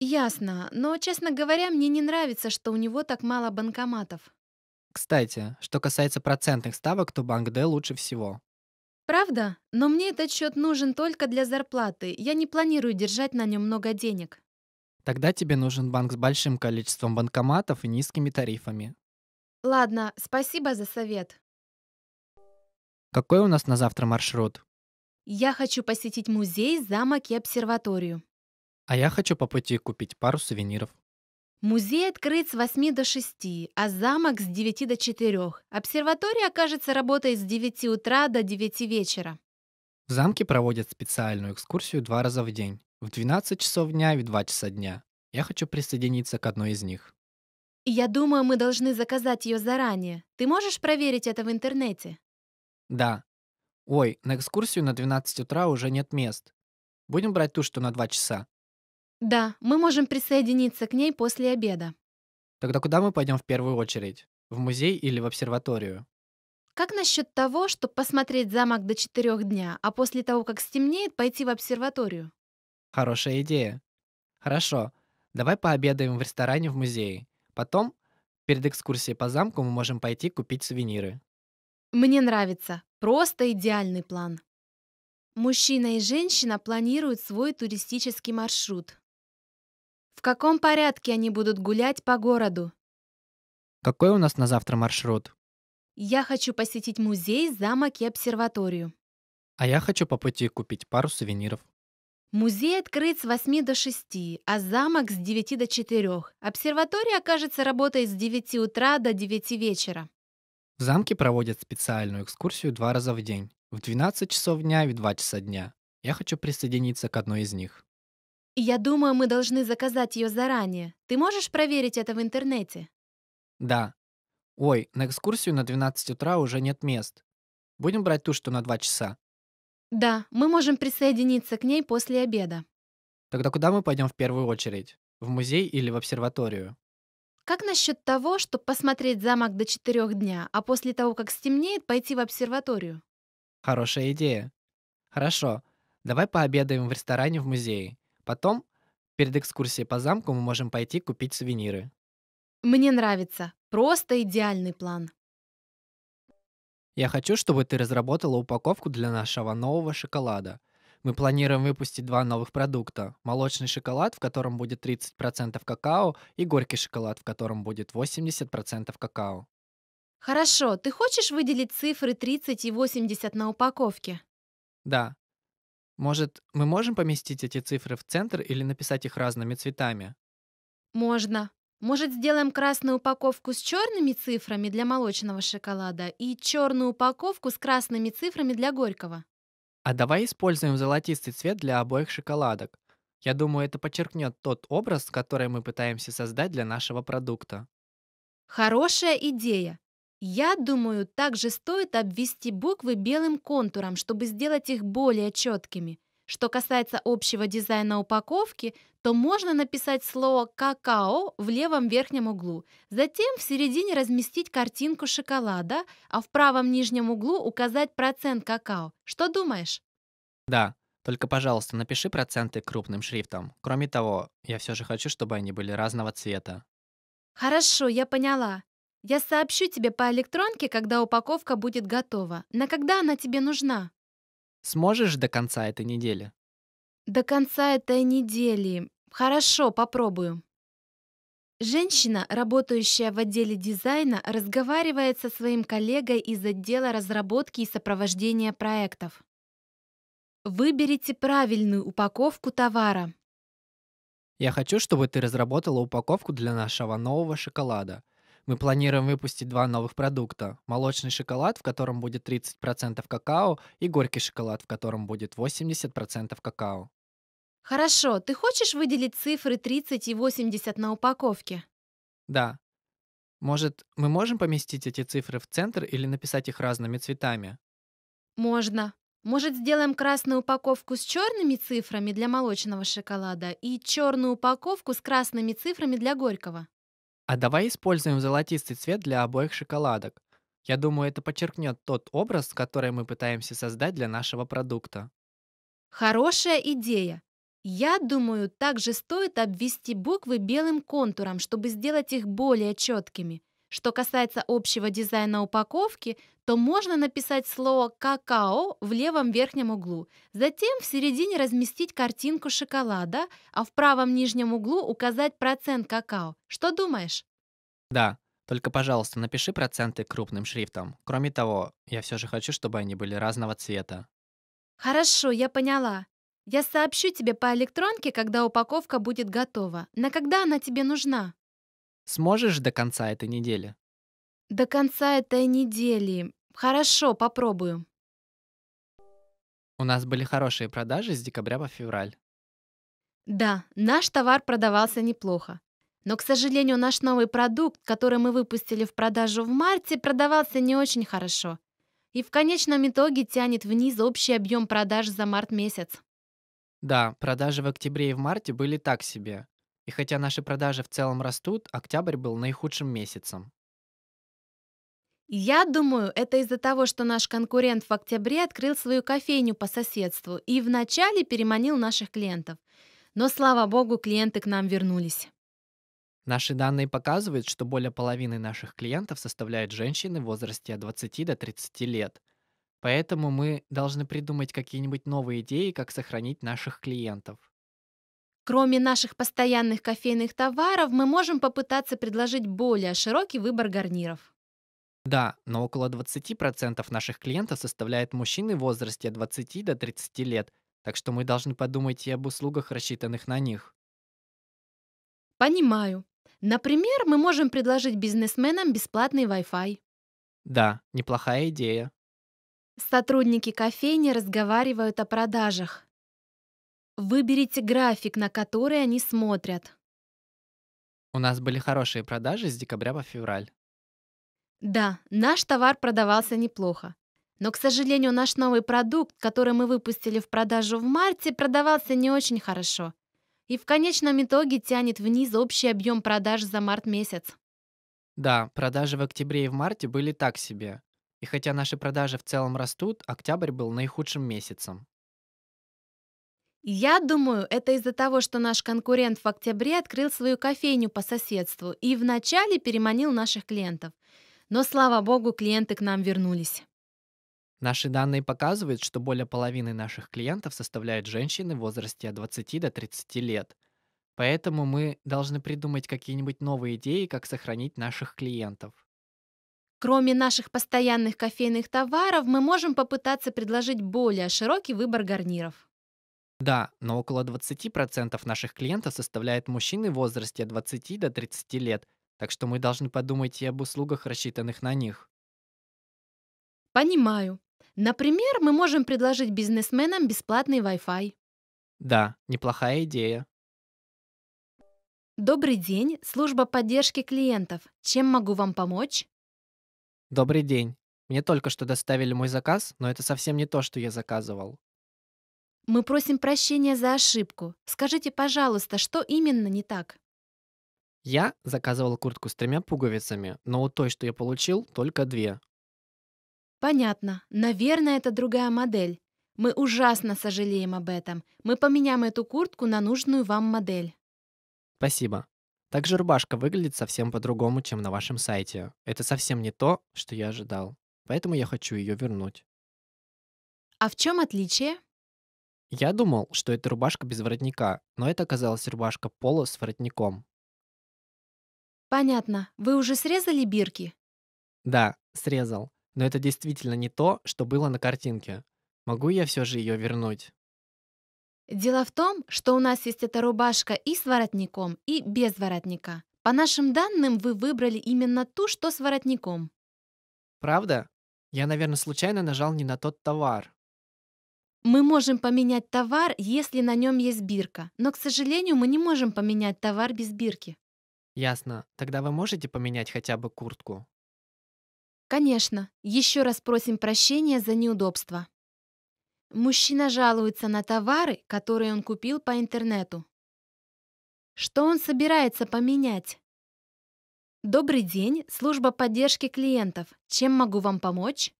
Ясно, но, честно говоря, мне не нравится, что у него так мало банкоматов. Кстати, что касается процентных ставок, то банк Д лучше всего. Правда? Но мне этот счет нужен только для зарплаты. Я не планирую держать на нем много денег. Тогда тебе нужен банк с большим количеством банкоматов и низкими тарифами. Ладно, спасибо за совет. Какой у нас на завтра маршрут? Я хочу посетить музей, замок и обсерваторию. А я хочу по пути купить пару сувениров. Музей открыт с 8 до 6, а замок с 9 до 4. Обсерватория, кажется, работает с 9 утра до 9 вечера. В замке проводят специальную экскурсию два раза в день. В 12 часов дня и в 2 часа дня. Я хочу присоединиться к одной из них. Я думаю, мы должны заказать ее заранее. Ты можешь проверить это в интернете? Да, Ой, на экскурсию на 12 утра уже нет мест. Будем брать ту, что на 2 часа. Да, мы можем присоединиться к ней после обеда. Тогда куда мы пойдем в первую очередь? В музей или в обсерваторию? Как насчет того, чтобы посмотреть замок до четырех дня, а после того, как стемнеет, пойти в обсерваторию? Хорошая идея. Хорошо, давай пообедаем в ресторане в музее. Потом, перед экскурсией по замку, мы можем пойти купить сувениры. Мне нравится. Просто идеальный план. Мужчина и женщина планируют свой туристический маршрут. В каком порядке они будут гулять по городу? Какой у нас на завтра маршрут? Я хочу посетить музей, замок и обсерваторию. А я хочу по пути купить пару сувениров. Музей открыт с 8 до 6, а замок с 9 до 4. Обсерватория, окажется, работает с 9 утра до 9 вечера. В замке проводят специальную экскурсию два раза в день. В 12 часов дня и в 2 часа дня. Я хочу присоединиться к одной из них. Я думаю, мы должны заказать ее заранее. Ты можешь проверить это в интернете? Да. Ой, на экскурсию на 12 утра уже нет мест. Будем брать ту, что на 2 часа. Да, мы можем присоединиться к ней после обеда. Тогда куда мы пойдем в первую очередь? В музей или в обсерваторию? Как насчет того, чтобы посмотреть замок до четырех дня, а после того, как стемнеет, пойти в обсерваторию? Хорошая идея. Хорошо. Давай пообедаем в ресторане в музее. Потом, перед экскурсией по замку, мы можем пойти купить сувениры. Мне нравится. Просто идеальный план. Я хочу, чтобы ты разработала упаковку для нашего нового шоколада. Мы планируем выпустить два новых продукта. Молочный шоколад, в котором будет 30% какао, и горький шоколад, в котором будет 80% какао. Хорошо, ты хочешь выделить цифры 30 и 80 на упаковке? Да. Может, мы можем поместить эти цифры в центр или написать их разными цветами? Можно. Может, сделаем красную упаковку с черными цифрами для молочного шоколада и черную упаковку с красными цифрами для горького? А давай используем золотистый цвет для обоих шоколадок. Я думаю, это подчеркнет тот образ, который мы пытаемся создать для нашего продукта. Хорошая идея. Я думаю, также стоит обвести буквы белым контуром, чтобы сделать их более четкими – что касается общего дизайна упаковки, то можно написать слово «какао» в левом верхнем углу, затем в середине разместить картинку шоколада, а в правом нижнем углу указать процент какао. Что думаешь? Да, только, пожалуйста, напиши проценты крупным шрифтом. Кроме того, я все же хочу, чтобы они были разного цвета. Хорошо, я поняла. Я сообщу тебе по электронке, когда упаковка будет готова. На когда она тебе нужна? Сможешь до конца этой недели? До конца этой недели. Хорошо, попробую. Женщина, работающая в отделе дизайна, разговаривает со своим коллегой из отдела разработки и сопровождения проектов. Выберите правильную упаковку товара. Я хочу, чтобы ты разработала упаковку для нашего нового шоколада. Мы планируем выпустить два новых продукта. Молочный шоколад, в котором будет 30% какао, и горький шоколад, в котором будет 80% какао. Хорошо, ты хочешь выделить цифры 30 и 80 на упаковке? Да. Может, мы можем поместить эти цифры в центр или написать их разными цветами? Можно. Может, сделаем красную упаковку с черными цифрами для молочного шоколада и черную упаковку с красными цифрами для горького? А давай используем золотистый цвет для обоих шоколадок. Я думаю, это подчеркнет тот образ, который мы пытаемся создать для нашего продукта. Хорошая идея. Я думаю, также стоит обвести буквы белым контуром, чтобы сделать их более четкими. Что касается общего дизайна упаковки, то можно написать слово «какао» в левом верхнем углу, затем в середине разместить картинку шоколада, а в правом нижнем углу указать процент какао. Что думаешь? Да, только, пожалуйста, напиши проценты крупным шрифтом. Кроме того, я все же хочу, чтобы они были разного цвета. Хорошо, я поняла. Я сообщу тебе по электронке, когда упаковка будет готова. На когда она тебе нужна? Сможешь до конца этой недели? До конца этой недели. Хорошо, попробую. У нас были хорошие продажи с декабря по февраль. Да, наш товар продавался неплохо. Но, к сожалению, наш новый продукт, который мы выпустили в продажу в марте, продавался не очень хорошо. И в конечном итоге тянет вниз общий объем продаж за март месяц. Да, продажи в октябре и в марте были так себе. И хотя наши продажи в целом растут, октябрь был наихудшим месяцем. Я думаю, это из-за того, что наш конкурент в октябре открыл свою кофейню по соседству и вначале переманил наших клиентов. Но, слава богу, клиенты к нам вернулись. Наши данные показывают, что более половины наших клиентов составляют женщины в возрасте от 20 до 30 лет. Поэтому мы должны придумать какие-нибудь новые идеи, как сохранить наших клиентов. Кроме наших постоянных кофейных товаров, мы можем попытаться предложить более широкий выбор гарниров. Да, но около 20% наших клиентов составляют мужчины в возрасте от 20 до 30 лет, так что мы должны подумать и об услугах, рассчитанных на них. Понимаю. Например, мы можем предложить бизнесменам бесплатный Wi-Fi. Да, неплохая идея. Сотрудники кофейни разговаривают о продажах. Выберите график, на который они смотрят. У нас были хорошие продажи с декабря по февраль. Да, наш товар продавался неплохо. Но, к сожалению, наш новый продукт, который мы выпустили в продажу в марте, продавался не очень хорошо. И в конечном итоге тянет вниз общий объем продаж за март месяц. Да, продажи в октябре и в марте были так себе. И хотя наши продажи в целом растут, октябрь был наихудшим месяцем. Я думаю, это из-за того, что наш конкурент в октябре открыл свою кофейню по соседству и вначале переманил наших клиентов. Но, слава богу, клиенты к нам вернулись. Наши данные показывают, что более половины наших клиентов составляют женщины в возрасте от 20 до 30 лет. Поэтому мы должны придумать какие-нибудь новые идеи, как сохранить наших клиентов. Кроме наших постоянных кофейных товаров, мы можем попытаться предложить более широкий выбор гарниров. Да, но около 20% наших клиентов составляют мужчины в возрасте от 20 до 30 лет, так что мы должны подумать и об услугах, рассчитанных на них. Понимаю. Например, мы можем предложить бизнесменам бесплатный Wi-Fi. Да, неплохая идея. Добрый день, служба поддержки клиентов. Чем могу вам помочь? Добрый день. Мне только что доставили мой заказ, но это совсем не то, что я заказывал. Мы просим прощения за ошибку. Скажите, пожалуйста, что именно не так? Я заказывал куртку с тремя пуговицами, но у той, что я получил, только две. Понятно. Наверное, это другая модель. Мы ужасно сожалеем об этом. Мы поменяем эту куртку на нужную вам модель. Спасибо. Также рубашка выглядит совсем по-другому, чем на вашем сайте. Это совсем не то, что я ожидал. Поэтому я хочу ее вернуть. А в чем отличие? Я думал, что это рубашка без воротника, но это оказалась рубашка поло с воротником. Понятно. Вы уже срезали бирки? Да, срезал. Но это действительно не то, что было на картинке. Могу я все же ее вернуть? Дело в том, что у нас есть эта рубашка и с воротником, и без воротника. По нашим данным, вы выбрали именно ту, что с воротником. Правда? Я, наверное, случайно нажал не на тот товар. Мы можем поменять товар, если на нем есть бирка, но, к сожалению, мы не можем поменять товар без бирки. Ясно. Тогда вы можете поменять хотя бы куртку? Конечно. Еще раз просим прощения за неудобства. Мужчина жалуется на товары, которые он купил по интернету. Что он собирается поменять? Добрый день, служба поддержки клиентов. Чем могу вам помочь?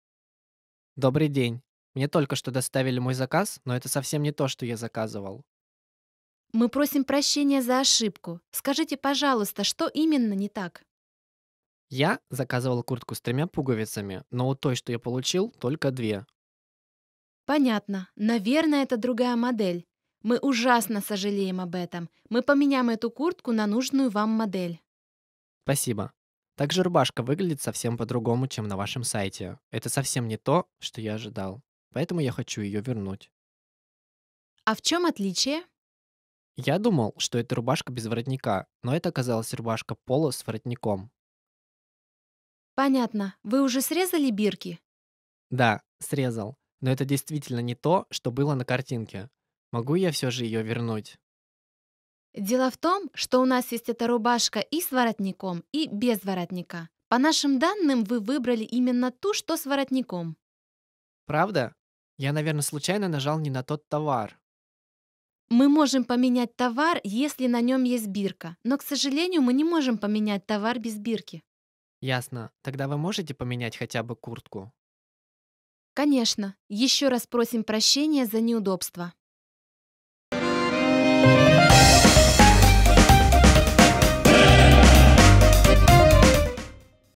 Добрый день. Мне только что доставили мой заказ, но это совсем не то, что я заказывал. Мы просим прощения за ошибку. Скажите, пожалуйста, что именно не так? Я заказывал куртку с тремя пуговицами, но у той, что я получил, только две. Понятно. Наверное, это другая модель. Мы ужасно сожалеем об этом. Мы поменяем эту куртку на нужную вам модель. Спасибо. Также рубашка выглядит совсем по-другому, чем на вашем сайте. Это совсем не то, что я ожидал. Поэтому я хочу ее вернуть. А в чем отличие? Я думал, что это рубашка без воротника, но это оказалась рубашка пола с воротником. Понятно. Вы уже срезали бирки? Да, срезал. Но это действительно не то, что было на картинке. Могу я все же ее вернуть? Дело в том, что у нас есть эта рубашка и с воротником, и без воротника. По нашим данным, вы выбрали именно ту, что с воротником. Правда? Я, наверное, случайно нажал не на тот товар. Мы можем поменять товар, если на нем есть бирка, но, к сожалению, мы не можем поменять товар без бирки. Ясно. Тогда вы можете поменять хотя бы куртку? Конечно. Еще раз просим прощения за неудобства.